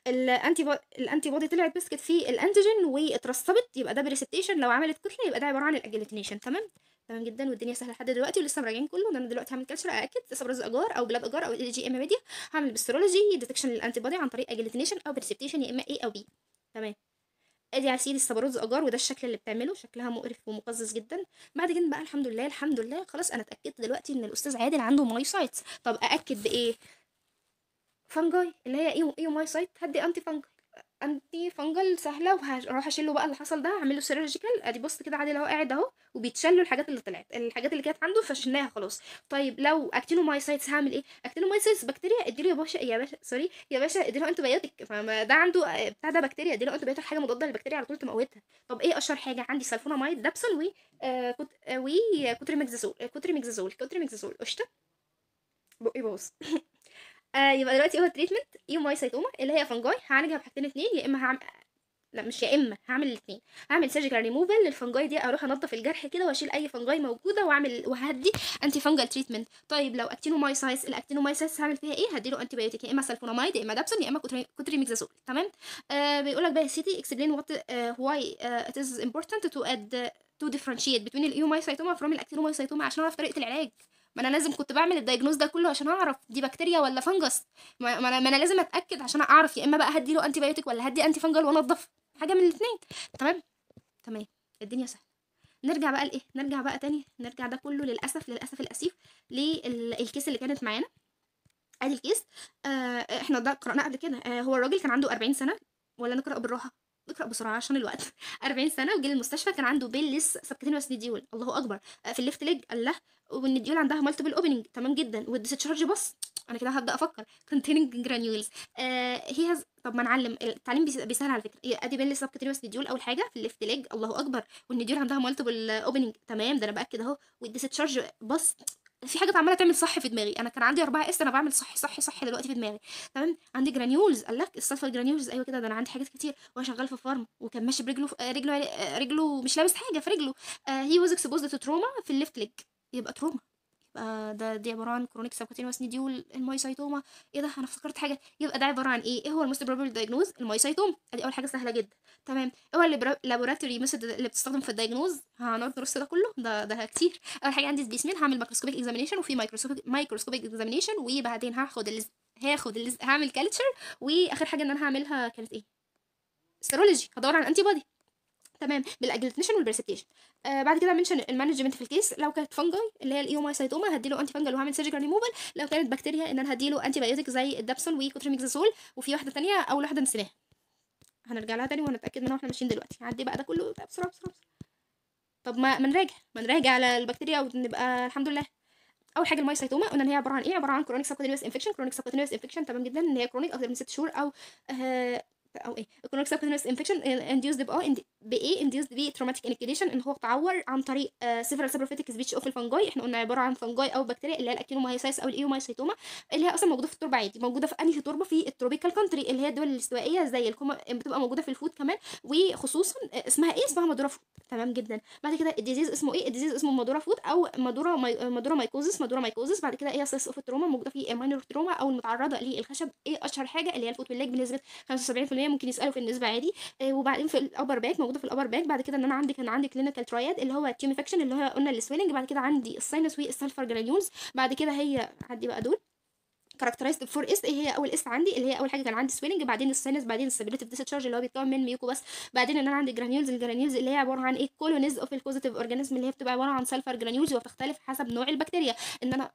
الانتي الانتي بودي طلعت مسكت في الانتيجين واترسبت يبقى ده بريسبتيشن لو عملت كتله يبقى ده عباره عن الاجيلاتينيشن تمام تمام جدا والدنيا سهله لحد دلوقتي ولسه مراجعين كله ان انا دلوقتي هعمل كالتشر اكد ابراز اجار او بلاد اجار او ال جي ام ميديا هعمل بسترولوجي ديتكشن للانتي بودي عن طريق اجلتنيشن او بريسبتيشن يا اما اي او بي تمام ادي سيدي السبروز اجار وده الشكل اللي بتعمله شكلها مقرف ومقزز جدا بعد كده بقى الحمد لله الحمد لله خلاص انا اتاكدت دلوقتي ان الاستاذ عادل عنده ماي سايت طب ااكد بايه فانجاي اللي هي ايه ايه ماي سايت هدي انتي فانج انتي فانجل سهله وهروح هروح اشيله بقى اللي حصل ده اعمل له سيرجيكال ادي بص كده عادل اهو قاعد اهو وبيتشلوا الحاجات اللي طلعت الحاجات اللي كانت عنده فشلناها خلاص طيب لو اكتينومايسايتس هعمل ايه اكتينومايسايتس بكتيريا اديله يا باشا يا باشا سوري يا باشا اديله انتبيوتك فما ده عنده آه، بتاع ده بكتيريا اديله انتبيوتك حاجه مضاده للبكتيريا على طول تموتها طب ايه اشهر حاجه عندي سلفونامايد دابسون و آه ميكزازول آه وكوتريمكزازول آه، قشطه بقي باظ آه يبقى دلوقتي هو التريتمنت ماي سايتوما اللي هي فنجاي هعالجها بحاجتين اتنين يا اما هعمل لا مش يا اما هعمل الاثنين هعمل سيرجيكال ريموفال للفنجاي دي اروح انضف الجرح كده واشيل اي فنجاي موجوده واعمل وهدي انتي فنجال تريتمنت طيب لو اكتينو ماي سايز هعمل فيها ايه هديله انتي بايوتيك يا اما سلفوناميد يا اما دابسون يا اما ميكزازول تمام آه بيقول لك بقى يا سيتي اكسبلين وات واي ات از امبورتنت تو اد تو ديفرنشيت بين سايتوما فروم سايتوما عشان اعرف طريقه العلاج ما انا لازم كنت بعمل الدايجنوز ده كله عشان اعرف دي بكتيريا ولا فنجس ما انا ما انا لازم اتاكد عشان اعرف يا اما بقى هدي له انتي بايوتيك ولا هدي انتي فنجل وانضف حاجه من الاثنين تمام تمام الدنيا سهله نرجع بقى لايه نرجع بقى تاني نرجع ده كله للاسف للاسف الاسيف للكيس اللي كانت معانا ادي الكيس آه احنا ده قراناه قبل كده آه هو الراجل كان عنده 40 سنه ولا نقرا بالراحه اقرا بسرعه عشان الوقت 40 سنه وجه المستشفى كان عنده بيلس سبكتين وسنديول الله اكبر في الليفت ليج الله والنديول عندها مالتيبل اوبننج تمام جدا والديسشارج بص انا كده هبدا افكر كونتيننج جرانيولز هي هز... طب ما نعلم التعليم بيسهل على فكره ادي بيل سبكتينوس ديول اول حاجه في الليفت ليج الله اكبر والنديول عندها مالتيبل اوبننج تمام ده انا باكد اهو والديسشارج بص في حاجه عماله تعمل صح في دماغي انا كان عندي أربعة اس انا بعمل صح صح صح دلوقتي في دماغي تمام عندي جرانيولز قال لك السلفر جرانيولز ايوه كده ده انا عندي حاجات كتير وانا شغال في فارم وكان ماشي برجله رجله يعني، آه، رجله مش لابس حاجه في رجله هي واز اكسبوزد تو تروما في الليفت ليج يبقى تروما آه، ده دي عباره عن كرونيك سبكوتينوس نديول المايسايتوما ايه ده انا افتكرت حاجه يبقى ده عباره عن ايه ايه هو الموست بروبابل دايجنوز سايتوم ادي اول حاجه سهله جدا تمام إيه هو اللابوراتوري ميثود اللي بتستخدم في الدايجنوز هنقعد نرص ده كله ده ده كتير اول حاجه عندي سبيسمين هعمل مايكروسكوبيك اكزامينشن وفي مايكروسكوبيك مايكروسكوبيك اكزامينشن وبعدين هاخد ال... هاخد ال... هعمل كالتشر واخر حاجه ان انا هعملها كانت ايه سيرولوجي هدور على الانتي بودي تمام بالاجلتيشن والبرسبتيشن آه بعد كده منشن المانجمنت في الكيس لو كانت فنجي اللي هي الايومايسايتوما هديله انتي فنجل وهعمل سيرجيكال ريموفال لو كانت بكتيريا ان انا هديله انتي بايوتيك زي الدابسون وكوتريميكزازول وفي واحده ثانيه اول واحده نسيناها هنرجع لها تاني وهنتاكد منها واحنا ماشيين دلوقتي هعدي بقى ده كله بسرعه بسرعه بسرعه طب ما نراجع ما نراجع على البكتيريا ونبقى الحمد لله اول حاجه المايسايتوما قلنا ان هي عباره عن ايه عباره عن كرونيك سبكوتينيوس انفكشن كرونيك سبكوتينيوس انفكشن تمام جدا ان هي كرونيك اكتر من 6 شهور او آه او ايه الكرونيك سب انفكشن انديوزد بايه بايه انديوزد بيه تروماتيك انكيديشن ان هو تعور عن طريق سيفرال سبروفيتيك سبيتش اوف الفنجاي احنا قلنا عباره عن فنجاي او بكتيريا اللي هي الاكينومايسايس او الايومايسيتوما اللي هي اصلا موجوده في التربه عادي موجوده في انهي تربه في التروبيكال كونتري اللي هي الدول الاستوائيه زي الكوما بتبقى موجوده في الفود كمان وخصوصا آه، اسمها ايه اسمها مدوره فود تمام جدا بعد كده الديزيز اسمه ايه الديزيز اسمه مدوره فود او مدوره ماي... مدوره مايكوزس مدوره مايكوزس بعد كده ايه سيس اوف تروما موجوده في ماينور تروما او المتعرضه للخشب ايه اشهر حاجه اللي هي الفوت بالليج بنسبه 75% الكليه ممكن يسالوا في النسبه عادي آه، وبعدين في الأوبر باك موجوده في الأوبر باك بعد كده ان انا عندي كان عندي كلينيكال تريد اللي هو التيوميفاكشن اللي هو قلنا السويلنج بعد كده عندي الساينس والسلفر جرانيولز بعد كده هي عندي بقى دول كاركترايزد فور اس ايه هي اول اس عندي اللي هي اول حاجه كان عندي سويلنج بعدين الساينس بعدين السبريتيف ديسشارج اللي هو بيتكون من ميوكو بس بعدين ان انا عندي جرانيولز الجرانيولز اللي هي عباره عن ايه كولونيز اوف الكوزيتيف اورجانيزم اللي هي بتبقى عباره عن سلفر جرانيولز وبتختلف حسب نوع البكتيريا ان انا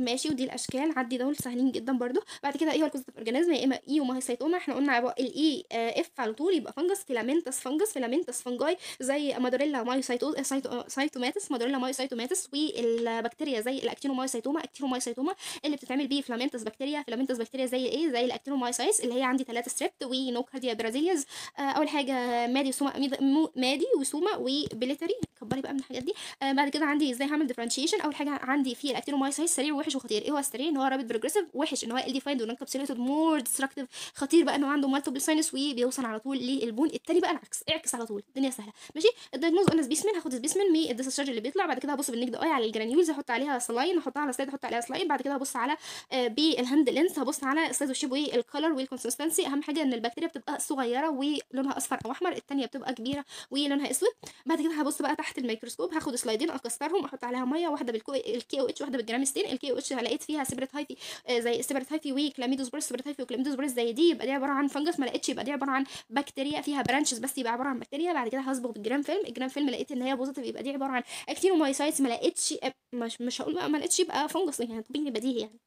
ماشي ودي الاشكال عدي دول سهلين جدا برضو بعد كده ايه هو الكوزيتيف اورجانيزم يا اما اي e ومايسايتوما احنا قلنا الاي e، اف آه، على طول يبقى فنجس فيلامنتس فنجس فيلامنتس فنجاي زي مادوريلا سايتوماتس آه، آه، مادوريلا مايوسايتوماتس والبكتيريا زي الاكتينومايسايتوما اكتينومايسايتوما اللي بتتعمل بيه فيلامنتس بكتيريا فيلامنتس بكتيريا زي ايه زي سايس اللي هي عندي ثلاثه ستريبت ونوكارديا برازيليز آه اول حاجه مادي وسوما مادي وسوما وبليتري كبري بقى من الحاجات دي آه بعد كده عندي ازاي هعمل ديفرنشيشن اول حاجه عندي في سايس سريع وحش وخطير ايه هو السريع ان هو رابط بروجريسيف وحش ان هو ال ديفايند ون انكابسوليتد مور ديستركتيف خطير بقى ان هو عنده مالتيبل ساينس وبيوصل بيوصل على طول للبون التاني بقى العكس اعكس على طول الدنيا سهله ماشي الدايجنوز قلنا سبيسمن هاخد سبيسمن مي الديسشارج اللي بيطلع بعد كده هبص بالنجد اي على الجرانيولز احط عليها سلاين احطها على سلايد احط عليها سلاين بعد كده هبص على بالهاند آه، لينس هبص على السايز والشيب والكلر والكونسستنسي اهم حاجه ان البكتيريا بتبقى صغيره ولونها اصفر او احمر الثانيه بتبقى كبيره ولونها اسود بعد كده هبص بقى تحت الميكروسكوب هاخد سلايدين اكسرهم احط عليها ميه واحده بالكي او اتش واحده بالجرام ستين الكي او وشها لقيت فيها سبرة هايفي آه، زي سبرة هايفي وكلاميدوسبورس سبرة هايفي وكلاميدوسبورس زي دي يبقى دي عباره عن فنجس ما لقيتش يبقى دي عباره عن بكتيريا فيها برانشز بس يبقى عباره عن بكتيريا بعد كده هصبغ بالجرام فيلم الجرام فيلم لقيت ان هي بوزيتيف يبقى دي عباره عن اكتينومايسايتس ما لقيتش آه، مش, مش هقول بقى ما لقيتش يبقى فنجس يعني طبيعي بديهي يعني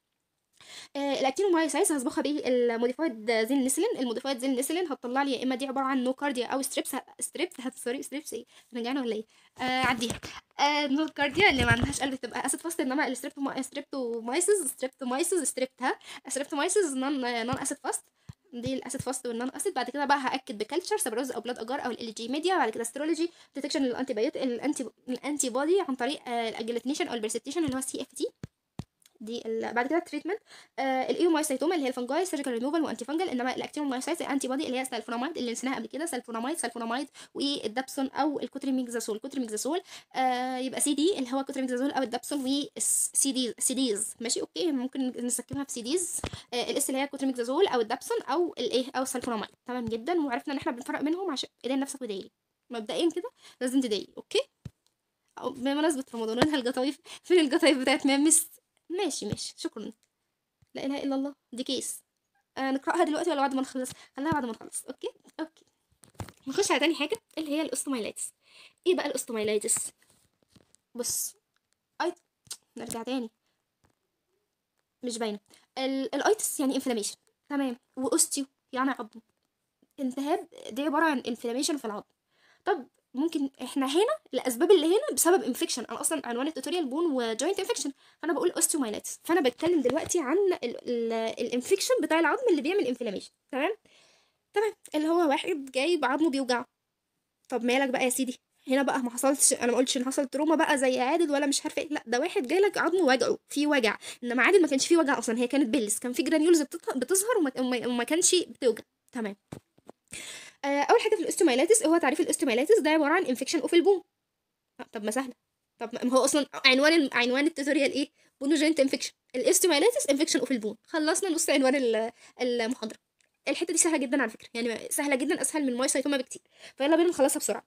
آه، الاكتين مايوسايز هصبغها بايه الموديفايد زين نسلين الموديفايد زين نسلين هتطلع لي يا اما دي عباره عن نو كارديا او ستريبس ستريبس سوري ستريبس ايه رجعنا ولا ايه آه عديها آه نو كارديا اللي ما عندهاش قلب تبقى اسيد فاست انما مايسز ستريبتومايسز ستريبتومايسز ستريبتها مايسز نون نون اسيد فاست دي الاسيد فاست والنون اسيد بعد كده بقى هاكد بكالتشر سبروز او بلاد اجار او ال جي ميديا بعد كده استرولوجي ديتكشن للانتي بايوت الانتي الانتي بودي عن طريق آه، الاجلتنيشن او البرسبتيشن اللي هو سي اف تي دي بعد كده التريتمنت آه الايومايسايتوما e اللي هي الفنجاي سيرجيكال ريموفال وانتي فانجل انما الاكتيومايسايت الانتي بودي اللي هي سلفونامايد اللي نسيناها قبل كده سلفونامايد سلفونامايد والدابسون او الكوتريميكزازول كوتريميكزازول آه، يبقى سي دي اللي هو كوتريميكزازول او الدابسون والسي دي سي ديز ماشي اوكي ممكن نسكبها في سي ديز الاس اللي هي كوتريميكزازول او الدابسون او الايه او السلفونامايد تمام جدا وعرفنا ان احنا بنفرق بينهم عشان ايدين نفسك ودايري مبدئيا كده لازم تدايلي اوكي بمناسبه رمضان الجطايف فين الجطايف بتاعت مامس ماشي ماشي شكرا لا اله الا الله دي كيس آه نقراها دلوقتي ولا بعد ما نخلص خليها بعد ما نخلص اوكي اوكي نخش على تاني حاجه اللي هي الاستومايلايتس ايه بقى الاستومايلايتس بص اي نرجع تاني مش باينه الايتس يعني انفلاميشن تمام واوستيو يعني عظم التهاب دي عباره عن انفلاميشن في العظم طب ممكن احنا هنا الاسباب اللي هنا بسبب انفكشن انا اصلا عنوان التوتوريال بون وجوينت انفكشن فانا بقول اوستيومايليتس فانا بتكلم دلوقتي عن الانفكشن بتاع العظم اللي بيعمل انفلاميشن تمام تمام اللي هو واحد جايب عظمه بيوجعه طب مالك بقى يا سيدي هنا بقى ما حصلتش انا ما قلتش ان حصل تروما بقى زي عادل ولا مش عارفه ايه لا ده واحد لك عظمه وجعه في وجع انما عادل ما كانش فيه وجع اصلا هي كانت بلس كان في جرانيولز بتظهر وما كانش بتوجع تمام آه، اول حاجه في الاستوميلايتس هو تعريف الاستوميلايتس ده عباره عن انفكشن اوف البون آه، طب ما سهله طب ما هو اصلا عنوان عنوان التوتوريال ايه بونوجينت انفكشن الاستوميلايتس انفكشن اوف البون خلصنا نص عنوان المحاضره الحته دي سهله جدا على فكره يعني سهله جدا اسهل من المايسايتوما بكتير فيلا بينا نخلصها بسرعه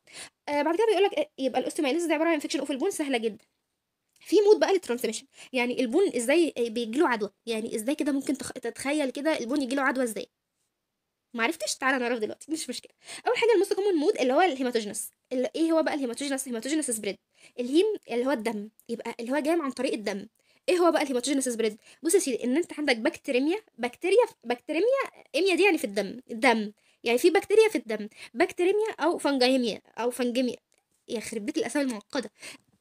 آه بعد كده بيقول لك آه، يبقى الاستوميلايتس ده عباره عن انفكشن اوف البون سهله جدا في مود بقى للترانسميشن يعني البون ازاي بيجيله عدوى يعني ازاي كده ممكن تتخيل كده البون يجيله عدوى ازاي ما عرفتش تعالى نعرف دلوقتي مش مشكله اول حاجه الموست كومن مود اللي هو الهيماتوجينس ايه هو بقى الهيماتوجينس الهيماتوجينس سبريد الهيم اللي هو الدم يبقى اللي هو جاي عن طريق الدم ايه هو بقى الهيماتوجينس سبريد بص يا سيدي ان انت عندك بكتيريميا بكتيريا بكتيريميا ايميا دي يعني في الدم الدم يعني في بكتيريا في الدم بكتيريميا او فنجايميا او فنجيميا يا خرب بيت الاسامي المعقده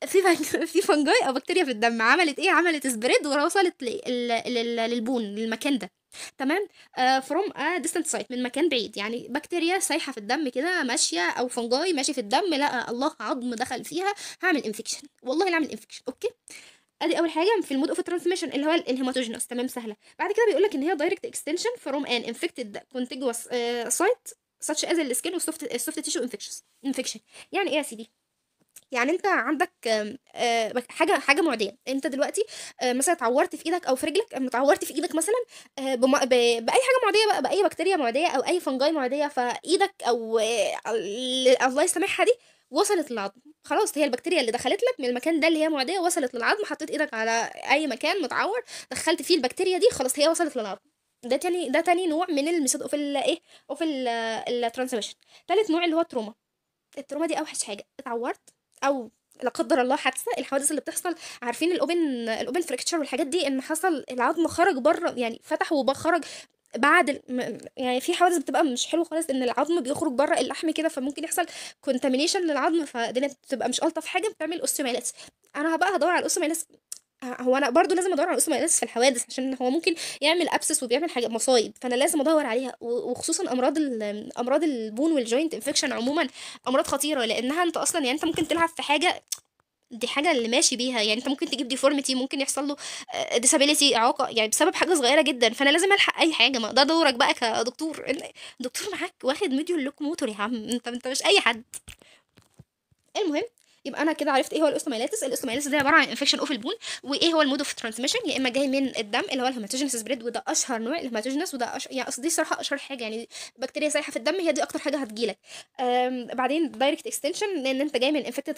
في في فنجاي او بكتيريا في الدم عملت ايه عملت سبريد ووصلت للبون للمكان ده تمام فروم ا ديستنت سايت من مكان بعيد يعني بكتيريا سايحه في الدم كده ماشيه او فنجاي ماشي في الدم لا الله عظم دخل فيها هعمل انفكشن والله هعمل انفكشن اوكي ادي اول حاجه في المود اوف ترانسميشن اللي هو الهيماتوجينوس تمام سهله بعد كده بيقول لك ان هي دايركت اكستنشن فروم ان انفكتد كونتيجوس سايت such as السكن والسوفت السوفت تيشو انفكشن يعني ايه يا سيدي يعني انت عندك آه، حاجه حاجه معديه انت دلوقتي آه، مثلا اتعورت في ايدك او في رجلك اتعورت في ايدك مثلا آه، باي حاجه معديه بقى باي بكتيريا معديه او اي فنجاي معديه فايدك او الله يسامحها دي وصلت للعظم خلاص هي البكتيريا اللي دخلت لك من المكان ده اللي هي معديه وصلت للعظم حطيت ايدك على اي مكان متعور دخلت فيه البكتيريا دي خلاص هي وصلت للعظم ده تاني ده تاني نوع من المسد في ايه وفي الترانسميشن تالت نوع اللي هو التروما التروما دي اوحش حاجه اتعورت او لا قدر الله حادثه الحوادث اللي بتحصل عارفين الاوبن الاوبن فريكتشر والحاجات دي ان حصل العظم خرج بره يعني فتح وخرج بعد يعني في حوادث بتبقى مش حلوه خالص ان العظم بيخرج بره اللحم كده فممكن يحصل كونتامينيشن للعظم فالدنيا بتبقى مش الطف حاجه بتعمل اوستيومايليتس انا بقى هدور على الاوستيومايليتس آه، هو انا برضو لازم ادور على اوسمايليتس في الحوادث عشان هو ممكن يعمل ابسس وبيعمل حاجات مصايب فانا لازم ادور عليها وخصوصا امراض امراض البون والجوينت انفكشن عموما امراض خطيره لانها انت اصلا يعني انت ممكن تلعب في حاجه دي حاجه اللي ماشي بيها يعني انت ممكن تجيب ديفورميتي ممكن يحصل له ديسابيليتي آه، اعاقه يعني بسبب حاجه صغيره جدا فانا لازم الحق اي حاجه ما ده دورك بقى كدكتور دكتور معاك واخد ميديو لوك موتور يا عم انت انت مش اي حد المهم يبقى انا كده عرفت ايه هو الاستوميلاتس الاستوميلاتس ده عباره عن انفكشن اوف البول وايه هو المود اوف ترانسميشن يا اما جاي من الدم اللي هو الهيماتوجينس سبريد وده اشهر نوع الهيماتوجينس وده أش... يعني قصدي صراحه اشهر حاجه يعني بكتيريا سايحه في الدم هي دي اكتر حاجه هتجيلك بعدين دايركت اكستنشن لان انت جاي من انفكتد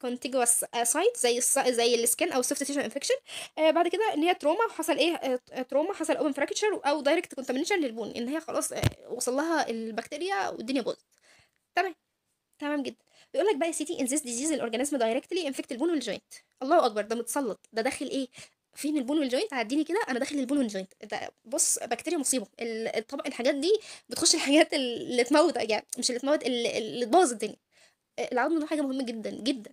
كونتيجوس سايت زي الس... زي السكن او السوفت تيشن انفكشن بعد كده ان هي تروما حصل ايه تروما آه، حصل اوبن فراكتشر او دايركت كونتامينشن للبون ان هي خلاص آه، وصل لها البكتيريا والدنيا باظت تمام تمام جدا بيقول لك بقى يا سيتي ان ذيس ديزيز الاورجانيزم دايركتلي انفكت البون والجوينت الله اكبر ده متسلط ده داخل ايه فين البون والجوينت عديني كده انا داخل البون والجوينت ده بص بكتيريا مصيبه الطبق الحاجات دي بتخش الحاجات اللي تموت يعني مش اللي تموت اللي تبوظ الدنيا العظم ده حاجه مهمه جدا جدا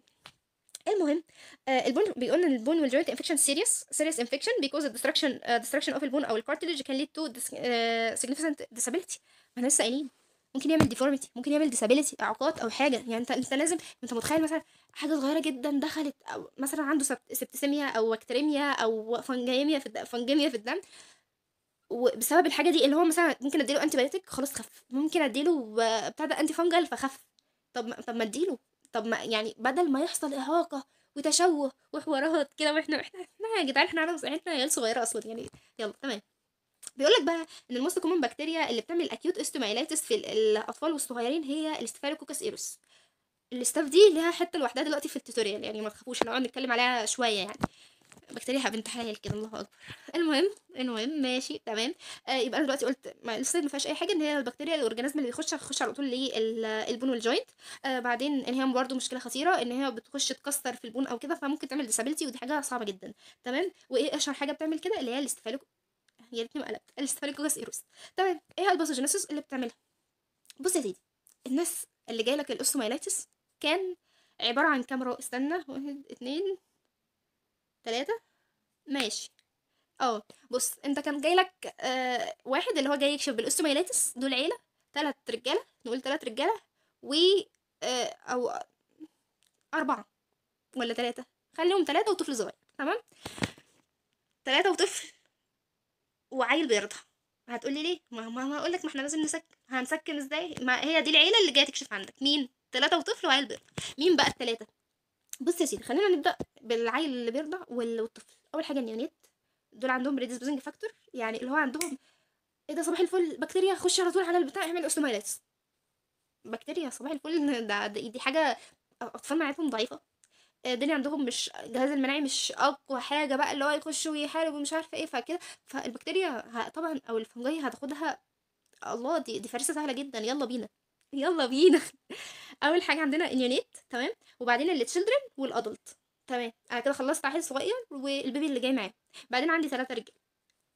المهم آه، البون بيقول ان البون والجوينت انفكشن سيريس سيريس انفكشن بيكوز ديستركشن ديستركشن اوف البون او الكارتلج كان ليد تو significant disability ما احنا لسه قايلين ممكن يعمل ديفورميتي ممكن يعمل ديسابيلتي اعاقات او حاجه يعني انت انت لازم انت متخيل مثلا حاجه صغيره جدا دخلت او مثلا عنده سبتسيميا او اكتريميا او فنجيميا في فنجيميا في الدم وبسبب الحاجه دي اللي هو مثلا ممكن اديله انتي بايوتيك خلاص خف ممكن اديله بتاع ده انتي فانجل فخف طب طب ما اديله طب ما يعني بدل ما يحصل اعاقه وتشوه وحوارات كده واحنا احنا يا جدعان احنا احنا عيال صغيره اصلا يعني يلا تمام بيقول لك بقى ان الموست كومون بكتيريا اللي بتعمل اكيوت استوميلايتس في الاطفال والصغيرين هي الاستافيلوكوكس ايروس الاستاف دي ليها حته لوحدها دلوقتي في التوتوريال يعني ما تخافوش هنقعد نتكلم عليها شويه يعني بكتيريا بنت حلال كده الله اكبر المهم المهم ماشي تمام آه يبقى انا دلوقتي قلت ما الصيد ما فيهاش اي حاجه ان هي البكتيريا الاورجانيزم اللي بيخش تخش على طول للبون والجوينت آه بعدين ان هي برده مشكله خطيره ان هي بتخش تكسر في البون او كده فممكن تعمل ديسابيلتي ودي حاجه صعبه جدا تمام وايه اشهر حاجه بتعمل كده اللي هي الاستفالوك هي الكلمه قلبت الاستفاليكولاس ايروس تمام ايه هي الباثوجينيسيس اللي بتعملها بص يا سيدي الناس اللي جايلك الاوستومايلايتس كان عباره عن كاميرا استنى واحد اتنين تلاتة ماشي اه بص انت كان جايلك آه واحد اللي هو جاي يكشف بالاوستومايلايتس دول عيله تلات رجاله نقول تلات رجاله و آه او اربعه ولا تلاتة خليهم تلاتة وطفل صغير تمام تلاتة وطفل وعيل بيرضى هتقولي ليه ما ما اقول لك ما احنا لازم نسكن هنسكن ازاي ما هي دي العيله اللي جايه تكشف عندك مين ثلاثه وطفل وعيل بيرضى مين بقى الثلاثه بص يا سيدي خلينا نبدا بالعيل اللي بيرضى والطفل اول حاجه النيونات دول عندهم ريديسبوزنج فاكتور يعني اللي هو عندهم ايه ده صباح الفل بكتيريا خش على طول على البتاع اعمل اوستومايلاتس بكتيريا صباح الفل ده, دي حاجه اطفالنا عيالهم ضعيفه الدنيا عندهم مش الجهاز المناعي مش اقوى حاجه بقى اللي هو يخش ويحارب ومش عارفه ايه فكده فالبكتيريا طبعا او الفنجاي هتاخدها الله دي دي فريسه سهله جدا يلا بينا يلا بينا اول حاجه عندنا اليونيت تمام وبعدين التشيلدرن والادلت تمام انا كده خلصت عيل صغير والبيبي اللي جاي معاه بعدين عندي ثلاثه رجال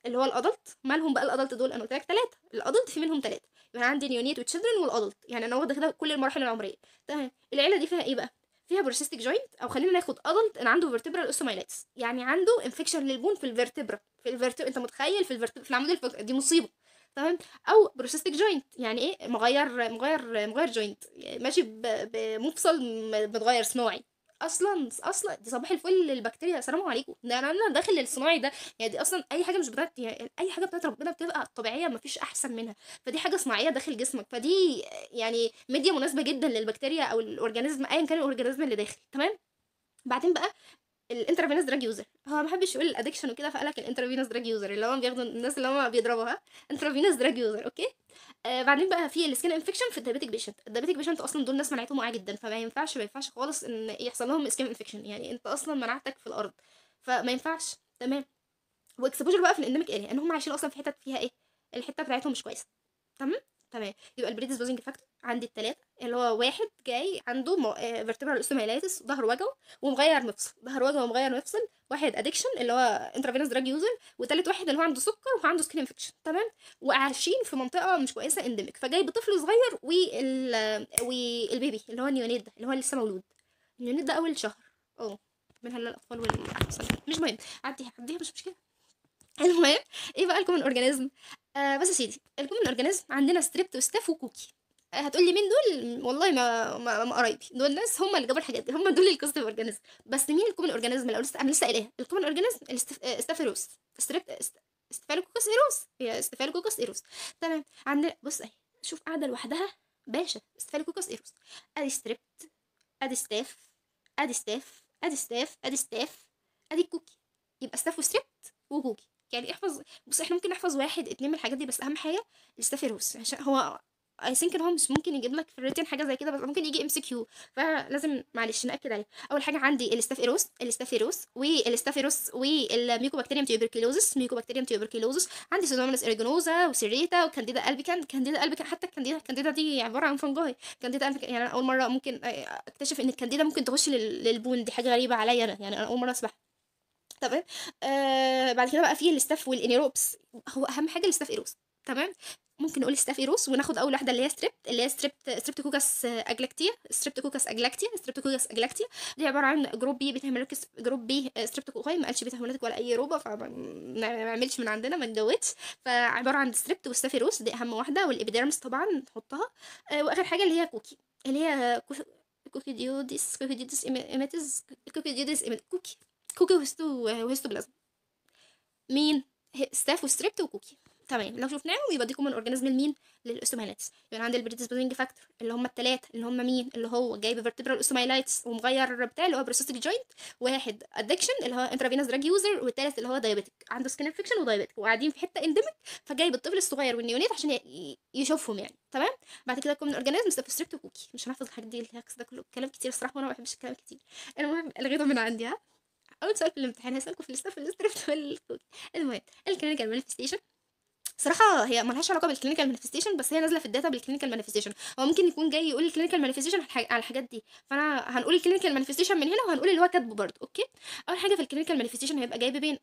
اللي هو الادلت مالهم بقى الادلت دول انا قلت لك ثلاثه الادلت في منهم ثلاثه يبقى عندي نيونيت وتشيلدرن والادلت يعني انا واخده كده كل المراحل العمريه تمام العيله دي فيها ايه بقى فيها بروسيستيك جوينت او خلينا ناخد ادلت ان عنده فيرتبرال اوستومايلايتس يعني عنده انفكشن للبون في الفيرتبرا في الفيرت انت متخيل في الفيرت في العمود الفقري دي مصيبه تمام او بروسيستيك جوينت يعني ايه مغير مغير مغير جوينت يعني ماشي بمفصل متغير صناعي اصلا اصلا دي صباح الفل للبكتيريا السلام عليكم ده انا انا داخل الصناعي ده يعني دي اصلا اي حاجه مش بتاعت يعني اي حاجه بتاعت ربنا بتبقى طبيعيه مفيش احسن منها فدي حاجه صناعيه داخل جسمك فدي يعني ميديا مناسبه جدا للبكتيريا او الاورجانيزم ايا كان الاورجانيزم اللي داخل تمام بعدين بقى الانترفينوس دراج يوزر هو ما حبش يقول الادكشن وكده فقال لك الانترفينوس دراج يوزر اللي هو بياخدوا الناس اللي هم بيضربوها انترفينوس دراج يوزر اوكي آه بعدين بقى في السكن انفكشن في الدايبيتك بيشنت الدايبيتك بيشنت اصلا دول ناس مناعتهم واعيه جدا فما ينفعش ما ينفعش خالص ان يحصل لهم سكن انفكشن يعني انت اصلا مناعتك في الارض فما ينفعش تمام واكسبوجر بقى في الاندميك اريا ان هم عايشين اصلا في حتت فيها ايه الحته بتاعتهم مش كويسه تمام تمام يبقى البريديسبوزنج فاكتور عندي التلاتة اللي هو واحد جاي عنده فيرتبرال استوميلاتس آه، ظهر وجعه ومغير مفصل ظهر وجعه ومغير مفصل واحد ادكشن اللي هو انترافينوس دراج يوزر وتالت واحد اللي هو عنده سكر وعنده سكين انفكشن تمام وعايشين في منطقه مش كويسه انديميك فجاي بطفل صغير وال والبيبي اللي هو النيونيت ده اللي هو لسه مولود النيونيت ده اول شهر اه من هلا الاطفال والاحسن مش مهم عديها عديها مش مشكله المهم ايه بقى الكومن اورجانيزم آه بس يا سيدي الكومن اورجانيزم عندنا ستريبت وستاف وكوكي آه هتقولي مين دول والله ما ما, ما قرايبي دول ناس هم اللي جابوا الحاجات دي هم دول الكوستيف اورجانيزم بس مين الكومن اورجانيزم لسه انا لسه قايلاها الكومن اورجانيزم الاستافيروس ستريبت استفالوكوكس ايروس هي استفالوكوكس ايروس تمام عندنا بص اهي شوف قاعده لوحدها باشا استفالوكوكس ايروس ادي ستريبت ادي ستاف ادي ستاف ادي ستاف ادي ستاف ادي كوكي يبقى ستاف وستريبت وكوكي يعني احفظ بص احنا ممكن نحفظ واحد اتنين من الحاجات دي بس اهم حاجه الاستافيروس عشان هو اي ثينك ان هو مش ممكن يجيب لك في الريتن حاجه زي كده بس ممكن يجي ام سي كيو فلازم معلش ناكد عليه اول حاجه عندي الاستافيروس الاستافيروس والاستافيروس والميكوبكتيريوم تيوبركلوزس ميكوبكتيريوم تيوبركلوزس عندي سودوموناس ارجنوزا وسيريتا وكانديدا البيكان كانديدا البيكان حتى الكانديدا الكانديدا دي عباره عن فنجاي كانديدا البيكان يعني انا اول مره ممكن اكتشف ان الكانديدا ممكن تخش للبون دي حاجه غريبه عليا انا يعني انا اول مره اسمعها تمام آه بعد كده بقى في الاستاف والانيروبس هو اهم حاجه الاستاف ايروس تمام ممكن نقول ايروس وناخد اول واحده اللي هي ستريبت اللي هي ستريبت ستريبت كوكاس اجلاكتيا ستريبت كوكاس اجلاكتيا ستريبت كوكاس اجلاكتيا دي عباره عن جروب بي بيتهملوكس جروب بي ستريبت كوكاي ما قالش بيتهملوكس ولا اي روبا فما نعملش من عندنا ما نجودش فعباره عن ستريبت ايروس دي اهم واحده والابيديرمس طبعا نحطها آه، واخر حاجه اللي هي كوكي اللي هي كوكي ديوديس كوكي ديوديس ايميتس كوكي ديوديس كوكي كوكي وهستو وهستو بلازما مين ستاف وستريبت وكوكي تمام لو شفناهم يبقى دي كومن اورجانيزم لمين للاستوميلايتس يبقى يعني عندي البريتس البريدسبوزنج فاكتور اللي هم الثلاثه اللي هم مين اللي هو جايب فيرتيبرال استوميلايتس ومغير بتاع اللي هو بروستيك جوينت واحد ادكشن اللي هو انترافينس دراج يوزر والثالث اللي هو دايابيتك عنده سكين انفكشن ودايابيتك وقاعدين في حته انديميك فجايب الطفل الصغير والنيونيت عشان يشوفهم يعني تمام بعد كده كومن اورجانيزم ستاف وستريبت وكوكي مش هنحفظ الحاجات دي الهاكس ده كله كلام كتير الصراحه وانا ما بحبش الكلام كتير المهم الغيضه من عندي ها اول سؤال في الامتحان هسالكم في الاستاف والستريبت والكود المهم الكلينيكال مانيفستيشن صراحه هي ملهاش علاقه بالكلينيكال مانيفستيشن بس هي نازله في الداتا بالكلينيكال مانيفستيشن هو ممكن يكون جاي يقول الكلينيكال مانيفستيشن على الحاجات دي فانا هنقول الكلينيكال مانيفستيشن من هنا وهنقول اللي هو كاتبه برضه اوكي اول حاجه في الكلينيكال مانيفستيشن هيبقى جايب بين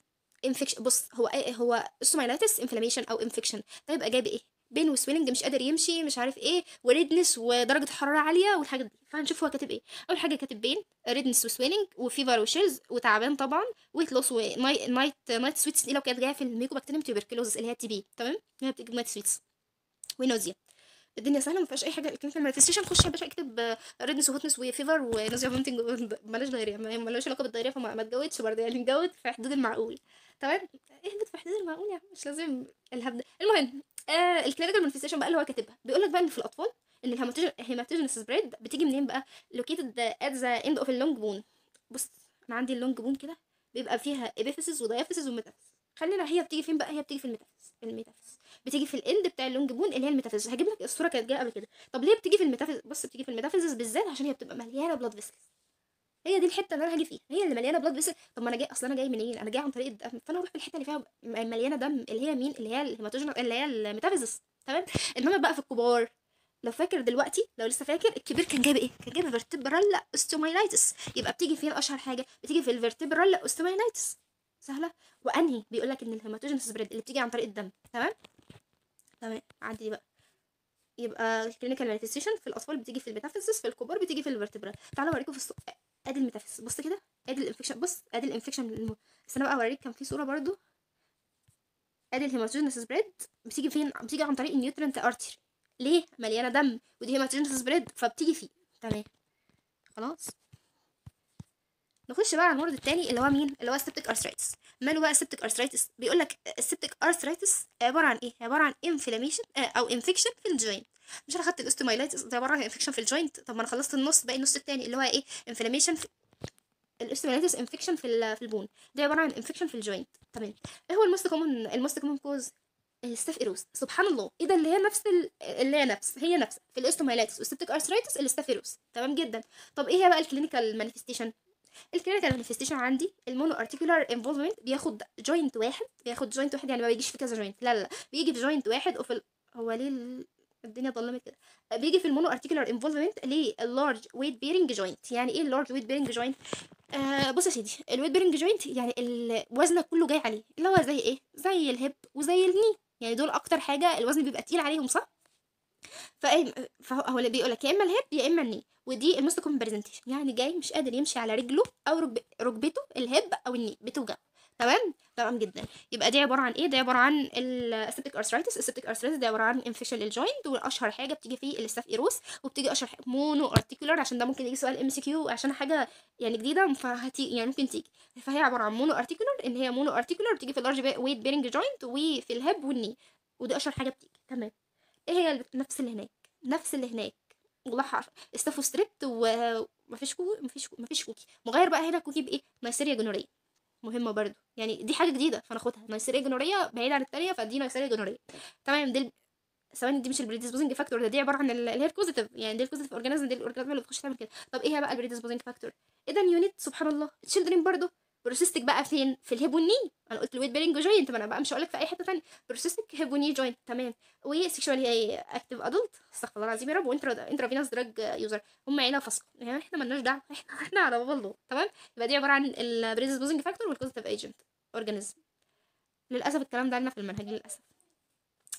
انفكشن بص هو ايه هو السومايلاتس انفلاميشن او انفكشن طيب يبقى جايب ايه بين وسويلنج مش قادر يمشي مش عارف ايه وريدنس ودرجه حراره عاليه والحاجات دي فهنشوف هو كاتب ايه اول حاجه كاتب بين ريدنس وسويلنج وفيفر وشيلز وتعبان طبعا ويت لوس ونايت نايت سويتس دي لو كانت جايه في الميكو بكتيريم تيوبركلوزس اللي هي تي بي تمام هي بتجيب نايت سويتس ونوزيا الدنيا سهله ما فيهاش اي حاجه الكلينيكال مانيفستيشن خش يا باشا اكتب آه، ريدنس وهوتنس وفيفر ونوزيا فومتنج مالهاش دايريا مالهاش علاقه بالدايريا فما تجودش برضه يعني نجود في حدود المعقول تمام اهبط في حدود المعقول يا مش لازم الهبده المهم آه الكلينيكال مانيفستيشن بقى اللي هو كاتبها بيقول لك بقى ان في الاطفال ان الهيماتوجينس بريد بتيجي منين بقى لوكيتد ات ذا اند اوف اللونج بون بص انا عندي اللونج بون كده بيبقى فيها ابيثيسز ودايفيسز وميتافيسز خلينا هي بتيجي فين بقى هي بتيجي في الميتافيز الميتافيس بتيجي في الاند بتاع اللونج بون اللي هي الميتافيس هجيب لك الصوره كانت جايه قبل كده طب ليه بتيجي في الميتافيس بص بتيجي في الميتافيس بالذات عشان هي بتبقى مليانه بلاد فيسلز هي دي الحته اللي انا هاجي فيها هي اللي مليانه بلاد فيسل طب ما انا جاي اصل انا جاي منين انا جاي عن طريق الدم فانا اروح الحته اللي فيها مليانه دم اللي هي مين اللي هي الهيماتوجينال اللي هي الميتافيزس تمام انما بقى في الكبار لو فاكر دلوقتي لو لسه فاكر الكبير كان جايب ايه كان جايب فيرتبرال اوستومايلايتس يبقى بتيجي فين اشهر حاجه بتيجي في الفيرتبرال اوستومايلايتس سهله وانهي بيقول لك ان الهيماتوجين سبريد اللي بتيجي عن طريق الدم تمام تمام عدي بقى يبقى الكلينيكال مانيفستيشن في الاطفال بتيجي في الميتافيزس في الكبار بتيجي في الفرتبرا تعالوا اوريكم في الص... ادي الميتافيس بص كده ادي الانفكشن بص ادي الانفكشن استنى بقى اوريك كان في صوره برضو ادي الهيماتوجينس سبريد بتيجي فين بتيجي عن طريق النيوترنت ارتري ليه مليانه دم ودي هيماتوجينس سبريد فبتيجي فيه تمام خلاص نخش بقى على المرض التاني اللي هو مين اللي هو السبتك ارثرايتس ما بقى السبتك ارثرايتس بيقول لك السبتك ارثرايتس عباره عن ايه عباره عن انفلاميشن آه، او انفكشن في الجوينت مش انا خدت الاستومايلايتس ده عن انفكشن في الجوينت طب ما انا خلصت النص باقي النص التاني اللي هو ايه انفلاميشن في الاستومايلايتس انفكشن في في البون ده عباره عن انفكشن في الجوينت تمام ايه هو الموست كومن الموست كومن كوز الستاف ايروس سبحان الله ايه ده اللي هي نفس اللي هي نفس هي نفس في الاستومايلايتس والسبتك ارثرايتس الستاف ايروس تمام جدا طب ايه هي بقى الكلينيكال مانيفستيشن الكلينيكال مانيفستيشن عندي المونو ارتيكولار انفولفمنت بياخد جوينت واحد بياخد جوينت واحد يعني ما بيجيش في كذا جوينت لا لا بيجي في جوينت واحد وفي ال... هو ليه الدنيا ظلمت كده بيجي في المونو ارتيكولار انفولفمنت اللارج ويت بيرنج جوينت يعني ايه اللارج ويت بيرنج جوينت آه بص يا سيدي الويت بيرنج جوينت يعني وزنك كله جاي عليه اللي هو زي ايه زي الهب وزي الني يعني دول اكتر حاجه الوزن بيبقى تقيل عليهم صح فهو اللي بيقول لك يا اما الهيب يا اما الني ودي الموست برزنتيشن يعني جاي مش قادر يمشي على رجله او ركبته الهيب او الني بتوجع تمام تمام جدا يبقى دي عباره عن ايه ده عباره عن الاسبتيك ارثرايتس الاسبتيك ارثرايتس ده عباره عن انفشن للجوينت واشهر حاجه بتيجي فيه الاستاف ايروس وبتيجي اشهر حاجة مونو ارتيكولار عشان ده ممكن يجي سؤال ام سي كيو عشان حاجه يعني جديده فهتي يعني ممكن تيجي فهي عباره عن مونو ارتيكولار ان هي مونو ارتيكولار بتيجي في اللارج ويت بيرنج جوينت وفي الهب والني ودي اشهر حاجه بتيجي تمام ايه هي نفس اللي هناك نفس اللي هناك والله حرف استفو ستريبت ومفيش كوكي مفيش كوكي مفيش كوكي مغير بقى هنا كوكي بايه مايسيريا جنوريه مهمه برضو يعني دي حاجه جديده فناخدها مايسيريا جنوريه بعيد عن الثانيه فدي مايسيريا جنوريه تمام دي ثواني دي مش البريديسبوزنج فاكتور ده دي عباره عن اللي هي الكوزيتيف يعني دي الكوزيتيف اورجانيزم دي الاورجانيزم اللي بتخش تعمل كده طب ايه هي بقى البريديسبوزنج فاكتور اذا إيه يونت سبحان الله تشيلدرن برضو بروسيستك بقى فين في الهيب والني انا قلت الويت بيرنج جوينت ما انا بقى مش هقول لك في اي حته ثانيه بروسيستك هيب وني جوينت تمام وسكشوالي اكتف ادلت استغفر الله العظيم يا رب وانترا فينس دراج يوزر هم عيله فصل يعني احنا مالناش دعوه احنا احنا على الله تمام يبقى دي عباره عن بوزنج فاكتور والكوزيتيف ايجنت اورجانيزم للاسف الكلام ده عندنا في المنهج للاسف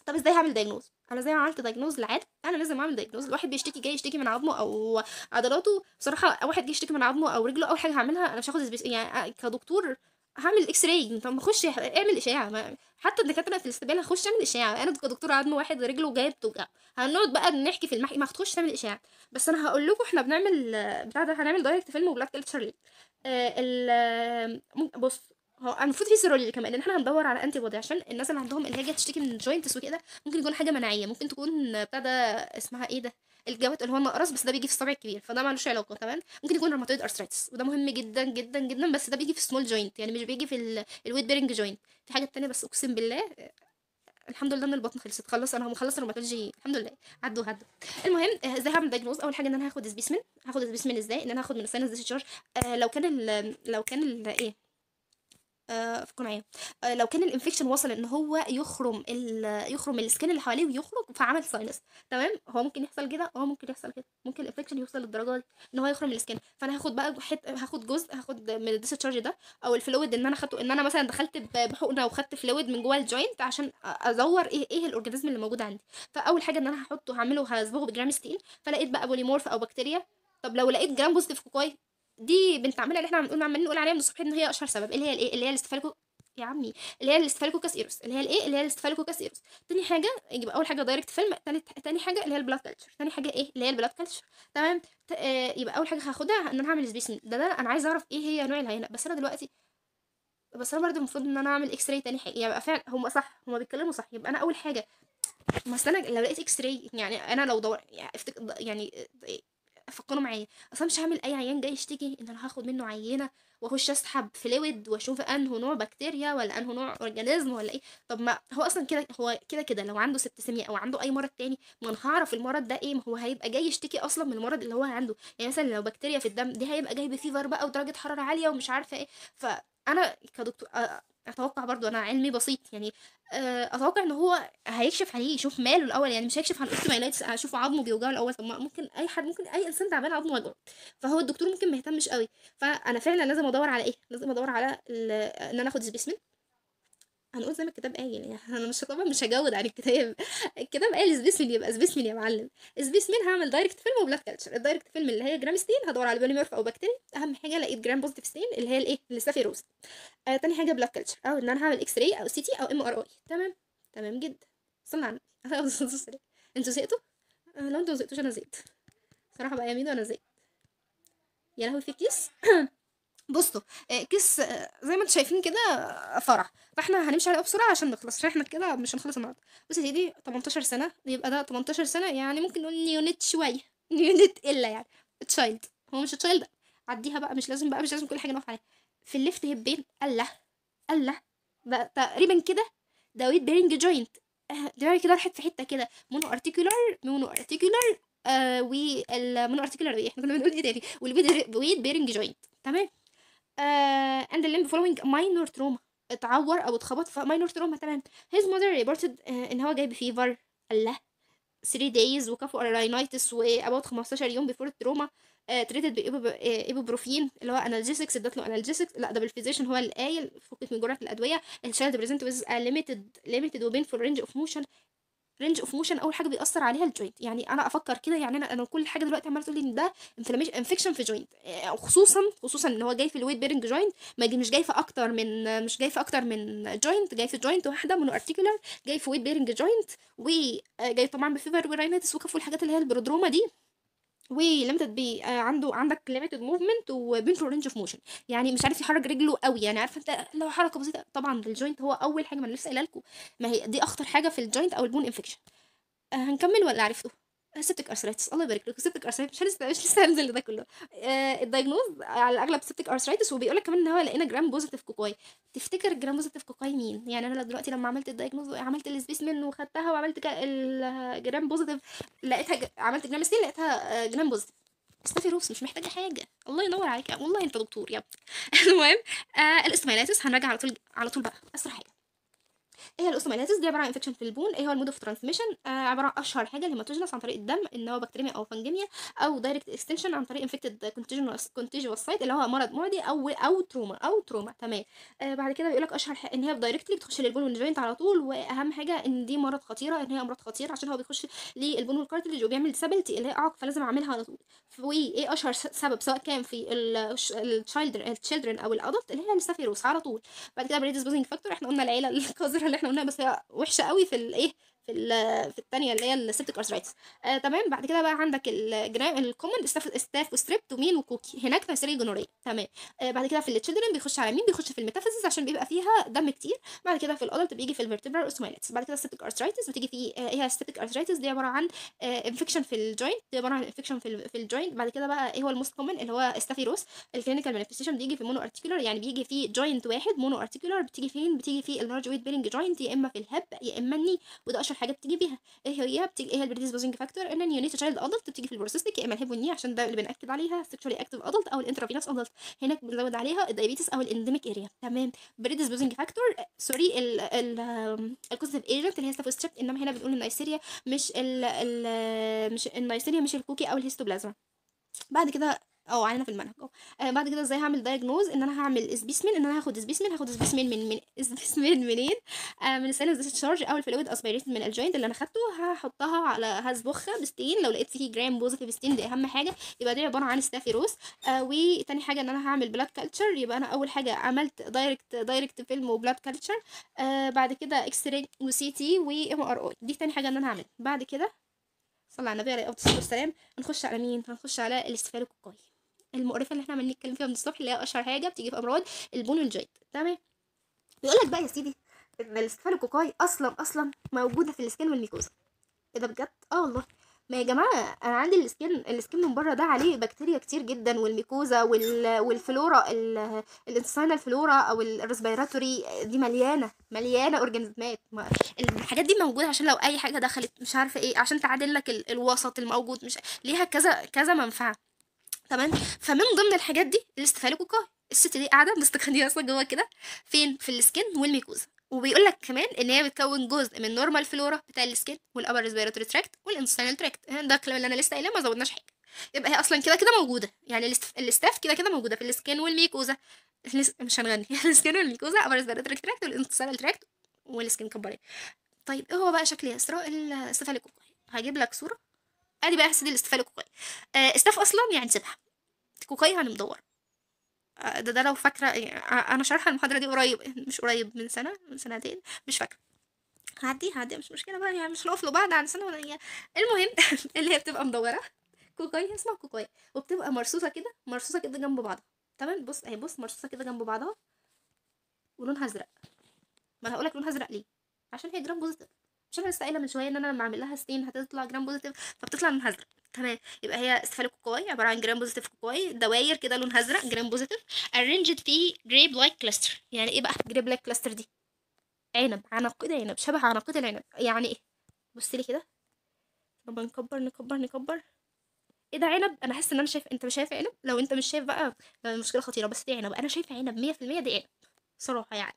طب ازاي هعمل دايجنوز انا زي ما عملت دايجنوز لعاد انا لازم اعمل دايجنوز الواحد بيشتكي جاي يشتكي من عظمه او عضلاته بصراحه واحد جاي يشتكي من عظمه او رجله اول حاجه هعملها انا مش هاخد يعني كدكتور هعمل اكس راي طب ما اخش اعمل اشعه حتى الدكاتره في الاستقبال هخش اعمل اشعه انا كدكتور عظم واحد رجله جايه بتوجع هنقعد بقى نحكي في المحكمه ما هتخش تعمل اشعه بس انا هقول لكم احنا بنعمل بتاع ده هنعمل دايركت فيلم وبلاد كلتشر ليه آه ال... بص هو المفروض في سيرولي كمان لان احنا هندور على انتي بودي عشان الناس اللي عندهم اللي هي تشتكي من جوينتس وكده ممكن يكون حاجه مناعيه ممكن تكون بتاع ده اسمها ايه ده الجوات اللي هو النقرس بس ده بيجي في الصبع الكبير فده ملوش علاقه تمام ممكن يكون روماتويد ارثرايتس وده مهم جدا جدا جدا بس ده بيجي في السمول جوينت يعني مش بيجي في الويت بيرنج جوينت في حاجه تانية بس اقسم بالله الحمد لله ان البطن خلصت خلص انا مخلص الروماتولوجي الحمد لله عدوا عدوا المهم إيه، ازاي هعمل دايجنوز اول حاجه ان انا هاخد سبيسمن هاخد سبيسمن ازاي ان انا هاخد من الساينس ديشارج آه لو كان لو كان ايه آه، في معايا آه، لو كان الانفكشن وصل ان هو يخرم ال يخرم السكن اللي حواليه ويخرج فعمل ساينس تمام هو ممكن يحصل كده هو ممكن يحصل كده ممكن الانفكشن يوصل للدرجه دي ان هو يخرم السكن فانا هاخد بقى حت... هاخد جزء هاخد من الديسشارج ده او الفلويد ان انا اخدته ان انا مثلا دخلت بحقنه وخدت فلويد من جوه الجوينت عشان ازور ايه ايه الاورجانيزم اللي موجود عندي فاول حاجه ان انا هحطه هعمله هصبغه بجرام ستين فلقيت بقى بوليمورف او بكتيريا طب لو لقيت جرام بوزيتيف كوكاي دي بنستعملها اللي احنا عم نقول عمالين نقول عليها من الصبح ان هي اشهر سبب اللي هي الايه اللي هي الاستفالكو يا عمي اللي هي الاستفالكو ايروس اللي هي الايه اللي هي الاستفالكو ايروس تاني حاجه يبقى اول حاجه دايركت فيلم تاني, حاجه اللي هي البلاد كلتشر تاني حاجه ايه اللي هي البلاد كلتشر تمام آه يبقى اول حاجه هاخدها ان انا هعمل سبيسنج ده, ده انا عايزه اعرف ايه هي نوع العينه بس انا دلوقتي بس انا برضه المفروض ان انا اعمل اكس راي تاني حاجه يبقى فعلا هم صح هم بيتكلموا صح يبقى انا اول حاجه ما انا لو لقيت اكس راي يعني انا لو دور يعني, يعني فكروا معايا اصلا مش هعمل اي عيان جاي يشتكي ان انا هاخد منه عينه واخش اسحب فلويد واشوف انه نوع بكتيريا ولا انه نوع اورجانيزم ولا ايه طب ما هو اصلا كده هو كده كده لو عنده سبتسيميا او عنده اي مرض تاني ما انا هعرف المرض ده ايه ما هو هيبقى جاي يشتكي اصلا من المرض اللي هو عنده يعني مثلا لو بكتيريا في الدم دي هيبقى جاي بفيفر بقى ودرجه حراره عاليه ومش عارفه ايه فانا كدكتور آه، اتوقع برضو انا علمي بسيط يعني آه، اتوقع ان هو هيكشف عليه يشوف ماله الاول يعني مش هيكشف عن اوستيمايلايتس هشوف عظمه بيوجعه الاول طب ممكن اي حد ممكن اي انسان تعبان عظمه يوجعه فهو الدكتور ممكن ما يهتمش قوي فانا فعلا لازم ادور على ايه لازم ادور على ان انا اخد سبيسمنت هنقول زي ما الكتاب قايل يعني انا مش طبعا مش هجود عن الكتاب الكتاب قال مين يبقى مين يا معلم مين هعمل دايركت فيلم وبلاد كلتشر الدايركت فيلم اللي هي جرام ستين هدور على بوليمورف او بكتيريا اهم حاجه لقيت جرام بوزيتيف ستين اللي هي الايه السافيروز آه تاني حاجه بلاد كلتشر او ان انا هعمل اكس راي او سي تي او ام ار اي تمام تمام جدا صلى على النبي انتوا زهقتوا آه لو انتوا ما زهقتوش انا زهقت صراحه بقى يا ميدو انا زهقت يا لهوي في كيس بصوا كيس زي ما انتم شايفين كده فرح فاحنا هنمشي عليه بسرعه عشان نخلص احنا كده مش هنخلص النهارده بص يا سيدي 18 سنه يبقى ده 18 سنه يعني ممكن نقول نيونت شويه نيونت الا يعني تشايلد هو مش تشايلد بقى عديها بقى مش لازم بقى مش لازم كل حاجه نقف عليها في الليفت هبين الله الله بقى تقريبا كده ده ويت بيرنج جوينت ده كده راحت في حته كده مونو ارتيكولار مونو ارتيكولار آه والمونو ارتيكولار ايه احنا كنا بنقول ايه تاني والويت بيرنج جوينت تمام uh, and the limb following minor trauma اتعور او اتخبط في minor trauma تمام his mother reported uh, ان هو جايب fever الله 3 days وكفو rhinitis و about 15 يوم before التروما تريتد بإيبوبروفين اللي هو انالجيسكس ادت له انالجيسكس لا ده بالفيزيشن هو اللي قايل فكك من جرعه الادويه الشايلد بريزنت ويز ليميتد ليميتد وبين فور رينج اوف موشن رينج اوف موشن اول حاجه بيأثر عليها الجوينت يعني انا افكر كده يعني انا انا كل حاجه دلوقتي عماله تقول لي ان ده انفكشن في جوينت آه، خصوصا خصوصا ان هو جاي في الويت بيرنج جوينت ما مش جاي في اكتر من مش جاي في اكتر من جوينت جاي في جوينت واحده مونو ارتيكولار جاي في ويت بيرنج جوينت وجاي طبعا بفيفر وراينيتس وكف الحاجات اللي هي البرودروما دي وليمتد بي آه، عنده عندك ليمتد موفمنت وبنترو رينج اوف موشن يعني مش عارف يحرك رجله قوي يعني عارف انت لو حركه بسيطه طبعا الجوينت هو اول حاجه ما انا لسه قايله لكم ما هي دي اخطر حاجه في الجوينت او البون انفكشن آه، هنكمل ولا عرفتوا سبتك ارثرايتس الله يبارك لك سبتك ارثرايتس مش لسه مش لسه هنزل ده كله آه الدايجنوز على الاغلب سبتك ارثرايتس وبيقول لك كمان ان هو لقينا جرام بوزيتيف كوكاي تفتكر الجرام بوزيتيف كوكاي مين يعني انا دلوقتي لما عملت الدايجنوز عملت السبيس منه وخدتها وعملت الجرام بوزيتيف لقيتها ج... عملت جرام سين لقيتها جرام آه، بوزيتيف استفي روس مش محتاجه حاجه الله ينور عليك والله انت دكتور يا المهم آه الاسمايلاتس هنرجع على طول على طول بقى اسرع حاجه ايه هي الاسوما دي عباره عن انفكشن في البون ايه هو المود اوف ترانسميشن آه عباره عن اشهر حاجه الهيماتوجينس عن طريق الدم ان هو بكتيريا او فانجيميا او دايركت اكستنشن عن طريق انفكتد كونتيجنوس كونتيجوس سايت اللي هو مرض معدي او او تروما او تروما تمام آه بعد كده بيقول لك اشهر ان هي دايركتلي بتخش للبون والجوينت على طول واهم حاجه ان دي مرض خطيره ان هي امراض خطيره عشان هو بيخش للبون والكارتلج وبيعمل ديسابيلتي اللي هي اعق فلازم اعملها على طول وايه اشهر سبب سواء كان في التشايلدرن او الادلت اللي هي السفيروس على طول بعد كده بريدسبوزنج فاكتور احنا قلنا العيله القذره إحنا قلناها بس هي وحشة قوي في الإيه في في الثانيه اللي هي السبتك ارثرايتس آه تمام بعد كده بقى عندك الجرام الكومن ستاف وستريبت ومين وكوكي هناك فسيري جنوريه تمام آه بعد كده في التشيلدرن بيخش على مين بيخش في الميتافيزس عشان بيبقى فيها دم كتير بعد كده في الادلت بيجي في الفيرتبرال اوسمايتس بعد كده السبتك ارثرايتس بتيجي في ايه هي السبتك ارثرايتس دي عباره عن انفكشن آه، في الجوينت دي عباره عن انفكشن في, في الجوينت بعد كده بقى ايه هو الموست كومن اللي هو ستافيروس الكلينيكال مانيفيستيشن بيجي في مونو ارتيكولار يعني بيجي في جوينت واحد مونو ارتيكولار بتيجي فين بتيجي في اللارج ويت بيرنج جوينت يا اما في الهب يا اما الني وده اشهر اكتر حاجه بتيجي بيها ايه هي إيه بتيجي ايه البريديس بوزنج فاكتور ان النيونيت تشايلد ادلت بتيجي في البروسيستيك يا اما الهيب والنية عشان ده اللي بناكد عليها سيكشوالي اكتف ادلت او الانترافينوس ادلت هناك بنزود عليها الدايبيتس او الانديميك اريا تمام بريديس بوزنج فاكتور سوري ال ال الكوزيتيف ايجنت اللي هي ستافوستريبت انما هنا بنقول النايسيريا مش ال ال مش النايسيريا مش الكوكي او الهيستوبلازما بعد كده اه علينا في المنهج اه بعد كده ازاي هعمل دايجنوز ان انا هعمل سبيسمن ان انا هاخد سبيسمن هاخد سبيسمن من من سبيسمن منين آه من السينس تشارج او الفلويد اسبيريتد من الجوينت اللي انا خدته هحطها على هزبخه بستين لو لقيت فيه جرام بوزيتيف ستين دي اهم حاجه يبقى دي عباره عن ستافيروس آه وتاني حاجه ان انا هعمل بلاد كلتشر يبقى انا اول حاجه عملت دايركت دايركت فيلم وبلاد كلتشر آه بعد كده اكس راي وسي تي وام ار اي دي تاني حاجه ان انا هعملها بعد كده صلى على النبي عليه الصلاه والسلام هنخش على مين هنخش على الكوكاي المقرفه اللي احنا عمالين نتكلم فيها من الصبح اللي هي اشهر حاجه بتيجي في امراض البون والجلد تمام بيقول لك بقى يا سيدي ان الاستفالوكوكاي اصلا اصلا موجوده في السكن والميكوزا ايه ده بجد اه والله ما يا جماعه انا عندي السكن السكن من بره ده عليه بكتيريا كتير جدا والميكوزا وال... والفلورا الانساينا الفلورا او الريسبيراتوري دي مليانه مليانه اورجانيزمات الحاجات دي موجوده عشان لو اي حاجه دخلت مش عارفه ايه عشان تعادل لك ال... الوسط الموجود مش ليها كذا كذا منفعه تمام فمن ضمن الحاجات دي الاستخراج الست دي قاعده مستخدمه اصلا جوه كده فين في السكن والميكوزا وبيقول لك كمان ان هي بتكون جزء من نورمال فلورا بتاع السكن والابر ريسبيراتوري تراكت والانستينال تراكت ده الكلام اللي انا لسه قايلاه ما زودناش حاجه يبقى هي اصلا كده كده موجوده يعني الاستاف كده كده موجوده في السكن والميكوزا مش هنغني يعني السكن والميكوزا ابر ريسبيراتوري تراكت والانستينال تراكت والسكن كبريه طيب ايه هو بقى شكل اسراء السفاليكوكاي هجيب لك صوره ادي بقى احسن الاستفاء الكوكاي آه استاف اصلا يعني سيبها كوكاي يعني مدور ده ده لو فاكره يعني آه، انا شارحه المحاضره دي قريب مش قريب من سنه من سنتين مش فاكره هعدي هعدي مش مشكله بقى يعني مش هنقف بعد عن سنه ولا يعني. المهم اللي هي بتبقى مدوره كوكاي اسمها كوكاي وبتبقى مرصوصه كده مرصوصه كده جنب بعضها تمام بص اهي بص مرصوصه كده جنب بعضها ولونها ازرق ما انا هقولك لونها ازرق ليه عشان هي جرام بوزيتيف مش انا لسه قايله من شويه ان انا لما اعمل لها ستين هتطلع جرام بوزيتيف فبتطلع لونها ازرق تمام يبقى هي استفالوكوكاي عباره عن جرام بوزيتيف كوكاي دوائر كده لونها ازرق جرام بوزيتيف ارينجد في جريب لايك كلاستر يعني ايه بقى جريب لايك كلاستر دي عنب عناقيد عنب شبه عناقيد العنب يعني ايه بصي لي كده طب نكبر نكبر نكبر ايه ده عنب انا حاسه ان انا شايف انت مش شايف عنب لو انت مش شايف بقى المشكله خطيره بس دي عنب انا شايفه عنب 100% دي عنب صراحه يعني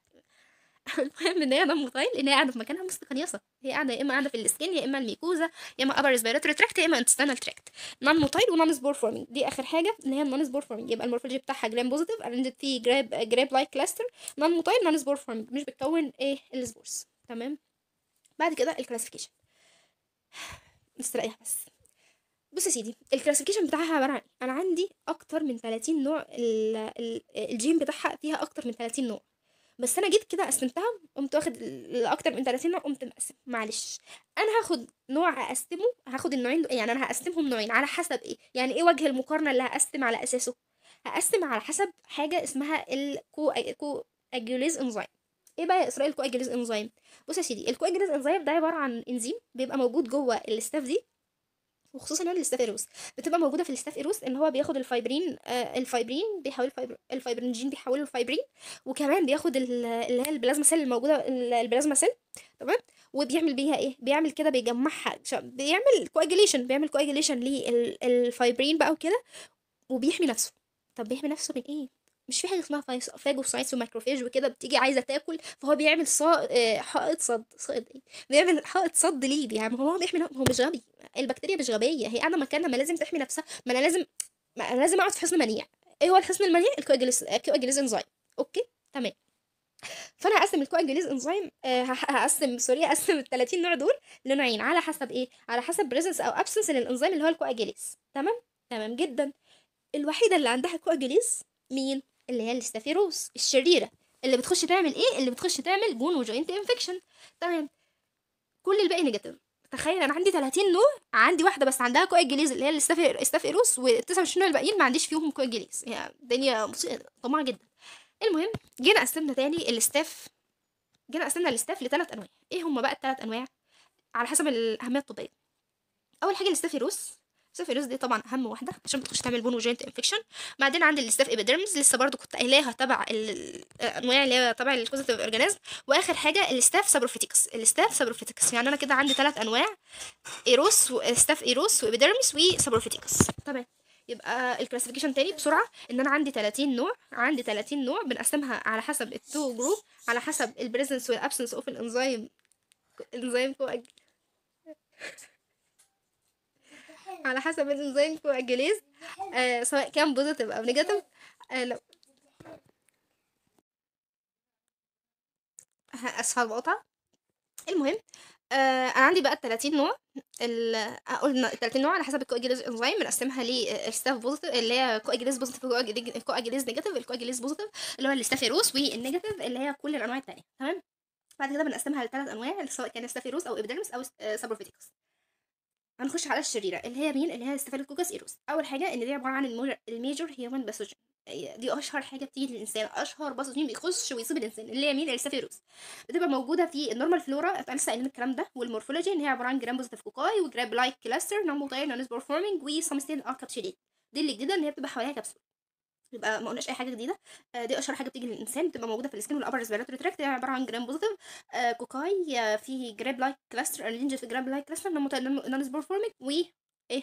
المهم ان هي انا موتايل ان هي قاعده في مكانها مستقنيصه هي قاعده يا اما قاعده في السكين يا اما الميكوزا يا اما ابر ريسبيراتوري تراكت يا اما انتستانال تراكت نون موتايل ونون سبور فورمينج دي اخر حاجه ان هي النون سبور فورمينج يبقى المورفولوجي بتاعها جرام بوزيتيف ارينجد في جراب جراب لايك كلاستر نون موتايل نون سبور فورمينج مش بتكون ايه السبورس تمام بعد كده الكلاسيفيكيشن مستريح بس بص يا سيدي الكلاسيفيكيشن بتاعها عباره عن انا عندي اكتر من 30 نوع الجين بتاعها فيها اكتر من 30 نوع بس انا جيت كده قسمتها قمت واخد الاكتر من 30 نوع قمت مقسم معلش انا هاخد نوع اقسمه هاخد النوعين يعني انا هقسمهم نوعين على حسب ايه يعني ايه وجه المقارنه اللي هقسم على اساسه هقسم على حسب حاجه اسمها الكو كو اجيوليز انزيم ايه بقى يا اسرائيل الكو اجيوليز انزيم بص يا سيدي الكو اجيوليز انزيم ده عباره عن انزيم بيبقى موجود جوه الاستاف دي وخصوصا الستاف الاستافيروس بتبقى موجوده في الاستافيروس ان هو بياخد الفايبرين آه الفايبرين بيحول الفايبرينجين بيحوله لفايبرين وكمان بياخد اللي هي البلازما سيل الموجوده البلازما سيل تمام وبيعمل بيها ايه بيعمل كده بيجمعها بيعمل كواجيليشن بيعمل كواجيليشن للفايبرين بقى وكده وبيحمي نفسه طب بيحمي نفسه من ايه مش في حاجه اسمها سايتس ومايكروفيج وكده بتيجي عايزه تاكل فهو بيعمل صا... آه، حائط صد صد بيعمل حائط صد ليه يعني هو بيحمي هو مش غبي البكتيريا مش غبيه هي انا مكانها ما لازم تحمي نفسها ما انا لازم ما انا لازم اقعد في حصن منيع ايه هو الحصن المنيع الكواجليز آه، انزايم اوكي تمام فانا هقسم الكواجليز انزايم آه، هقسم سوري هقسم ال 30 نوع دول لنوعين على حسب ايه على حسب بريزنس او ابسنس للانزيم اللي هو الكواجليز تمام تمام جدا الوحيده اللي عندها كواجليز مين اللي هي الاستافيروس الشريرة اللي بتخش تعمل ايه اللي بتخش تعمل جون وجوينت انفكشن تمام كل الباقي نيجاتيف تخيل انا عندي 30 نوع عندي واحده بس عندها جليز اللي هي الاستافيروس و29 نوع الباقيين ما عنديش فيهم جليز يعني الدنيا طماعه جدا المهم جينا قسمنا تاني الاستاف جينا قسمنا الاستاف لثلاث انواع ايه هما بقى الثلاث انواع على حسب الاهميه الطبيه اول حاجه الاستافيروس الفيروس دي طبعا اهم واحده عشان بتخش تعمل بون وجينت انفكشن بعدين عندي الاستاف ايبيدرمز لسه برضو كنت قايلاها تبع الانواع اللي هي تبع الكوزيتيف اورجانيزم واخر حاجه الاستاف سابروفيتكس الاستاف سابروفيتكس يعني انا كده عندي ثلاث انواع ايروس واستاف ايروس وايبيدرمس وسابروفيتكس تمام يبقى الكلاسيفيكيشن تاني بسرعه ان انا عندي 30 نوع عندي 30 نوع بنقسمها على حسب التو جروب على حسب البريزنس والابسنس اوف الانزيم الانزيم كو على حسب الانزيم الجليز آه، سواء كان بوزيتيف او نيجاتيف آه، لو اسفه بقطع المهم آه، انا عندي بقى 30 نوع اقول 30 نوع على حسب الكواجليز انزيم بنقسمها ل الستاف بوزيتيف اللي هي كواجيليز بوزيتيف كواجيليز نيجاتيف الكواجيليز بوزيتيف اللي هو الاستافيروس والنيجاتيف اللي هي كل الانواع التانية تمام بعد كده بنقسمها لثلاث انواع سواء كان ستافيروس او ابيدرمس او سابروفيتيكس هنخش على الشريرة اللي هي مين اللي هي ستافيلوكوكس ايروس اول حاجة ان دي عبارة عن الميجور هيومن باثوجين يعني دي اشهر حاجه بتيجي للانسان اشهر باثوجين بيخش ويصيب الانسان اللي هي مين السفيروس بتبقى موجوده في النورمال فلورا انا لسه الكلام ده والمورفولوجي ان هي عباره عن جرام بوزيتيف كوكاي وجراب لايك كلاستر نمو طاير نون سبورفورمينج وسمستين اركابسوليت دي اللي جديده ان هي بتبقى حواليها كبسول يبقى ما قلناش اي حاجه جديده آه، دي اشهر حاجه بتيجي للانسان بتبقى موجوده في السكن والابر ريسبيراتوري تراكت يعني عباره عن جرام بوزيتيف آه، كوكاي آه، في جراب لايك كلاستر ارينج في جراب لايك كلاستر نون فورمينج و ايه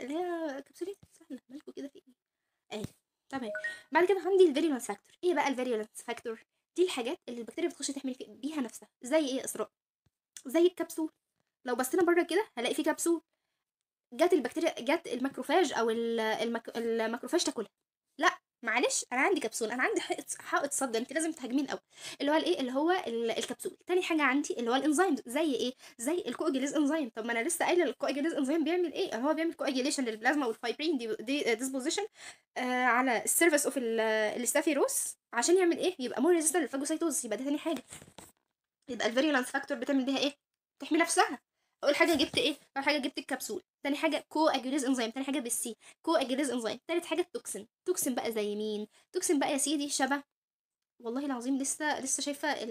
اللي هي كبسولين سهله مالكوا كده في ايه اهي تمام بعد كده عندي الفيريولنس فاكتور ايه بقى الفيريولنس فاكتور دي الحاجات اللي البكتيريا بتخش تحمل بيها نفسها زي ايه اسراء زي الكبسول لو بصينا بره كده هلاقي في كبسول جت البكتيريا جت الماكروفاج او المك... تاكلها لا معلش انا عندي كبسول انا عندي حائط صد انت لازم تهاجمين الاول اللي هو الايه اللي هو الكبسول تاني حاجه عندي اللي هو الانزيم زي ايه زي الكوجليز انزيم طب ما انا لسه قايله الكوجليز انزيم بيعمل ايه هو بيعمل كوجليشن للبلازما والفايبرين دي, دي ديسبوزيشن آه على السيرفيس اوف الاستافيروس عشان يعمل ايه يبقى مور ريزيستنت للفاجوسايتوز يبقى ده تاني حاجه يبقى الفيريولانس فاكتور بتعمل بيها ايه تحمي نفسها اول حاجه جبت ايه اول حاجه جبت الكبسول تاني حاجه كو اجريز انزيم تاني حاجه بالسي كو اجريز انزيم تالت حاجه التوكسين توكسين بقى زي مين توكسين بقى يا سيدي شبه والله العظيم لسه لسه شايفه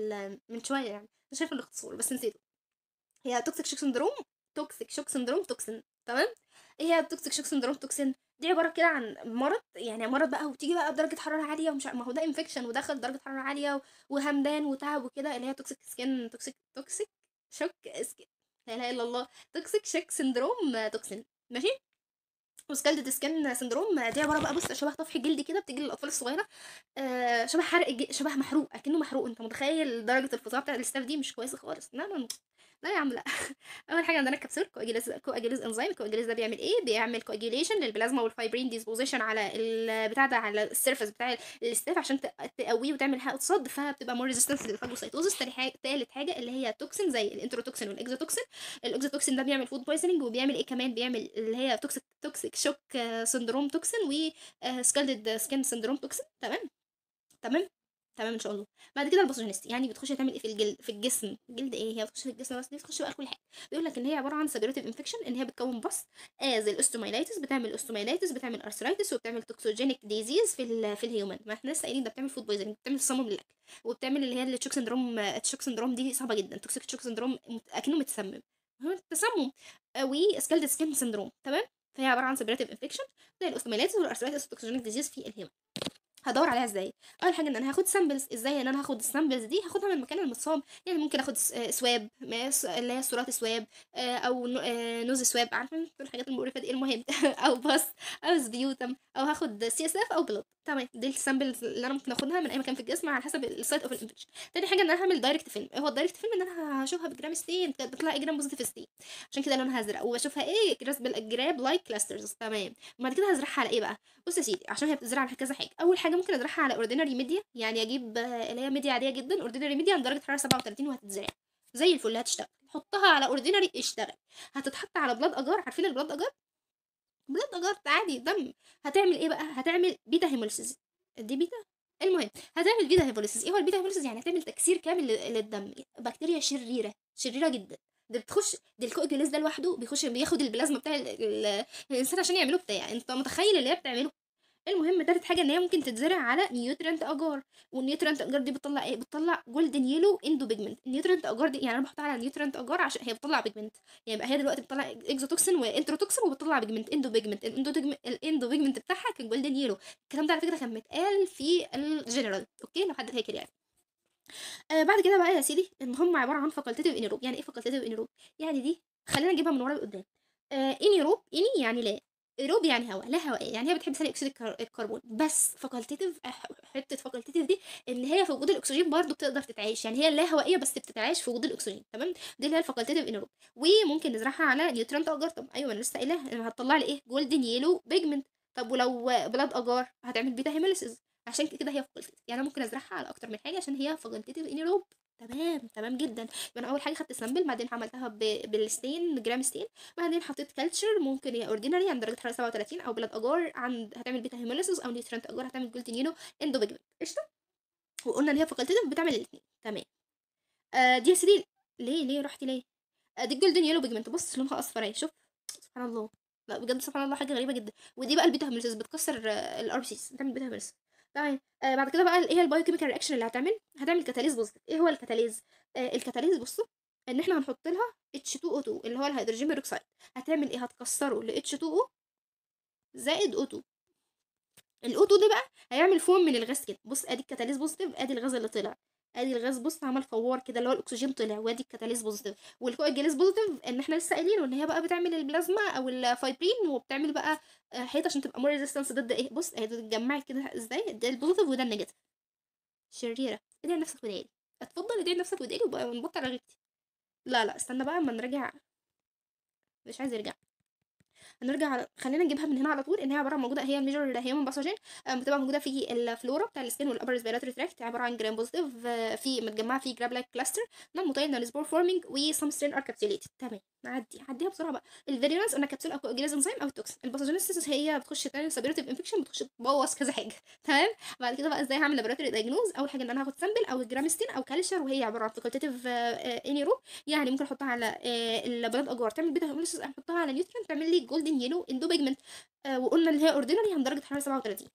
من شويه يعني شايفه الاختصار بس نسيته هي توكسيك شوك سندروم توكسيك شوك سندروم توكسين تمام ايه هي التوكسيك شوك سندروم توكسين دي عباره كده عن مرض يعني مرض بقى وبتيجي بقى بدرجه حراره عاليه ومش ما هو ده انفكشن ودخل درجه حراره عاليه وهمدان وتعب وكده اللي هي توكسيك سكين توكسيك توكسيك شوك لا اله الا الله توكسيك شيك سندروم توكسين ماشي وسكالد سكن سندروم دي عباره بقى بص شبه طفح جلدي كده بتجي للاطفال الصغيره آه شبه حرق شبه محروق اكنه محروق انت متخيل درجه الفظاعه بتاعه الاستاف دي مش كويسه خالص لا لا يا عم لا اول حاجه عندنا الكبسول كواجيليز كواجيليز انزيم كواجيلاز ده بيعمل ايه بيعمل كواجيليشن للبلازما والفايبرين ديسبوزيشن على البتاع ده على السيرفس بتاع الاستاف عشان تقويه وتعمل حق صد فبتبقى مور ريزيستنس للفاجوسايتوزس ثالث حاجه اللي هي توكسين زي الانتروتوكسين والاكزوتوكسين الاكزوتوكسين ده بيعمل فود بويزنينج وبيعمل ايه كمان بيعمل اللي هي توكسيك توكسيك شوك سندروم توكسين وسكالدد سكين سندروم توكسين تمام تمام تمام ان شاء الله بعد كده الباسوجينست يعني بتخش تعمل ايه في الجلد في الجسم الجلد ايه هي بتخش في الجسم بس دي بتخش بقى كل حاجه بيقول لك ان هي عباره عن سجريتيف انفكشن ان هي بتكون بس از الاستومايلايتس بتعمل استومايلايتس بتعمل ارثرايتس وبتعمل توكسوجينيك ديزيز في الـ في الهيومن ما احنا لسه قايلين ده بتعمل فود بويزنج بتعمل صمم للاكل وبتعمل اللي هي التشوك سندروم التشوك سندروم دي صعبه جدا توكسيك تشوك سندروم اكنه متسمم التسمم وسكالد سكين سندروم تمام فهي عباره عن سبريتيف انفكشن زي الاستومايلايتس والارثرايتس والتوكسوجينيك ديزيز في الهيومن هدور عليها ازاي اول حاجه ان انا هاخد سامبلز ازاي ان انا هاخد السامبلز دي هاخدها من المكان المتصاب يعني ممكن اخد آه، سواب اللي هي صورات سواب آه، او آه، نوز سواب عارفه الحاجات المقرفه دي المهم او باس او سبيوتم او هاخد سي اس اف او بلوت تمام دي السامبلز اللي انا ممكن اخدها من اي مكان في الجسم على حسب السايت اوف الانفكشن تاني حاجه ان انا هعمل دايركت فيلم هو الدايركت فيلم ان انا هشوفها بجرام ستين بتطلع ايه جرام بوزيتيف ستين عشان كده لونها ازرق وبشوفها ايه جراب لايك كلاسترز تمام وبعد كده هزرعها على ايه بقى بص يا سيدي عشان هي بتزرع على كذا حاجه اول حاجه ممكن اجرحها على اوردينري ميديا يعني اجيب اللي هي ميديا عاديه جدا اوردينري ميديا درجه حراره 37 وهتتزرع زي الفل هتشتغل حطها على اوردينري اشتغل هتتحط على بلاد اجار عارفين البلاد اجار بلاد اجار عادي دم هتعمل ايه بقى هتعمل بيتا هيموليسيس دي بيتا المهم هتعمل بيتا هيموليسيس ايه هو البيتا هيموليسيس يعني هتعمل تكسير كامل للدم بكتيريا شريره شريره جدا ده بتخش ده الكوجليز ده لوحده بيخش بياخد البلازما بتاع الانسان عشان يعمله بتاع يعني انت متخيل اللي هي بتعمله المهم تالت حاجه ان هي ممكن تتزرع على نيوترينت اجار والنيوترينت اجار دي بتطلع ايه بتطلع جولدن يلو اندو بيجمنت النيوترينت اجار دي يعني انا بحطها على نيوترينت اجار عشان هي بتطلع بيجمنت يعني بقى هي دلوقتي بتطلع اكزوتوكسين وانتروتوكسين وبتطلع بيجمنت اندو بيجمنت الاندو بيجمنت بتاعها كان جولدن يلو الكلام ده على فكره كان متقال في الجنرال اوكي لو حد فاكر يعني آه بعد كده بقى يا سيدي ان هم عباره عن فاكولتيف انيروب يعني ايه فاكولتيف انيروب يعني دي خلينا نجيبها من ورا لقدام آه انيروب اني يعني لا روب يعني هواء لا هوائيه يعني هي بتحب ثاني اكسيد الكربون بس فاكولتيتيف آه، حته فاكولتيتيف دي ان هي في وجود الاكسجين برضو بتقدر تتعايش يعني هي لا هوائيه بس بتتعايش في وجود الاكسجين تمام دي اللي هي الفاكولتيتيف انروب وممكن نزرعها على اجار طب ايوه انا لسه قايلها انا هتطلع لي ايه جولدن يلو بيجمنت طب ولو بلاد اجار هتعمل بيتا هيماليسيز عشان كده هي فاكولتيتيف يعني انا ممكن ازرعها على اكتر من حاجه عشان هي فاكولتيتيف انروب تمام، تمام جدًا، يبقى أنا أول حاجة خدت سامبل، بعدين عملتها بالستين جرام ستين، بعدين حطيت كلتشر ممكن يا اورديناري عند درجة حرارة 37 أو بلاد أجار عند هتعمل بيتا hemolysis أو نيوترنت أجار هتعمل اندو بيجمنت قشطة، وقلنا إن هي facultative بتعمل الاتنين تمام، آه دي يا سيدي ليه، ليه رُحت ليه؟ آه دي الجولدن يلو بيجمنت بُص لونها أصفر أهي شوف، سبحان الله، لأ بجد سبحان الله حاجة غريبة جدًا، ودي بقى البيتا hemolysis بتكسر الار الRBCs بتعمل بيتا hemolysis. تمام طيب، آه بعد كده بقى ايه هي كيميكال رياكشن اللي هتعمل هتعمل كاتاليز بص ايه هو الكاتاليز آه الكاتاليز بصوا ان احنا هنحط لها H2O2 اللي هو الهيدروجين بيروكسيد هتعمل ايه هتكسره ل H2O زائد O2 الاوتو ده بقى هيعمل فوم من الغاز كده بص ادي الكاتاليز بوزيتيف ادي الغاز اللي طلع ادي الغاز بص عمل فوار كده اللي هو الاكسجين طلع وادي الكاتاليز بوزيتيف والجليز بوزيتيف ان احنا لسه قايلين ان هي بقى بتعمل البلازما او الفايبرين وبتعمل بقى حيط عشان تبقى مور ريزيستنس ضد ايه بص اهي اتجمعت كده ازاي ده البوزيتيف وده النيجاتيف شريره ادعي لنفسك ودعيلي اتفضل ادعي لنفسك ودعيلي وبقى نبطل رغيتي لا لا استنى بقى اما نرجع مش عايز يرجع هنرجع على... خلينا نجيبها من هنا على طول ان هي عباره موجوده هي الميجر هيومن باثوجين بتبقى موجوده في الفلورا بتاع السكن والابر ريسبيراتوري تراكت عباره عن جرام آه، بوزيتيف في متجمعه في جراب لايك كلاستر نون موتيل نون سبور فورمينج وسم سترين ار تمام عدي عديها بسرعه بقى الفيريرنس انها كبسول او كوجيلاز انزيم او توكسن الباثوجينيسيس هي بتخش تعمل سبيرتيف انفكشن بتخش تبوظ كذا حاجه تمام بعد كده بقى ازاي هعمل لابوراتوري دايجنوز اول حاجه ان انا هاخد سامبل او جرامستين او كالشر وهي عباره عن فيكولتيف انيرو آه، آه، يعني ممكن احطها على آه، البلاد اجوار تعمل بيتا احطها على نيوترين تعمل لي جولدن يلو اندو بيجمنت وقلنا ان هي اوردينري عند درجه حراره 37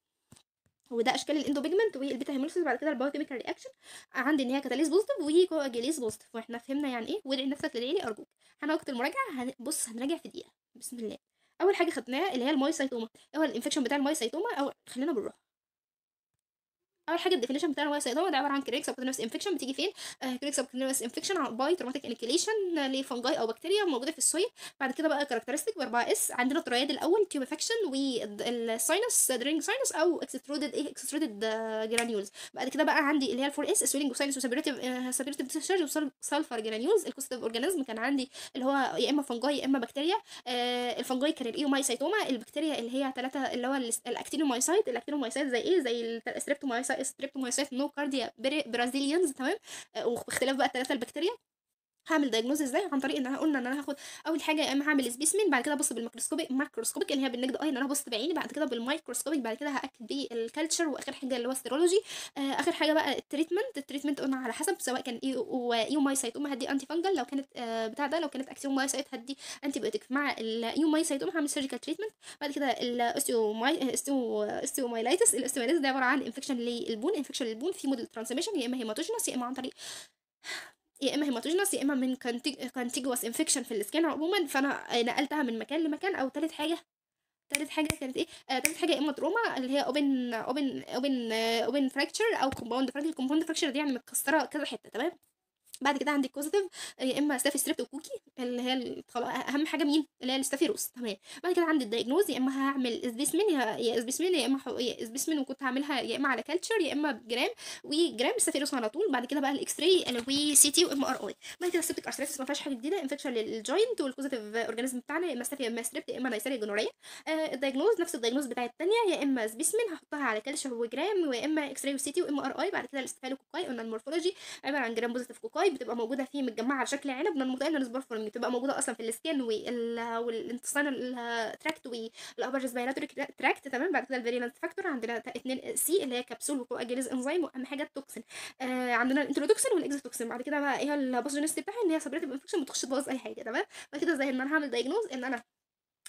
وده ده اشكال الاندوبيجمنت والبيتا هيموليسيس بعد كده البايوكيميكال رياكشن عندي ان هي كاتاليز بوزيتيف وكواجيليز بوزيتيف واحنا فهمنا يعني ايه وادعي نفسك تدعي لي ارجوك انا وقت المراجعه هنبص بص هنراجع في دقيقه بسم الله اول حاجه خدناها اللي هي المايسايتوما هو الانفكشن بتاع المايسايتوما او خلينا بالراحه اول حاجه الديفينيشن بتاع الواي ده عباره عن كريك سبكتينوس انفكشن بتيجي فين آه كريك سبكتينوس انفكشن باي تروماتيك انكليشن لفنجاي او بكتيريا موجوده في السويل بعد كده بقى كاركترستيك ب 4 اس عندنا الترياد الاول تيوبيفكشن والساينس درينج ساينس او اكسترودد ايه اكسترودد جرانيولز بعد كده بقى عندي اللي هي 4 اس سويلنج وساينس وسبيريتيف سبيريتيف ديسشارج وسلفر جرانيولز الكوستيف اورجانيزم كان عندي اللي هو يا اما فنجاي يا اما بكتيريا آه الفنجاي كان الايومايسايتوما e البكتيريا اللي هي ثلاثه اللي هو الاكتينومايسايت الاكتينومايسايت زي ايه زي الستريبتومايسايت ستريبتومايسيت نو كارديا برازيليانز تمام آه، واختلاف بقى الثلاثه البكتيريا هعمل دايجنوز ازاي عن طريق ان انا قلنا ان انا هاخد اول حاجه يا اما هعمل سبيسمين بعد كده ابص بالميكروسكوبيك مايكروسكوبيك اللي هي بالنجد اي ان انا ابص بعيني بعد كده بالمايكروسكوبيك بعد كده هاكد بالكالتشر واخر حاجه اللي هو السيرولوجي آه، اخر حاجه بقى التريتمنت التريتمنت قلنا على حسب سواء كان اي ويومايسايت اقوم هدي انتي فانجل لو كانت آه، بتاع ده لو كانت اكسيوم اكسيومايسايت هدي انتي بيوتيك مع اليومايسايت اقوم هعمل سيرجيكال تريتمنت بعد كده مايلايتس الاستيو مايلايتس ده عباره عن انفكشن للبون انفكشن للبون في موديل ترانسميشن يا اما هيماتوجينس يا اما عن طريق يا اما هيماتوجينوس يا اما من كونتيجوس انفكشن في الاسكان عموما فانا نقلتها من مكان لمكان او ثالث حاجه ثالث حاجه كانت ايه ثالث آه حاجه اما تروما اللي هي اوبن اوبن اوبن اوبن فراكشر او كومباوند فراكشر الكومباوند فراكشر دي يعني متكسره كذا حته تمام بعد كده عندك بوزيتيف آه، يا اما ستافي ستريبت وكوكي اللي هي اهم حاجه مين اللي هي الستافيروس تمام بعد كده عندي الدايجنوز يا اما هعمل سبيسمن يا اسبيسمين يا اما سبيسمن وكنت هعملها يا اما على كالتشر يا اما بجرام وجرام ستافيروس على طول بعد كده بقى الاكس راي وي سي تي وام ار اي بعد كده ستيك ارثرايتس ما فيهاش حاجه جديده انفكشن للجوينت والبوزيتيف اورجانيزم بتاعنا يا اما ستافي يا اما ستريبت يا اما نيسيريا جنوريه الدايجنوز نفس الدايجنوز بتاع الثانيه يا اما سبيسمين هحطها على كالتشر وجرام يا اما اكس راي وسي تي وام ار اي بعد كده الاستفالو كوكاي قلنا المورفولوجي عباره عن جرام بوزيتيف كوكاي البيض بتبقى موجوده فيه متجمعه على شكل علب من المتقن السبورفورم بتبقى موجوده اصلا في السكين والانتصان التراكت والابر ريسبيراتوري تراكت تمام بعد كده الفيريلانس فاكتور عندنا اثنين سي اللي هي كبسول وكواجليز انزيم واهم حاجه التوكسين آه عندنا الانترودوكسين والاكزوتوكسين بعد كده بقى ايه الباثوجينست بتاعها ان هي سبريتيف انفكشن بتخش تبوظ اي حاجه تمام بعد كده زي ان انا هعمل دايجنوز ان انا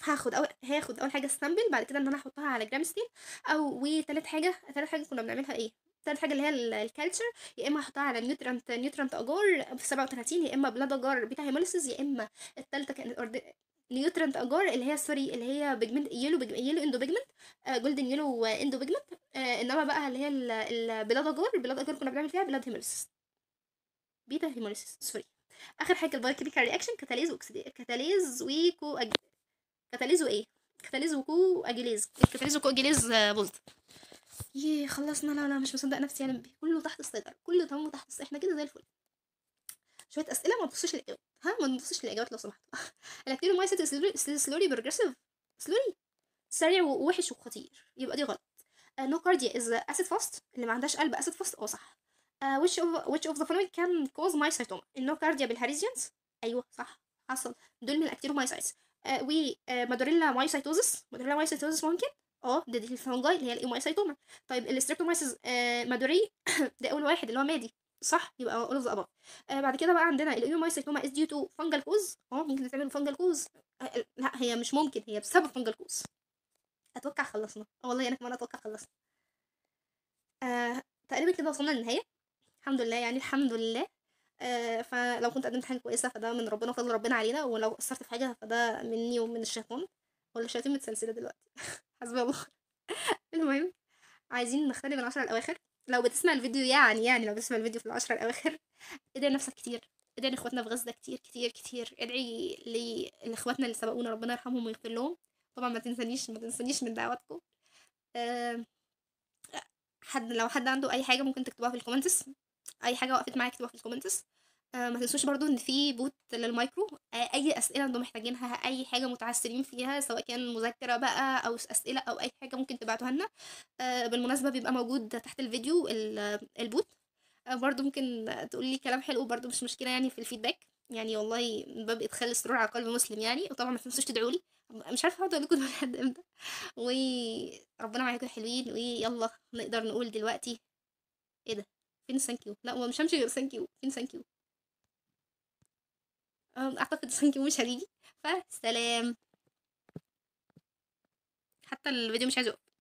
هاخد اول هاخد اول حاجه السامبل بعد كده ان انا احطها على جرام ستيل او وثالث حاجه ثالث حاجه كنا بنعملها ايه تالت حاجه اللي هي الكالتشر يا اما هحطها على نيوترنت نيوترنت اجار في 37 يا اما بلاد اجار بيتا هيموليسيس يا اما التالته كانت نيوترنت اجار اللي هي سوري اللي هي بيجمنت يلو بيج... يلو اندو بيجمنت آه جولدن يلو اندو بيجمنت آه انما بقى اللي هي البلاد اجار البلاد اجار كنا بنعمل فيها بلاد هيموليسيس بيتا هيموليسيس سوري اخر حاجه البايوكيميكال رياكشن كاتاليز وكسدي... كاتاليز وكو أج... كاتاليز وايه كاتاليز وكو اجيليز كاتاليز وكو اجيليز بولت يي خلصنا لا لا مش مصدق نفسي انا يعني بيه كله تحت السيطره كله تمام تحت السيطره احنا كده زي الفل شويه اسئله ما تبصوش الاجابات ها ما تبصوش الاجابات لو سمحت سمحتوا الاكتيرومايسيت سلوري بروجريسيف سلوري سريع ووحش وخطير يبقى دي غلط نو كارديا از اسيد فاست اللي ما عندهاش قلب اسيد فاست اه صح uh, which of which of the following can cause النو كارديا بالهاريزيانز ايوه صح حصل دول من الاكتيرومايسايتس و مادوريلا مايسايتوزس مادوريلا مايسايتوزس ممكن اه ده دي الفنجاي اللي هي الايمايسايتوما طيب الاستريبتومايسيس آه مادوري ده اول واحد اللي هو مادي صح يبقى اول اوف آه بعد كده بقى عندنا الايمايسايتوما از ديو تو فانجال كوز اه ممكن تعمل فانجال كوز لا هي مش ممكن هي بسبب فانجال كوز اتوقع خلصنا اه والله انا كمان اتوقع خلصنا آه تقريبا كده وصلنا للنهايه الحمد لله يعني الحمد لله آه فلو كنت قدمت حاجه كويسه فده من ربنا وفضل ربنا علينا ولو قصرت في حاجه فده مني ومن الشيطان ولا متسلسله دلوقتي حسبي الله المهم عايزين نختلف من العشرة الأواخر لو بتسمع الفيديو يعني يعني لو بتسمع الفيديو في العشرة الأواخر ادعي لنفسك كتير ادعي لاخواتنا في غزة كتير كتير كتير ادعي لاخواتنا اللي سبقونا ربنا يرحمهم ويغفر لهم طبعا ما تنسانيش ما تنسانيش من دعواتكم أه حد لو حد عنده اي حاجه ممكن تكتبوها في الكومنتس اي حاجه وقفت معايا اكتبوها في الكومنتس آه، ما تنسوش برضو ان في بوت للمايكرو آه، اي اسئله انتم محتاجينها اي حاجه متعسرين فيها سواء كان مذكره بقى او اسئله او اي حاجه ممكن تبعتوها لنا آه، بالمناسبه بيبقى موجود تحت الفيديو البوت برضو ممكن تقول لي كلام حلو برضو مش مشكله يعني في الفيدباك يعني والله من باب ادخال السرور على قلب مسلم يعني وطبعا ما تنسوش تدعوا لي مش عارفه اقعد اقول لكم لحد امتى وربنا معاكم حلوين ويلا نقدر نقول دلوقتي ايه ده فين ثانك يو لا مش همشي غير ثانك يو فين ثانك يو اعتقد سانكي مش هتيجي فسلام حتى الفيديو مش عايز